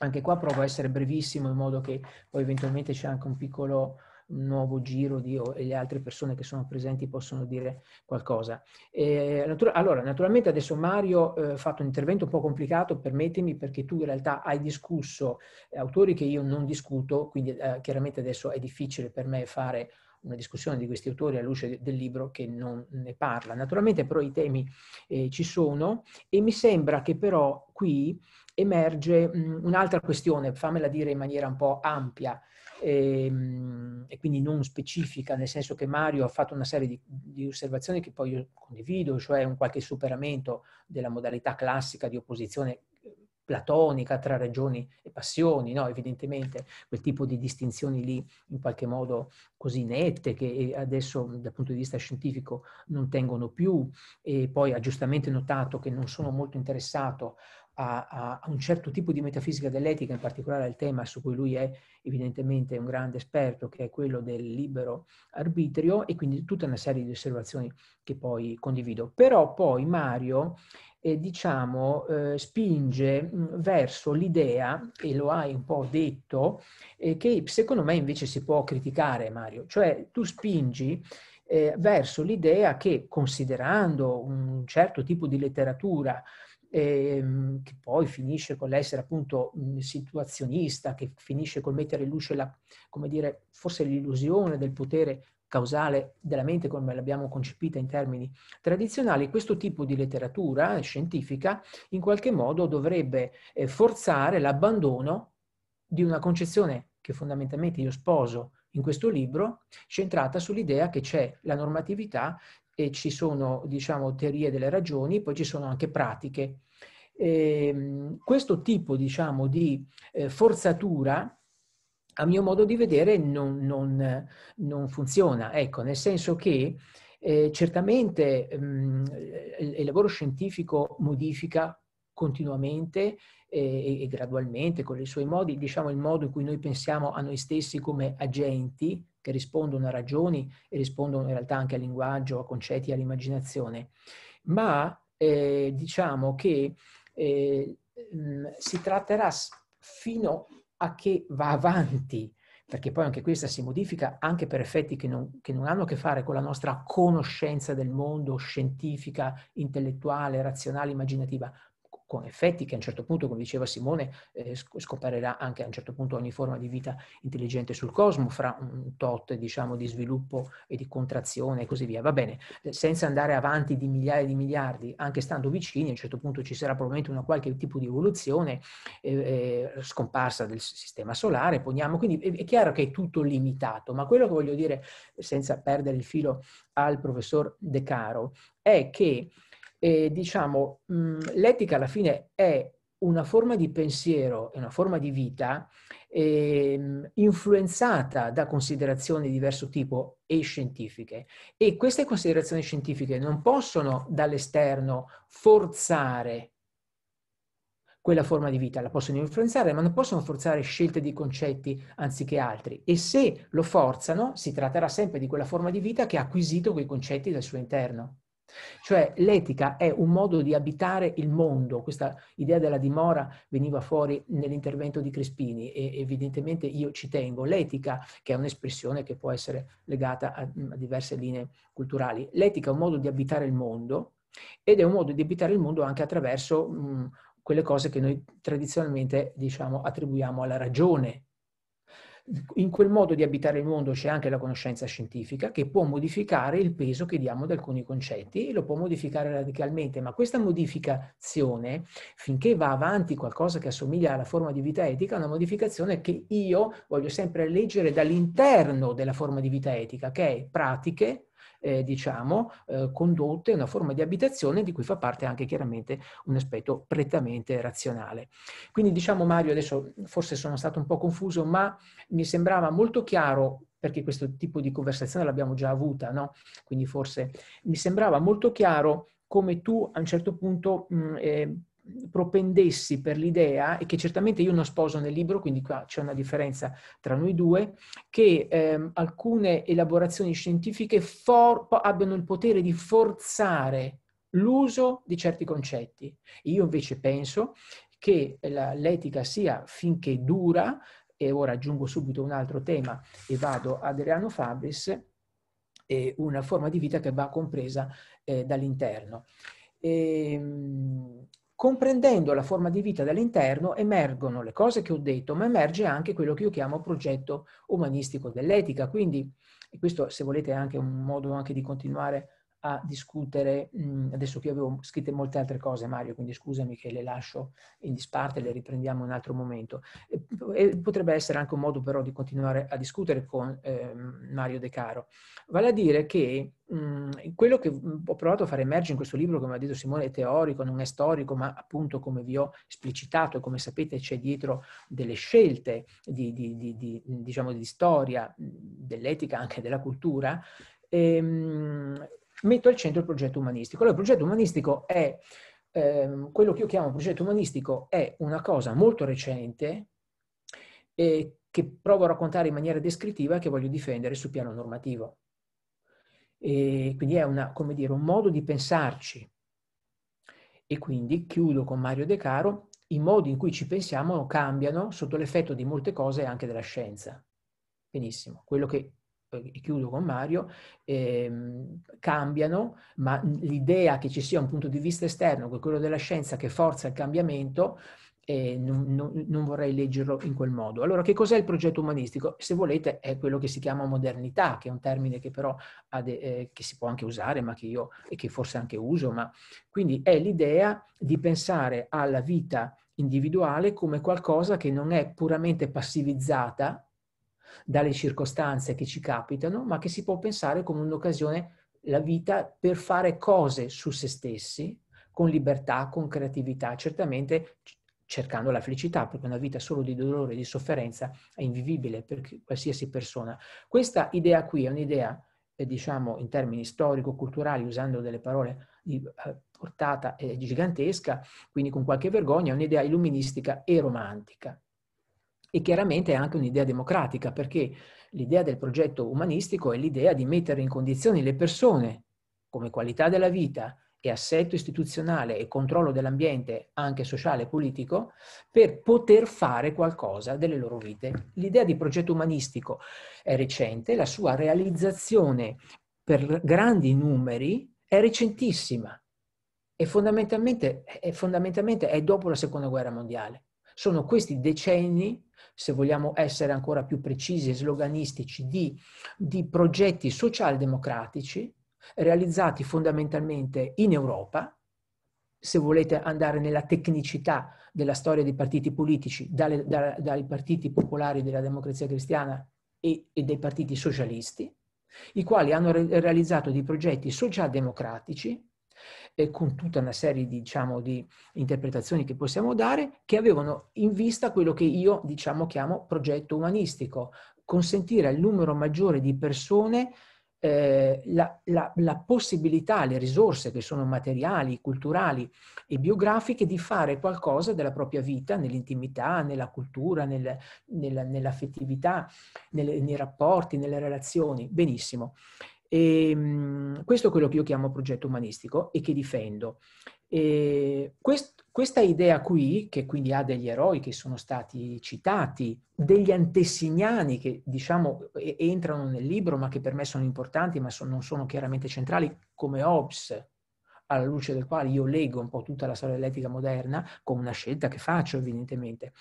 Anche qua provo a essere brevissimo in modo che poi eventualmente c'è anche un piccolo un nuovo giro di, o, e le altre persone che sono presenti possono dire qualcosa. E, eh, natura, allora, naturalmente adesso Mario eh, ha eh, fatto un intervento un po' complicato, permettimi, perché tu in realtà hai discusso eh, autori che io non discuto, quindi eh, chiaramente adesso è difficile per me fare una discussione di questi autori alla luce del libro che non ne parla. Naturalmente però i temi eh, ci sono e mi sembra che però qui emerge mh, un'altra questione, fammela dire in maniera un po' ampia, e, ehm, e, quindi non specifica, nel senso che Mario ha fatto una serie di, di osservazioni che poi io condivido, cioè un qualche superamento della modalità classica di opposizione eh, platonica tra ragioni e passioni, no? evidentemente quel tipo di distinzioni lì in qualche modo così nette che eh, adesso dal punto di vista scientifico non tengono più e poi ha giustamente notato che non sono molto interessato a, a, un certo tipo di metafisica dell'etica, in particolare al tema su cui lui è evidentemente un grande esperto, che è quello del libero arbitrio, e quindi tutta una serie di osservazioni che poi condivido. Però poi Mario, eh, diciamo, eh, spinge mm, verso l'idea, e lo hai un po' detto, eh, che secondo me invece si può criticare, Mario, cioè tu spingi eh, verso l'idea che considerando un certo tipo di letteratura, ehm, che poi finisce con l'essere appunto situazionista, che finisce col mettere in luce la, come dire, forse l'illusione del potere causale della mente come l'abbiamo concepita in termini tradizionali, questo tipo di letteratura scientifica in qualche modo dovrebbe eh, forzare l'abbandono di una concezione che fondamentalmente io sposo in questo libro, centrata sull'idea che c'è la normatività e ci sono, diciamo, teorie delle ragioni, poi ci sono anche pratiche. E, ehm, questo tipo, diciamo, di eh, forzatura, a mio modo di vedere, non, non, non funziona. Ecco, nel senso che eh, certamente mh, ehm, il, lavoro scientifico modifica continuamente eh, e, e, gradualmente con i suoi modi, diciamo il modo in cui noi pensiamo a noi stessi come agenti che rispondono a ragioni e rispondono in realtà anche al linguaggio, a concetti, all'immaginazione, ma eh, diciamo che eh, mh, mm, si tratterà fino a che va avanti, perché poi anche questa si modifica anche per effetti che non, che non hanno a che fare con la nostra conoscenza del mondo scientifica, intellettuale, razionale, immaginativa, con effetti che a un certo punto, come diceva Simone, eh, scomparirà anche a un certo punto ogni forma di vita intelligente sul cosmo, fra un tot diciamo, di sviluppo e di contrazione e così via. Va bene, eh, senza andare avanti di migliaia di miliardi, anche stando vicini, a un certo punto ci sarà probabilmente una qualche tipo di evoluzione eh, eh scomparsa del sistema solare, poniamo, quindi è chiaro che è tutto limitato, ma quello che voglio dire, senza perdere il filo al professor De Caro, è che e, diciamo, mh, l'etica alla fine è una forma di pensiero e una forma di vita eh, influenzata da considerazioni di diverso tipo e scientifiche. E queste considerazioni scientifiche non possono dall'esterno forzare quella forma di vita, la possono influenzare, ma non possono forzare scelte di concetti anziché altri. E se lo forzano, si tratterà sempre di quella forma di vita che ha acquisito quei concetti dal suo interno. Cioè l'etica è un modo di abitare il mondo, questa idea della dimora veniva fuori nell'intervento di Crespini e evidentemente io ci tengo. L'etica, che è un'espressione che può essere legata a, mm, a diverse linee culturali, l'etica è un modo di abitare il mondo ed è un modo di abitare il mondo anche attraverso mh, mm, quelle cose che noi tradizionalmente diciamo, attribuiamo alla ragione in quel modo di abitare il mondo c'è anche la conoscenza scientifica che può modificare il peso che diamo ad alcuni concetti e lo può modificare radicalmente, ma questa modificazione, finché va avanti qualcosa che assomiglia alla forma di vita etica, è una modificazione che io voglio sempre leggere dall'interno della forma di vita etica, che è pratiche, eh, diciamo, eh, condotte, una forma di abitazione di cui fa parte anche chiaramente un aspetto prettamente razionale. Quindi diciamo Mario, adesso forse sono stato un po' confuso, ma mi sembrava molto chiaro perché questo tipo di conversazione l'abbiamo già avuta, no? Quindi forse mi sembrava molto chiaro come tu a un certo punto mh, mm, eh, propendessi per l'idea, e che certamente io non sposo nel libro, quindi qua c'è una differenza tra noi due, che ehm, alcune elaborazioni scientifiche for- abbiano il potere di forzare l'uso di certi concetti. Io invece penso che la, l'etica sia finché dura, e ora aggiungo subito un altro tema e vado ad Adriano Fabris, eh, una forma di vita che va compresa eh, dall'interno. E, ehm, comprendendo la forma di vita dall'interno emergono le cose che ho detto, ma emerge anche quello che io chiamo progetto umanistico dell'etica. Quindi, e questo se volete è anche un modo anche di continuare a discutere, mm, adesso qui avevo scritte molte altre cose Mario, quindi scusami che le lascio in disparte, le riprendiamo in un altro momento. E potrebbe essere anche un modo però di continuare a discutere con eh, Mario De Caro. Vale a dire che mh, mm, quello che ho provato a far emergere in questo libro, come ha detto Simone, è teorico, non è storico, ma appunto come vi ho esplicitato e come sapete c'è dietro delle scelte di, di, di, di diciamo, storia, dell'etica, anche della cultura. E, ehm, metto al centro il progetto umanistico. Allora, il progetto umanistico è, ehm, quello che io chiamo progetto umanistico è una cosa molto recente eh, che provo a raccontare in maniera descrittiva e che voglio difendere sul piano normativo. E quindi è una, dire, un modo di pensarci. E quindi chiudo con Mario De Caro, i modi in cui ci pensiamo cambiano sotto l'effetto di molte cose anche della scienza. Benissimo, quello che e chiudo con Mario, ehm, cambiano, ma l'idea che ci sia un punto di vista esterno, quello della scienza, che forza il cambiamento, eh, non, non, non, vorrei leggerlo in quel modo. Allora, che cos'è il progetto umanistico? Se volete è quello che si chiama modernità, che è un termine che però de, eh, che si può anche usare, ma che io e che forse anche uso, ma quindi è l'idea di pensare alla vita individuale come qualcosa che non è puramente passivizzata dalle circostanze che ci capitano, ma che si può pensare come un'occasione, la vita, per fare cose su se stessi, con libertà, con creatività, certamente cercando la felicità, perché una vita solo di dolore e di sofferenza è invivibile per qualsiasi persona. Questa idea qui è un'idea, eh, diciamo, in termini storico-culturali, usando delle parole di eh, portata eh, gigantesca, quindi con qualche vergogna, è un'idea illuministica e romantica e chiaramente è anche un'idea democratica perché l'idea del progetto umanistico è l'idea di mettere in condizioni le persone come qualità della vita e assetto istituzionale e controllo dell'ambiente anche sociale e politico per poter fare qualcosa delle loro vite. L'idea di progetto umanistico è recente, la sua realizzazione per grandi numeri è recentissima e fondamentalmente, è fondamentalmente è dopo la seconda guerra mondiale. Sono questi decenni, se vogliamo essere ancora più precisi e sloganistici, di, di progetti socialdemocratici realizzati fondamentalmente in Europa, se volete andare nella tecnicità della storia dei partiti politici, dalle, da, dai partiti popolari della democrazia cristiana e, e, dei partiti socialisti, i quali hanno realizzato dei progetti socialdemocratici e con tutta una serie diciamo, di interpretazioni che possiamo dare, che avevano in vista quello che io diciamo, chiamo progetto umanistico, consentire al numero maggiore di persone eh, la, la, la, possibilità, le risorse che sono materiali, culturali e biografiche di fare qualcosa della propria vita nell'intimità, nella cultura, nel, nella, nell'affettività, nelle, nei rapporti, nelle relazioni. Benissimo. E, ehm, questo è quello che io chiamo progetto umanistico e che difendo. E ehm, quest, questa idea qui, che quindi ha degli eroi che sono stati citati, degli antesignani che diciamo entrano nel libro ma che per me sono importanti ma so, non sono chiaramente centrali, come Hobbes, alla luce del quale io leggo un po' tutta la storia dell'etica moderna, con una scelta che faccio evidentemente,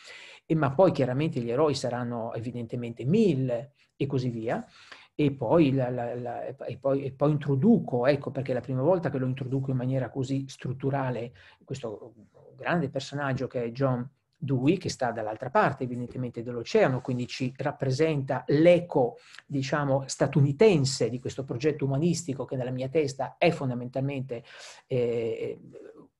e, ma poi chiaramente gli eroi saranno evidentemente mille e così via e poi, la, la, la, e, poi, e poi, introduco, ecco perché è la prima volta che lo introduco in maniera così strutturale, questo grande personaggio che è John Dewey, che sta dall'altra parte evidentemente dell'oceano, quindi ci rappresenta l'eco, diciamo, statunitense di questo progetto umanistico che nella mia testa è fondamentalmente eh,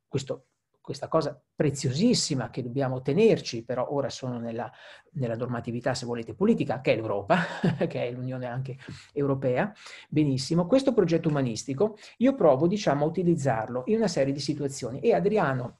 questo questa cosa preziosissima che dobbiamo tenerci, però ora sono nella, nella normatività, se volete, politica, che è l'Europa, che è l'Unione anche europea, benissimo, questo progetto umanistico io provo, diciamo, a utilizzarlo in una serie di situazioni e Adriano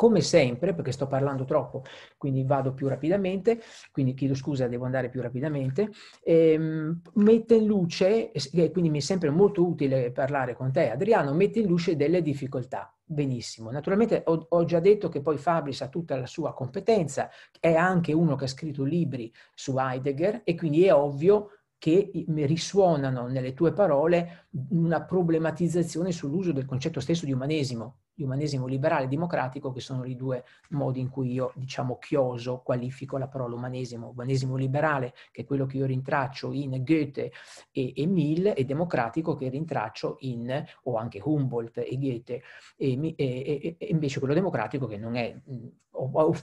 come sempre, perché sto parlando troppo, quindi vado più rapidamente, quindi chiedo scusa, devo andare più rapidamente, ehm, mette in luce, e quindi mi è sempre molto utile parlare con te Adriano, mette in luce delle difficoltà. Benissimo, naturalmente ho, ho già detto che poi Fabris ha tutta la sua competenza, è anche uno che ha scritto libri su Heidegger e quindi è ovvio che risuonano nelle tue parole una problematizzazione sull'uso del concetto stesso di umanesimo, di umanesimo liberale e democratico, che sono i due modi in cui io, diciamo, chioso, qualifico la parola umanesimo. Umanesimo liberale, che è quello che io rintraccio in Goethe e, e Mill, e democratico, che rintraccio in, o anche Humboldt e Goethe, e, e, e invece quello democratico che non è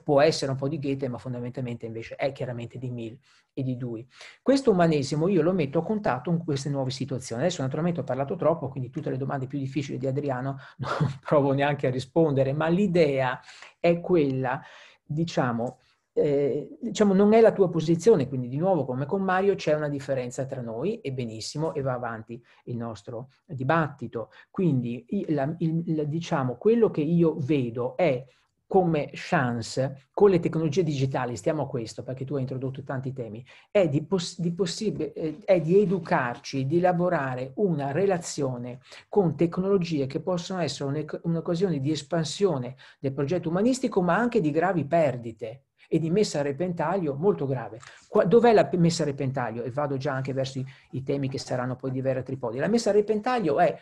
può essere un po' di Goethe, ma fondamentalmente invece è chiaramente di Mill e di Dewey. Questo umanesimo io lo metto a contatto con queste nuove situazioni. Adesso naturalmente ho parlato troppo, quindi tutte le domande più difficili di Adriano non provo neanche a rispondere, ma l'idea è quella, diciamo, eh, diciamo, non è la tua posizione, quindi di nuovo come con Mario c'è una differenza tra noi e benissimo e va avanti il nostro dibattito. Quindi la, il, la, diciamo, quello che io vedo è come chance con le tecnologie digitali, stiamo a questo perché tu hai introdotto tanti temi, è di, poss- di, possib- eh, è di educarci, di elaborare una relazione con tecnologie che possono essere un'oc- un'occasione di espansione del progetto umanistico ma anche di gravi perdite e di messa a repentaglio molto grave. Qua, dov'è la messa a repentaglio? E vado già anche verso i, i temi che saranno poi di vera tripodi. La messa a repentaglio è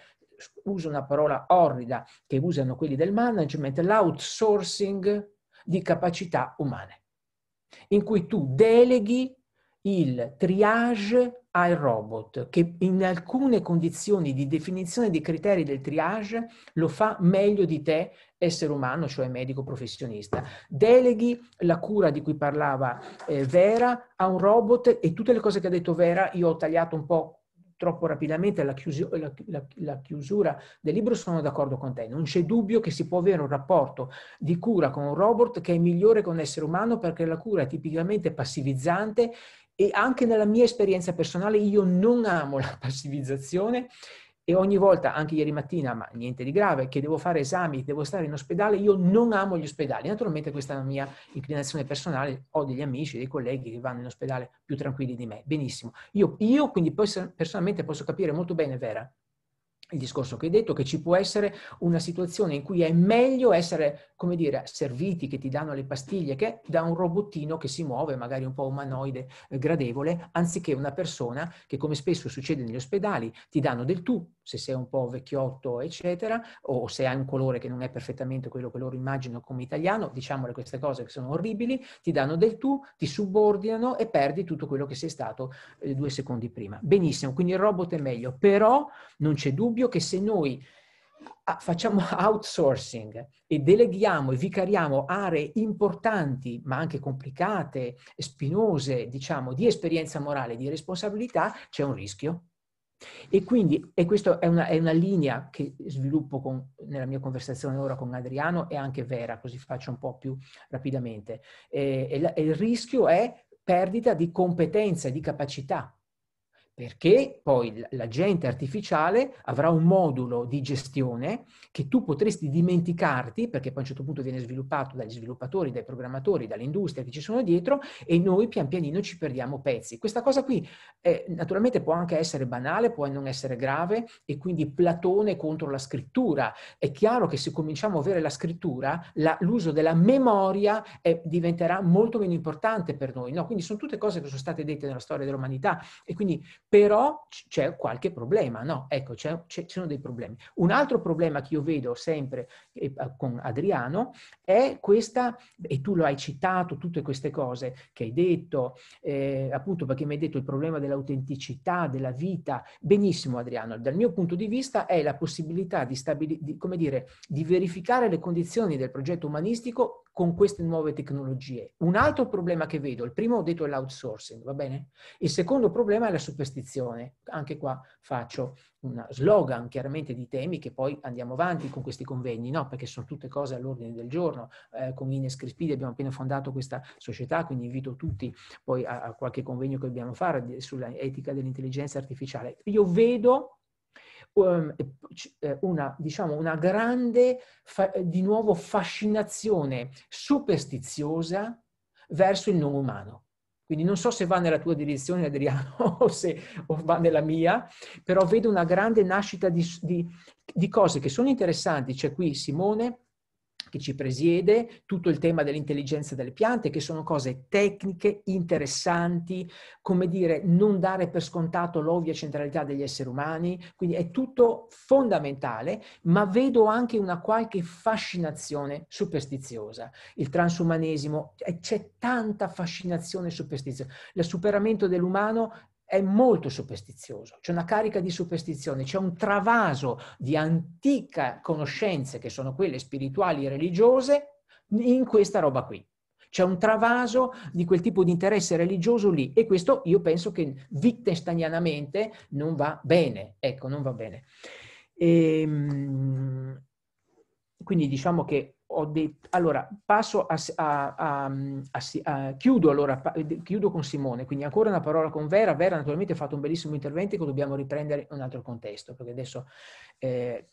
uso una parola orrida che usano quelli del management, l'outsourcing di capacità umane, in cui tu deleghi il triage ai robot, che in alcune condizioni di definizione dei criteri del triage lo fa meglio di te, essere umano, cioè medico professionista. Deleghi la cura di cui parlava eh, Vera a un robot e tutte le cose che ha detto Vera io ho tagliato un po' troppo rapidamente alla chiusura, la, la, la chiusura del libro, sono d'accordo con te. Non c'è dubbio che si può avere un rapporto di cura con un robot che è migliore che un essere umano perché la cura è tipicamente passivizzante e anche nella mia esperienza personale io non amo la passivizzazione e ogni volta, anche ieri mattina, ma niente di grave, che devo fare esami, devo stare in ospedale, io non amo gli ospedali. Naturalmente questa è la mia inclinazione personale, ho degli amici, dei colleghi che vanno in ospedale più tranquilli di me, benissimo. Io, io quindi personalmente posso capire molto bene Vera, il discorso che hai detto, che ci può essere una situazione in cui è meglio essere, come dire, serviti, che ti danno le pastiglie, che da un robottino che si muove, magari un po' umanoide, eh, gradevole, anziché una persona che, come spesso succede negli ospedali, ti danno del tu, se sei un po' vecchiotto, eccetera, o se hai un colore che non è perfettamente quello che loro immaginano come italiano, diciamole queste cose che sono orribili, ti danno del tu, ti subordinano e perdi tutto quello che sei stato eh, due secondi prima. Benissimo, quindi il robot è meglio, però non c'è dubbio dubbio che se noi ah, facciamo outsourcing e deleghiamo e vicariamo aree importanti, ma anche complicate, spinose, diciamo, di esperienza morale, di responsabilità, c'è un rischio. E quindi, e questa è una, è una linea che sviluppo con, nella mia conversazione ora con Adriano e anche Vera, così faccio un po' più rapidamente. E, eh, e la, il rischio è perdita di competenza, di capacità perché poi l'agente artificiale avrà un modulo di gestione che tu potresti dimenticarti, perché poi a un certo punto viene sviluppato dagli sviluppatori, dai programmatori, dall'industria che ci sono dietro e noi pian pianino ci perdiamo pezzi. Questa cosa qui eh, naturalmente può anche essere banale, può non essere grave e quindi Platone contro la scrittura. È chiaro che se cominciamo a avere la scrittura, la, l'uso della memoria è, eh, diventerà molto meno importante per noi. No? Quindi sono tutte cose che sono state dette nella storia dell'umanità e quindi però c'è qualche problema, no? Ecco, ci sono dei problemi. Un altro problema che io vedo sempre eh, con Adriano è questa, e tu lo hai citato, tutte queste cose che hai detto, eh, appunto perché mi hai detto il problema dell'autenticità, della vita. Benissimo Adriano, dal mio punto di vista è la possibilità di, stabili- di, dire, di verificare le condizioni del progetto umanistico con queste nuove tecnologie. Un altro problema che vedo, il primo ho detto è l'outsourcing, va bene? Il secondo problema è la superstizione. Anche qua faccio un slogan chiaramente di temi che poi andiamo avanti con questi convegni, no? Perché sono tutte cose all'ordine del giorno. Eh, con Ines Crispidi abbiamo appena fondato questa società, quindi invito tutti poi a, a qualche convegno che dobbiamo fare sulla etica dell'intelligenza artificiale. Io vedo Uhm, eh, una, diciamo, una grande, di nuovo, fascinazione superstiziosa verso il non umano. Quindi non so se va nella tua direzione, Adriano, o se o va nella mia, però vedo una grande nascita di, di, di, cose che sono interessanti. C'è qui Simone che ci presiede, tutto il tema dell'intelligenza delle piante, che sono cose tecniche, interessanti, come dire, non dare per scontato l'ovvia centralità degli esseri umani, quindi è tutto fondamentale, ma vedo anche una qualche fascinazione superstiziosa. Il transumanesimo, eh, c'è tanta fascinazione superstiziosa. Il superamento dell'umano è molto superstizioso, c'è una carica di superstizione, c'è un travaso di antiche conoscenze che sono quelle spirituali e religiose in questa roba qui. C'è un travaso di quel tipo di interesse religioso lì e questo io penso che wittgensteinianamente non va bene, ecco, non va bene. E, ehm, quindi diciamo che ho detto, allora, passo a, a, a, chiudo, allora, eh, chiudo con Simone, quindi ancora una parola con Vera. Vera naturalmente ha fatto un bellissimo intervento che dobbiamo riprendere in un altro contesto, perché adesso eh,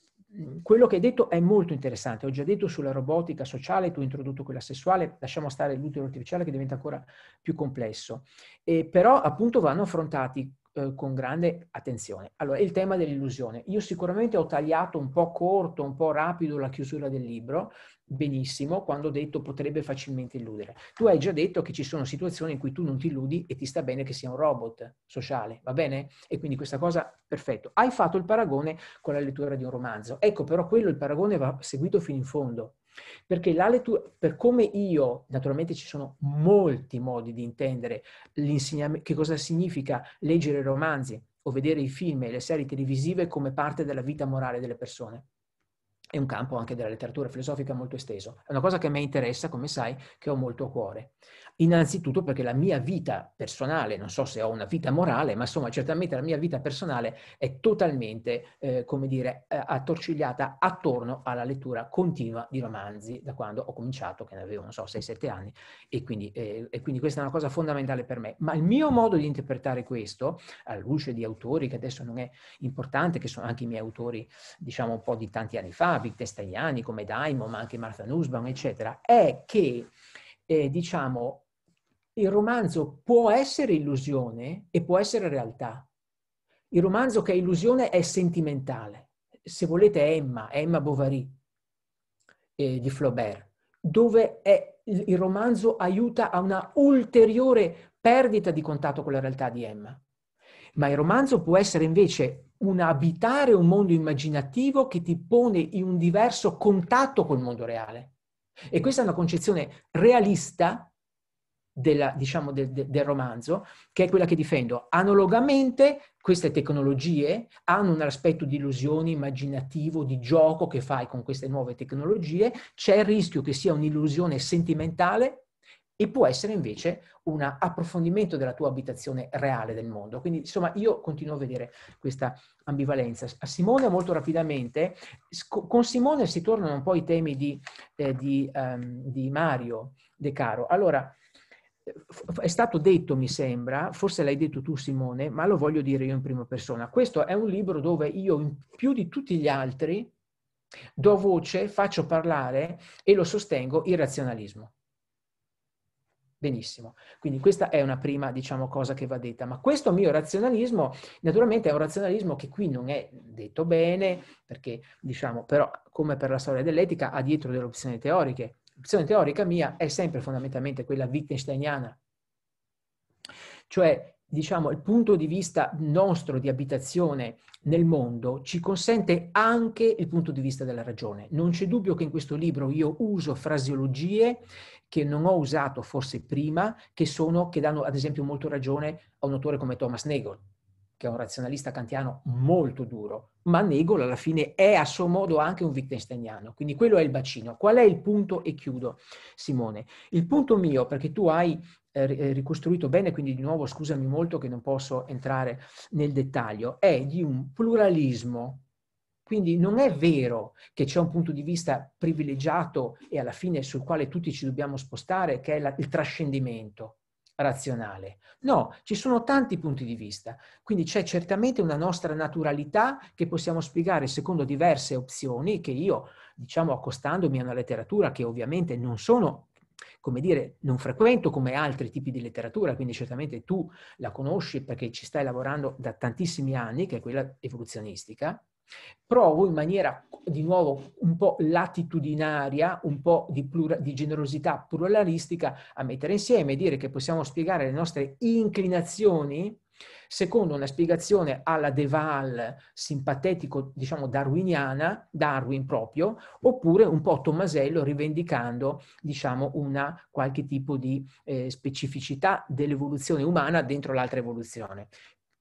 quello che hai detto è molto interessante. Ho già detto sulla robotica sociale, tu hai introdotto quella sessuale, lasciamo stare l'utile artificiale che diventa ancora più complesso. E però appunto vanno affrontati eh, con grande attenzione. Allora, il tema dell'illusione. Io sicuramente ho tagliato un po' corto, un po' rapido la chiusura del libro, benissimo, quando ho detto potrebbe facilmente illudere. Tu hai già detto che ci sono situazioni in cui tu non ti illudi e ti sta bene che sia un robot sociale, va bene? E quindi questa cosa, perfetto. Hai fatto il paragone con la lettura di un romanzo. Ecco, però quello il paragone va seguito fino in fondo perché la lettura, per come io, naturalmente ci sono molti modi di intendere che cosa significa leggere romanzi o vedere i film e le serie televisive come parte della vita morale delle persone. È un campo anche della letteratura filosofica molto esteso. È una cosa che a me interessa, come sai, che ho molto a cuore. Innanzitutto perché la mia vita personale, non so se ho una vita morale, ma insomma certamente la mia vita personale è totalmente, eh, come dire, eh, attorcigliata attorno alla lettura continua di romanzi da quando ho cominciato, che ne avevo, non so, 6-7 anni, e quindi, eh, e quindi questa è una cosa fondamentale per me. Ma il mio modo di interpretare questo, alla luce di autori che adesso non è importante, che sono anche i miei autori, diciamo, un po' di tanti anni fa, Big Testagnani come Daimon, ma anche Martha Nussbaum, eccetera, è che eh, diciamo, il romanzo può essere illusione e può essere realtà. Il romanzo che è illusione è sentimentale. Se volete Emma, Emma Bovary eh, di Flaubert, dove è, il romanzo aiuta a una ulteriore perdita di contatto con la realtà di Emma. Ma il romanzo può essere invece un abitare un mondo immaginativo che ti pone in un diverso contatto col mondo reale. E questa è una concezione realista della, diciamo, de, del romanzo, che è quella che difendo. Analogamente, queste tecnologie hanno un aspetto di illusione immaginativo, di gioco che fai con queste nuove tecnologie, c'è il rischio che sia un'illusione sentimentale e può essere invece un approfondimento della tua abitazione reale del mondo. Quindi, insomma, io continuo a vedere questa ambivalenza. A Simone molto rapidamente, con Simone si tornano un po' i temi di, eh, di, um, di Mario De Caro. Allora, è stato detto, mi sembra, forse l'hai detto tu Simone, ma lo voglio dire io in prima persona. Questo è un libro dove io, più di tutti gli altri, do voce, faccio parlare e lo sostengo il razionalismo. Benissimo, quindi questa è una prima, diciamo, cosa che va detta, ma questo mio razionalismo, naturalmente è un razionalismo che qui non è detto bene, perché, diciamo, però, come per la storia dell'etica, ha dietro delle opzioni teoriche. L'opzione teorica mia è sempre fondamentalmente quella wittgensteiniana, cioè, diciamo, il punto di vista nostro di abitazione nel mondo ci consente anche il punto di vista della ragione. Non c'è dubbio che in questo libro io uso fraseologie che non ho usato forse prima, che, sono, che danno ad esempio molto ragione a un autore come Thomas Nagel, che è un razionalista kantiano molto duro, ma Nagel alla fine è a suo modo anche un wittgensteiniano. Quindi quello è il bacino. Qual è il punto? E chiudo, Simone. Il punto mio, perché tu hai eh, eh ricostruito bene, quindi di nuovo scusami molto che non posso entrare nel dettaglio, è di un pluralismo quindi non è vero che c'è un punto di vista privilegiato e alla fine sul quale tutti ci dobbiamo spostare, che è la, il trascendimento razionale. No, ci sono tanti punti di vista, quindi c'è certamente una nostra naturalità che possiamo spiegare secondo diverse opzioni che io, diciamo, accostandomi a una letteratura che ovviamente non sono come dire, non frequento come altri tipi di letteratura, quindi certamente tu la conosci perché ci stai lavorando da tantissimi anni, che è quella evoluzionistica, Provo in maniera di nuovo un po' latitudinaria, un po' di, plura, di generosità pluralistica a mettere insieme e dire che possiamo spiegare le nostre inclinazioni secondo una spiegazione alla Deval simpatetico, diciamo darwiniana, Darwin proprio, oppure un po' Tommasello rivendicando, diciamo, una qualche tipo di eh, specificità dell'evoluzione umana dentro l'altra evoluzione.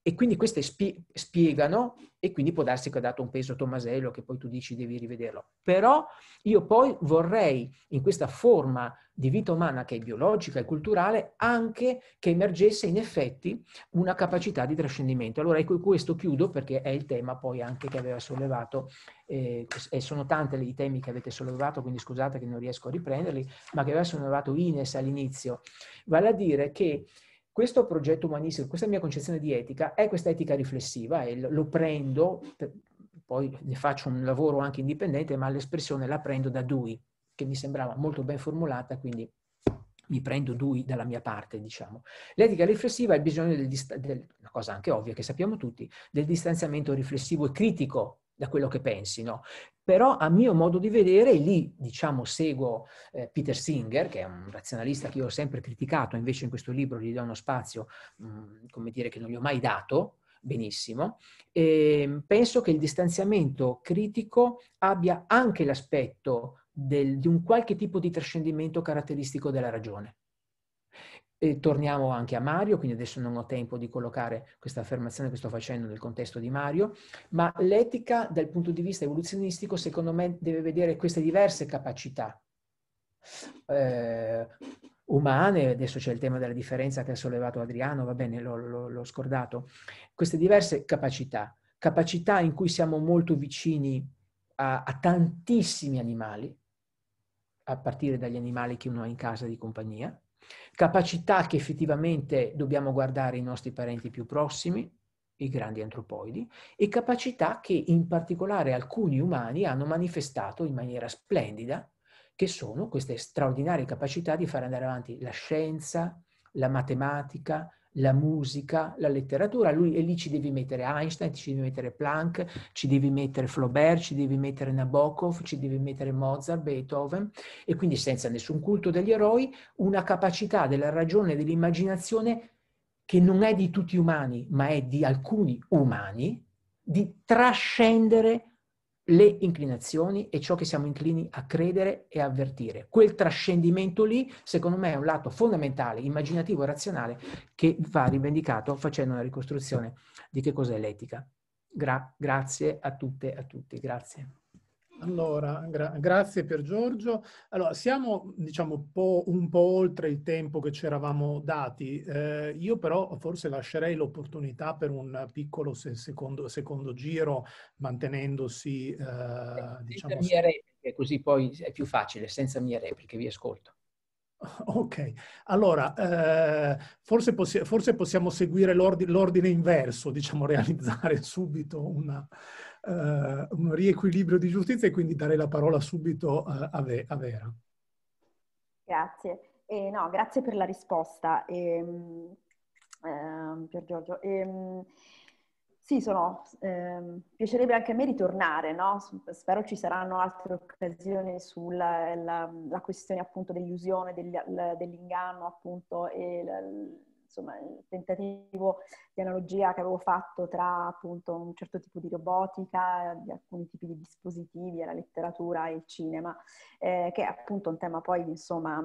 E quindi queste spie- spiegano e quindi può darsi che ha dato un peso a Tomasello, che poi tu dici devi rivederlo. Però io poi vorrei in questa forma di vita umana che è biologica e culturale anche che emergesse in effetti una capacità di trascendimento. Allora ecco questo chiudo perché è il tema poi anche che aveva sollevato eh, e sono tanti i temi che avete sollevato quindi scusate che non riesco a riprenderli ma che aveva sollevato Ines all'inizio. Vale a dire che questo progetto umanistico, questa mia concezione di etica è questa etica riflessiva e lo prendo, poi ne faccio un lavoro anche indipendente, ma l'espressione la prendo da Dui, che mi sembrava molto ben formulata, quindi mi prendo Dui dalla mia parte, diciamo. L'etica riflessiva è il bisogno del, del, una cosa anche ovvia che sappiamo tutti, del distanziamento riflessivo e critico da quello che pensi, no? Però a mio modo di vedere, lì diciamo seguo eh, Peter Singer, che è un razionalista che io ho sempre criticato, invece in questo libro gli do uno spazio, mh, mm, come dire, che non gli ho mai dato, benissimo. E ehm, penso che il distanziamento critico abbia anche l'aspetto del, di un qualche tipo di trascendimento caratteristico della ragione. E torniamo anche a Mario, quindi adesso non ho tempo di collocare questa affermazione che sto facendo nel contesto di Mario, ma l'etica dal punto di vista evoluzionistico secondo me deve vedere queste diverse capacità eh, umane, adesso c'è il tema della differenza che ha sollevato Adriano, va bene, l'ho, l'ho, l'ho scordato, queste diverse capacità, capacità in cui siamo molto vicini a, a tantissimi animali, a partire dagli animali che uno ha in casa di compagnia, capacità che effettivamente dobbiamo guardare i nostri parenti più prossimi, i grandi antropoidi, e capacità che in particolare alcuni umani hanno manifestato in maniera splendida, che sono queste straordinarie capacità di fare andare avanti la scienza, la matematica, la musica, la letteratura, lui, e lì ci devi mettere Einstein, ci devi mettere Planck, ci devi mettere Flaubert, ci devi mettere Nabokov, ci devi mettere Mozart, Beethoven, e quindi senza nessun culto degli eroi, una capacità della ragione e dell'immaginazione che non è di tutti umani, ma è di alcuni umani, di trascendere le inclinazioni e ciò che siamo inclini a credere e avvertire. Quel trascendimento lì, secondo me, è un lato fondamentale, immaginativo e razionale, che va rivendicato facendo una ricostruzione di che cos'è l'etica. Gra- grazie a tutte e a tutti. Grazie. Allora, gra- grazie per Giorgio. Allora, siamo diciamo, un, po', un po', oltre il tempo che ci eravamo dati. Eh, io però forse lascerei l'opportunità per un piccolo se- secondo, secondo, giro, mantenendosi... Eh, senza diciamo, mie repliche, così poi è più facile, senza mie repliche, vi ascolto. Ok, allora eh, forse, possi- forse, possiamo seguire l'ord- l'ordine inverso, diciamo realizzare subito una, eh, un riequilibrio di giustizia e quindi darei la parola subito eh, a, a Vera. Grazie. Eh, no, grazie per la risposta, ehm, ehm, Pier Giorgio. Ehm, sì, sono, ehm, piacerebbe anche a me ritornare, no? spero ci saranno altre occasioni sulla la, la questione appunto dell'illusione, dell'inganno appunto e la, insomma, il tentativo di analogia che avevo fatto tra appunto un certo tipo di robotica, di alcuni tipi di dispositivi, la letteratura e il cinema, eh, che è appunto un tema poi insomma,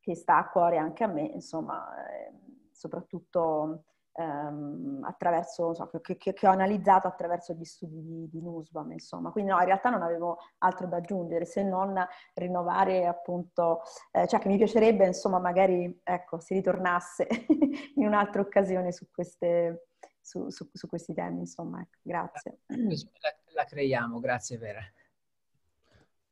che sta a cuore anche a me, insomma, eh, soprattutto ehm, attraverso, so, che, che, che, ho analizzato attraverso gli studi di, di Nusbam, insomma. Quindi no, in realtà non avevo altro da aggiungere se non rinnovare appunto, eh, cioè che mi piacerebbe insomma magari, ecco, si ritornasse in un'altra occasione su, queste, su, su, su questi temi, insomma. Ecco. grazie. La, la creiamo, grazie Vera.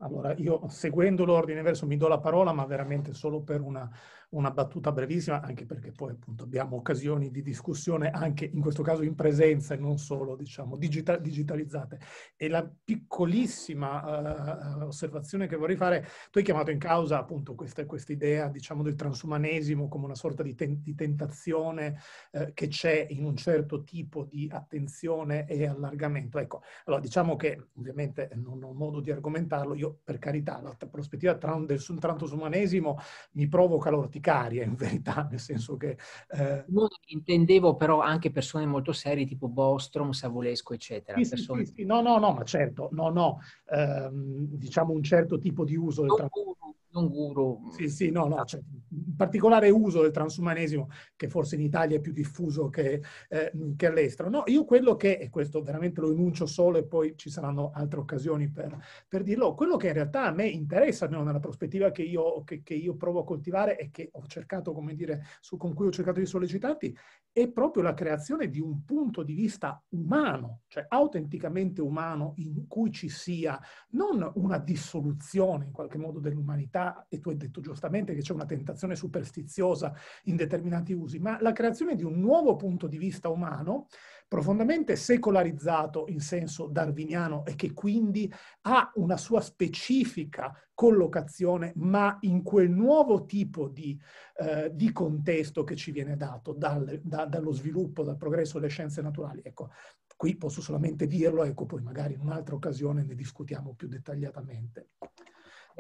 Allora, io seguendo l'ordine verso mi do la parola, ma veramente solo per una una battuta brevissima, anche perché poi appunto abbiamo occasioni di discussione anche in questo caso in presenza e non solo, diciamo, digita- digitalizzate. E la piccolissima uh, osservazione che vorrei fare, tu hai chiamato in causa appunto questa, idea, diciamo, del transumanesimo come una sorta di, ten- di tentazione uh, che c'è in un certo tipo di attenzione e allargamento. Ecco, allora diciamo che ovviamente non ho modo di argomentarlo, io per carità, la prospettiva tran- del transumanesimo mi provoca l'orticolare urticaria in verità, nel senso che... Eh... No, intendevo però anche persone molto serie tipo Bostrom, Savulesco, eccetera. Sì, persone... sì, sì, no, no, no, ma certo, no, no, ehm, diciamo un certo tipo di uso del trasporto un guru. Mm. Sì, sì, no, no, cioè, un particolare uso del transumanesimo che forse in Italia è più diffuso che, eh, che all'estero. No, io quello che, e questo veramente lo enuncio solo e poi ci saranno altre occasioni per, per dirlo, quello che in realtà a me interessa, almeno nella prospettiva che io, che, che io provo a coltivare e che ho cercato, come dire, su, con cui ho cercato di sollecitarti, è proprio la creazione di un punto di vista umano, cioè autenticamente umano, in cui ci sia non una dissoluzione in qualche modo dell'umanità, e tu hai detto giustamente che c'è una tentazione superstiziosa in determinati usi, ma la creazione di un nuovo punto di vista umano, profondamente secolarizzato in senso darwiniano e che quindi ha una sua specifica collocazione, ma in quel nuovo tipo di, eh, di contesto che ci viene dato dal, da, dallo sviluppo, dal progresso delle scienze naturali. Ecco, qui posso solamente dirlo, ecco, poi magari in un'altra occasione ne discutiamo più dettagliatamente.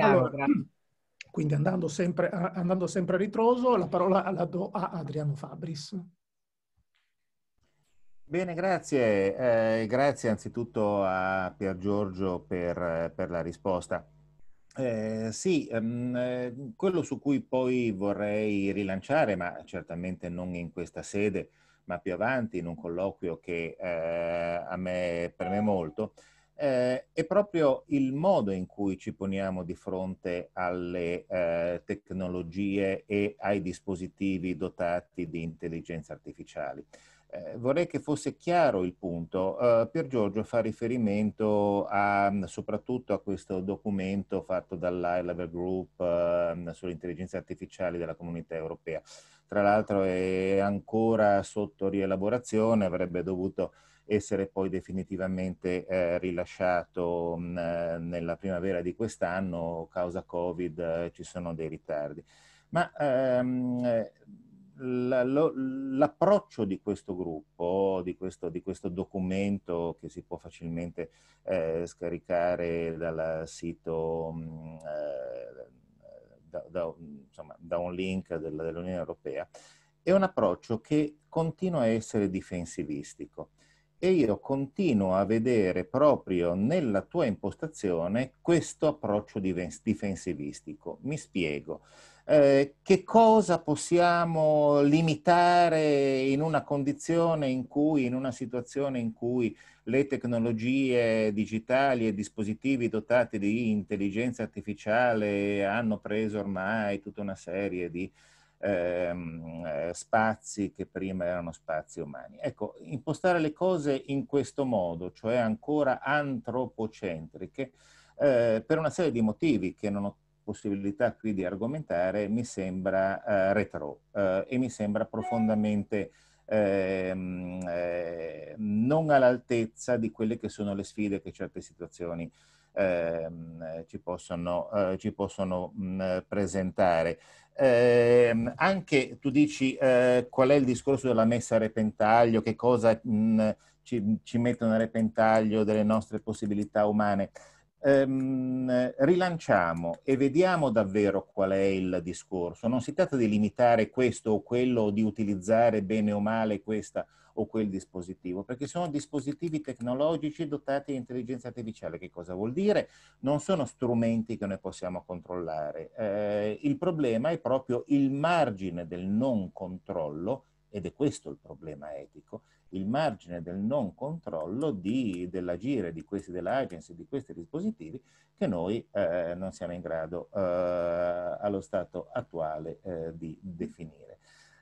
Allora, quindi andando sempre, andando sempre a ritroso, la parola la do a Adriano Fabris. Bene, grazie. Eh, grazie anzitutto a Pier Giorgio per, per la risposta. Eh, sì, ehm, eh, quello su cui poi vorrei rilanciare, ma certamente non in questa sede, ma più avanti in un colloquio che eh, a me preme molto, eh, è proprio il modo in cui ci poniamo di fronte alle eh, tecnologie e ai dispositivi dotati di intelligenza artificiale. Eh, vorrei che fosse chiaro il punto. Eh, Pier Giorgio fa riferimento a, soprattutto a questo documento fatto dall'I-Level Group ehm, sull'intelligenza artificiale della comunità europea. Tra l'altro è ancora sotto rielaborazione, avrebbe dovuto essere poi definitivamente eh, rilasciato mh, eh, nella primavera di quest'anno, causa Covid eh, ci sono dei ritardi. Ma ehm, la, lo, l'approccio di questo gruppo, di questo, di questo, documento che si può facilmente eh, scaricare dal sito, mh, eh, da, da, insomma, da, un link della, dell'Unione Europea, è un approccio che continua a essere difensivistico e io continuo a vedere proprio nella tua impostazione questo approccio difensivistico. Mi spiego. Eh, che cosa possiamo limitare in una condizione in cui, in una situazione in cui le tecnologie digitali e dispositivi dotati di intelligenza artificiale hanno preso ormai tutta una serie di ehm, eh, spazi che prima erano spazi umani. Ecco, impostare le cose in questo modo, cioè ancora antropocentriche, eh, per una serie di motivi che non ho possibilità qui di argomentare, mi sembra eh, retro eh, e mi sembra profondamente ehm, eh, non all'altezza di quelle che sono le sfide che certe situazioni ehm, ci possono, eh, ci possono mh, mm, presentare eh, anche tu dici eh, qual è il discorso della messa a repentaglio, che cosa mh, mm, ci, ci, mettono a repentaglio delle nostre possibilità umane. Eh, rilanciamo e vediamo davvero qual è il discorso. Non si tratta di limitare questo o quello, di utilizzare bene o male questa o quel dispositivo, perché sono dispositivi tecnologici dotati di intelligenza artificiale. Che cosa vuol dire? Non sono strumenti che noi possiamo controllare. Eh, il problema è proprio il margine del non controllo, ed è questo il problema etico, il margine del non controllo dell'agire di questi, dell'agency, di questi dispositivi che noi eh, non siamo in grado eh, allo stato attuale eh, di definire.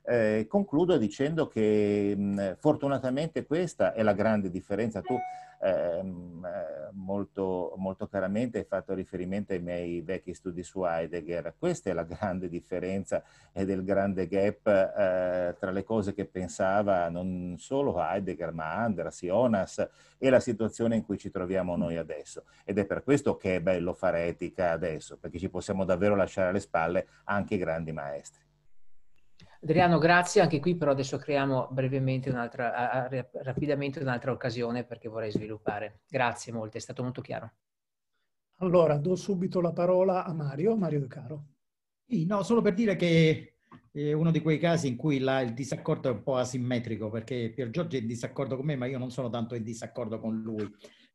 Eh, concludo dicendo che mh, fortunatamente questa è la grande differenza. Tu ehm, eh, molto, molto chiaramente hai fatto riferimento ai miei vecchi studi su Heidegger. Questa è la grande differenza ed è il grande gap eh, tra le cose che pensava non solo Heidegger ma Anders, Jonas e la situazione in cui ci troviamo noi adesso. Ed è per questo che è bello fare etica adesso, perché ci possiamo davvero lasciare alle spalle anche i grandi maestri. Adriano, grazie. Anche qui però adesso creiamo brevemente un'altra, rapidamente un'altra occasione perché vorrei sviluppare. Grazie molte, è stato molto chiaro. Allora, do subito la parola a Mario, Mario De Caro. no, solo per dire che è eh, uno di quei casi in cui la, il disaccordo è un po' asimmetrico, perché Pier Giorgio è in disaccordo con me, ma io non sono tanto in disaccordo con lui.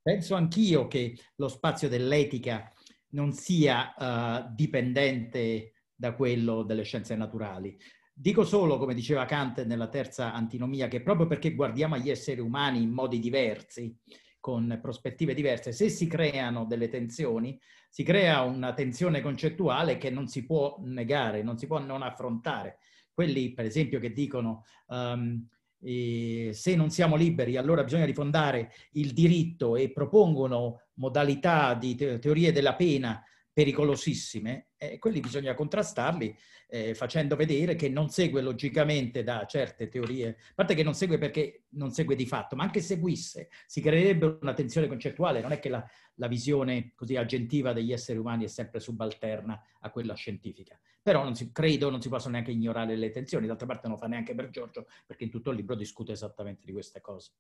Penso anch'io che lo spazio dell'etica non sia uh, dipendente da quello delle scienze naturali. Dico solo, come diceva Kant nella terza antinomia, che proprio perché guardiamo agli esseri umani in modi diversi, con prospettive diverse, se si creano delle tensioni, si crea una tensione concettuale che non si può negare, non si può non affrontare. Quelli, per esempio, che dicono um, eh, se non siamo liberi allora bisogna rifondare il diritto e propongono modalità di te- teorie della pena pericolosissime, eh, quelli bisogna contrastarli eh, facendo vedere che non segue logicamente da certe teorie, a parte che non segue perché non segue di fatto, ma anche seguisse, si creerebbe una tensione concettuale, non è che la, la visione così agentiva degli esseri umani è sempre subalterna a quella scientifica. Però non si, credo non si possono neanche ignorare le tensioni, d'altra parte non lo fa neanche per Giorgio, perché in tutto il libro discute esattamente di queste cose.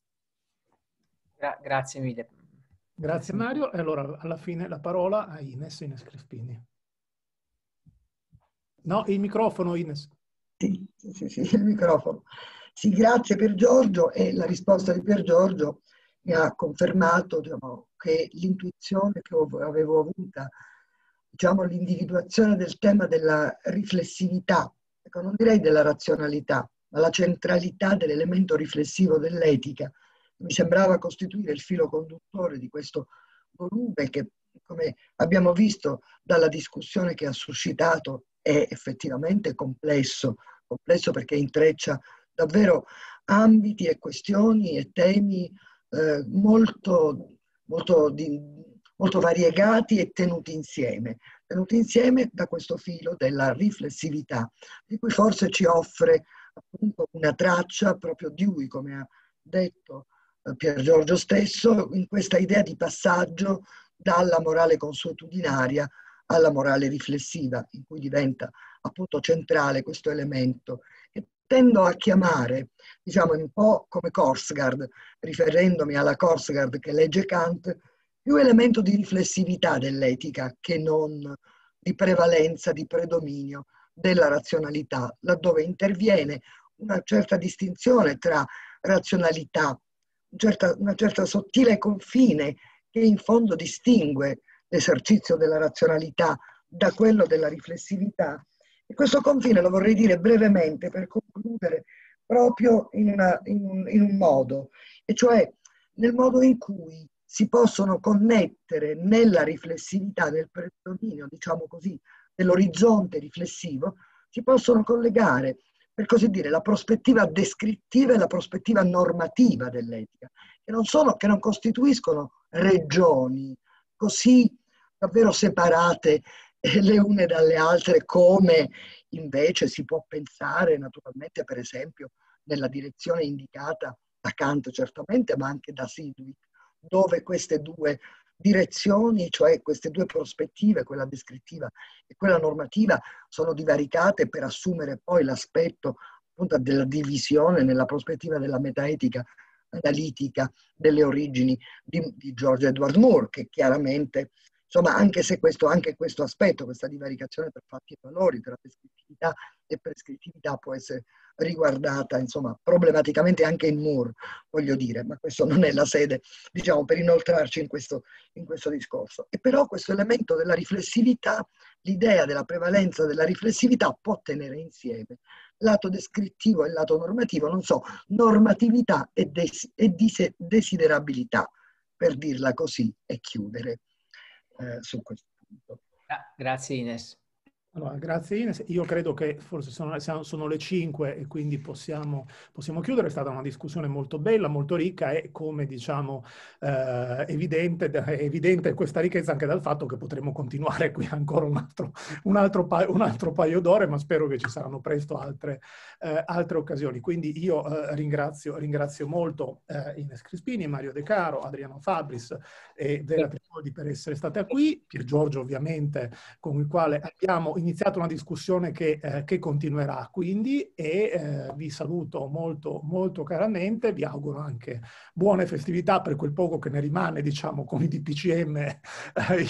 Gra- grazie mille. Grazie Mario. E allora alla fine la parola a Ines, Ines Crespini. No, il microfono, Ines. Sì, sì, sì, il microfono. Sì, grazie per Giorgio e la risposta di per Giorgio mi ha confermato diciamo, che l'intuizione che avevo avuta, diciamo, l'individuazione del tema della riflessività, ecco, non direi della razionalità, ma la centralità dell'elemento riflessivo dell'etica, mi sembrava costituire il filo conduttore di questo volume che, come abbiamo visto dalla discussione che ha suscitato è effettivamente complesso, complesso perché intreccia davvero ambiti e questioni e temi eh, molto, molto, di, molto variegati e tenuti insieme, tenuti insieme da questo filo della riflessività, di cui forse ci offre appunto una traccia proprio di lui, come ha detto eh, Pier Giorgio stesso, in questa idea di passaggio dalla morale consuetudinaria alla morale riflessiva, in cui diventa appunto centrale questo elemento. E tendo a chiamare, diciamo un po' come Korsgaard, riferendomi alla Korsgaard che legge Kant, più elemento di riflessività dell'etica che non di prevalenza, di predominio della razionalità, laddove interviene una certa distinzione tra razionalità, una certa, una certa sottile confine che in fondo distingue l'esercizio della razionalità da quello della riflessività. E questo confine lo vorrei dire brevemente per concludere proprio in, una, in, un, in un modo, e cioè nel modo in cui si possono connettere nella riflessività, nel predominio, diciamo così, dell'orizzonte riflessivo, si possono collegare, per così dire, la prospettiva descrittiva e la prospettiva normativa dell'etica, che non, sono, che non costituiscono regioni così davvero separate eh, le une dalle altre come invece si può pensare naturalmente per esempio nella direzione indicata da Kant certamente ma anche da Sidwick dove queste due direzioni, cioè queste due prospettive, quella descrittiva e quella normativa, sono divaricate per assumere poi l'aspetto appunto della divisione nella prospettiva della metaetica analitica delle origini di, di George Edward Moore, che chiaramente Insomma, anche se questo, anche questo aspetto, questa divaricazione per fatti e valori, tra prescrittività e prescrittività può essere riguardata, insomma, problematicamente anche in Moore, voglio dire, ma questo non è la sede, diciamo, per inoltrarci in questo, in questo discorso. E però questo elemento della riflessività, l'idea della prevalenza della riflessività può tenere insieme lato descrittivo e lato normativo, non so, normatività e, des- e desiderabilità, per dirla così, e chiudere. Eh, su questo punto. Ah, grazie Ines. Allora, grazie Ines. Io credo che forse sono, sono le 5 e quindi possiamo, possiamo, chiudere. È stata una discussione molto bella, molto ricca e come diciamo eh, evidente, evidente, questa ricchezza anche dal fatto che potremo continuare qui ancora un altro, un altro, paio, un altro paio d'ore, ma spero che ci saranno presto altre, eh, altre occasioni. Quindi io eh, ringrazio, ringrazio, molto eh, Ines Crispini, Mario De Caro, Adriano Fabris e Vera Tripodi per essere state qui, Pier Giorgio ovviamente con il quale abbiamo iniziato una discussione che, eh, che continuerà quindi e eh, vi saluto molto, molto caramente, vi auguro anche buone festività per quel poco che ne rimane, diciamo, con i DPCM eh,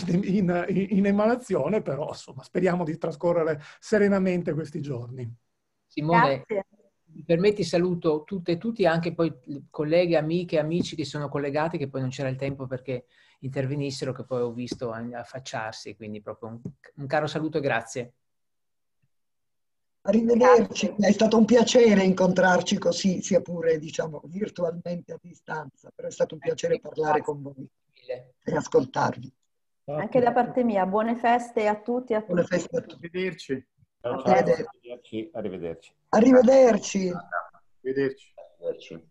in, in, in emanazione, però insomma speriamo di trascorrere serenamente questi giorni. Simone, Grazie. mi permetti saluto tutte e tutti, anche poi colleghe, amiche, amici che sono collegati, che poi non c'era il tempo perché intervenissero che poi ho visto affacciarsi, quindi proprio un, un caro saluto e grazie. Arrivederci, è stato un piacere incontrarci così, sia pure diciamo, virtualmente a distanza, però è stato un eh piacere parlare con voi e ascoltarvi. Anche da parte mia, buone feste a tutti e a tutti. Feste a tutti. Arrivederci. Ciao, ciao. Arrivederci. Arrivederci. Arrivederci. Arrivederci.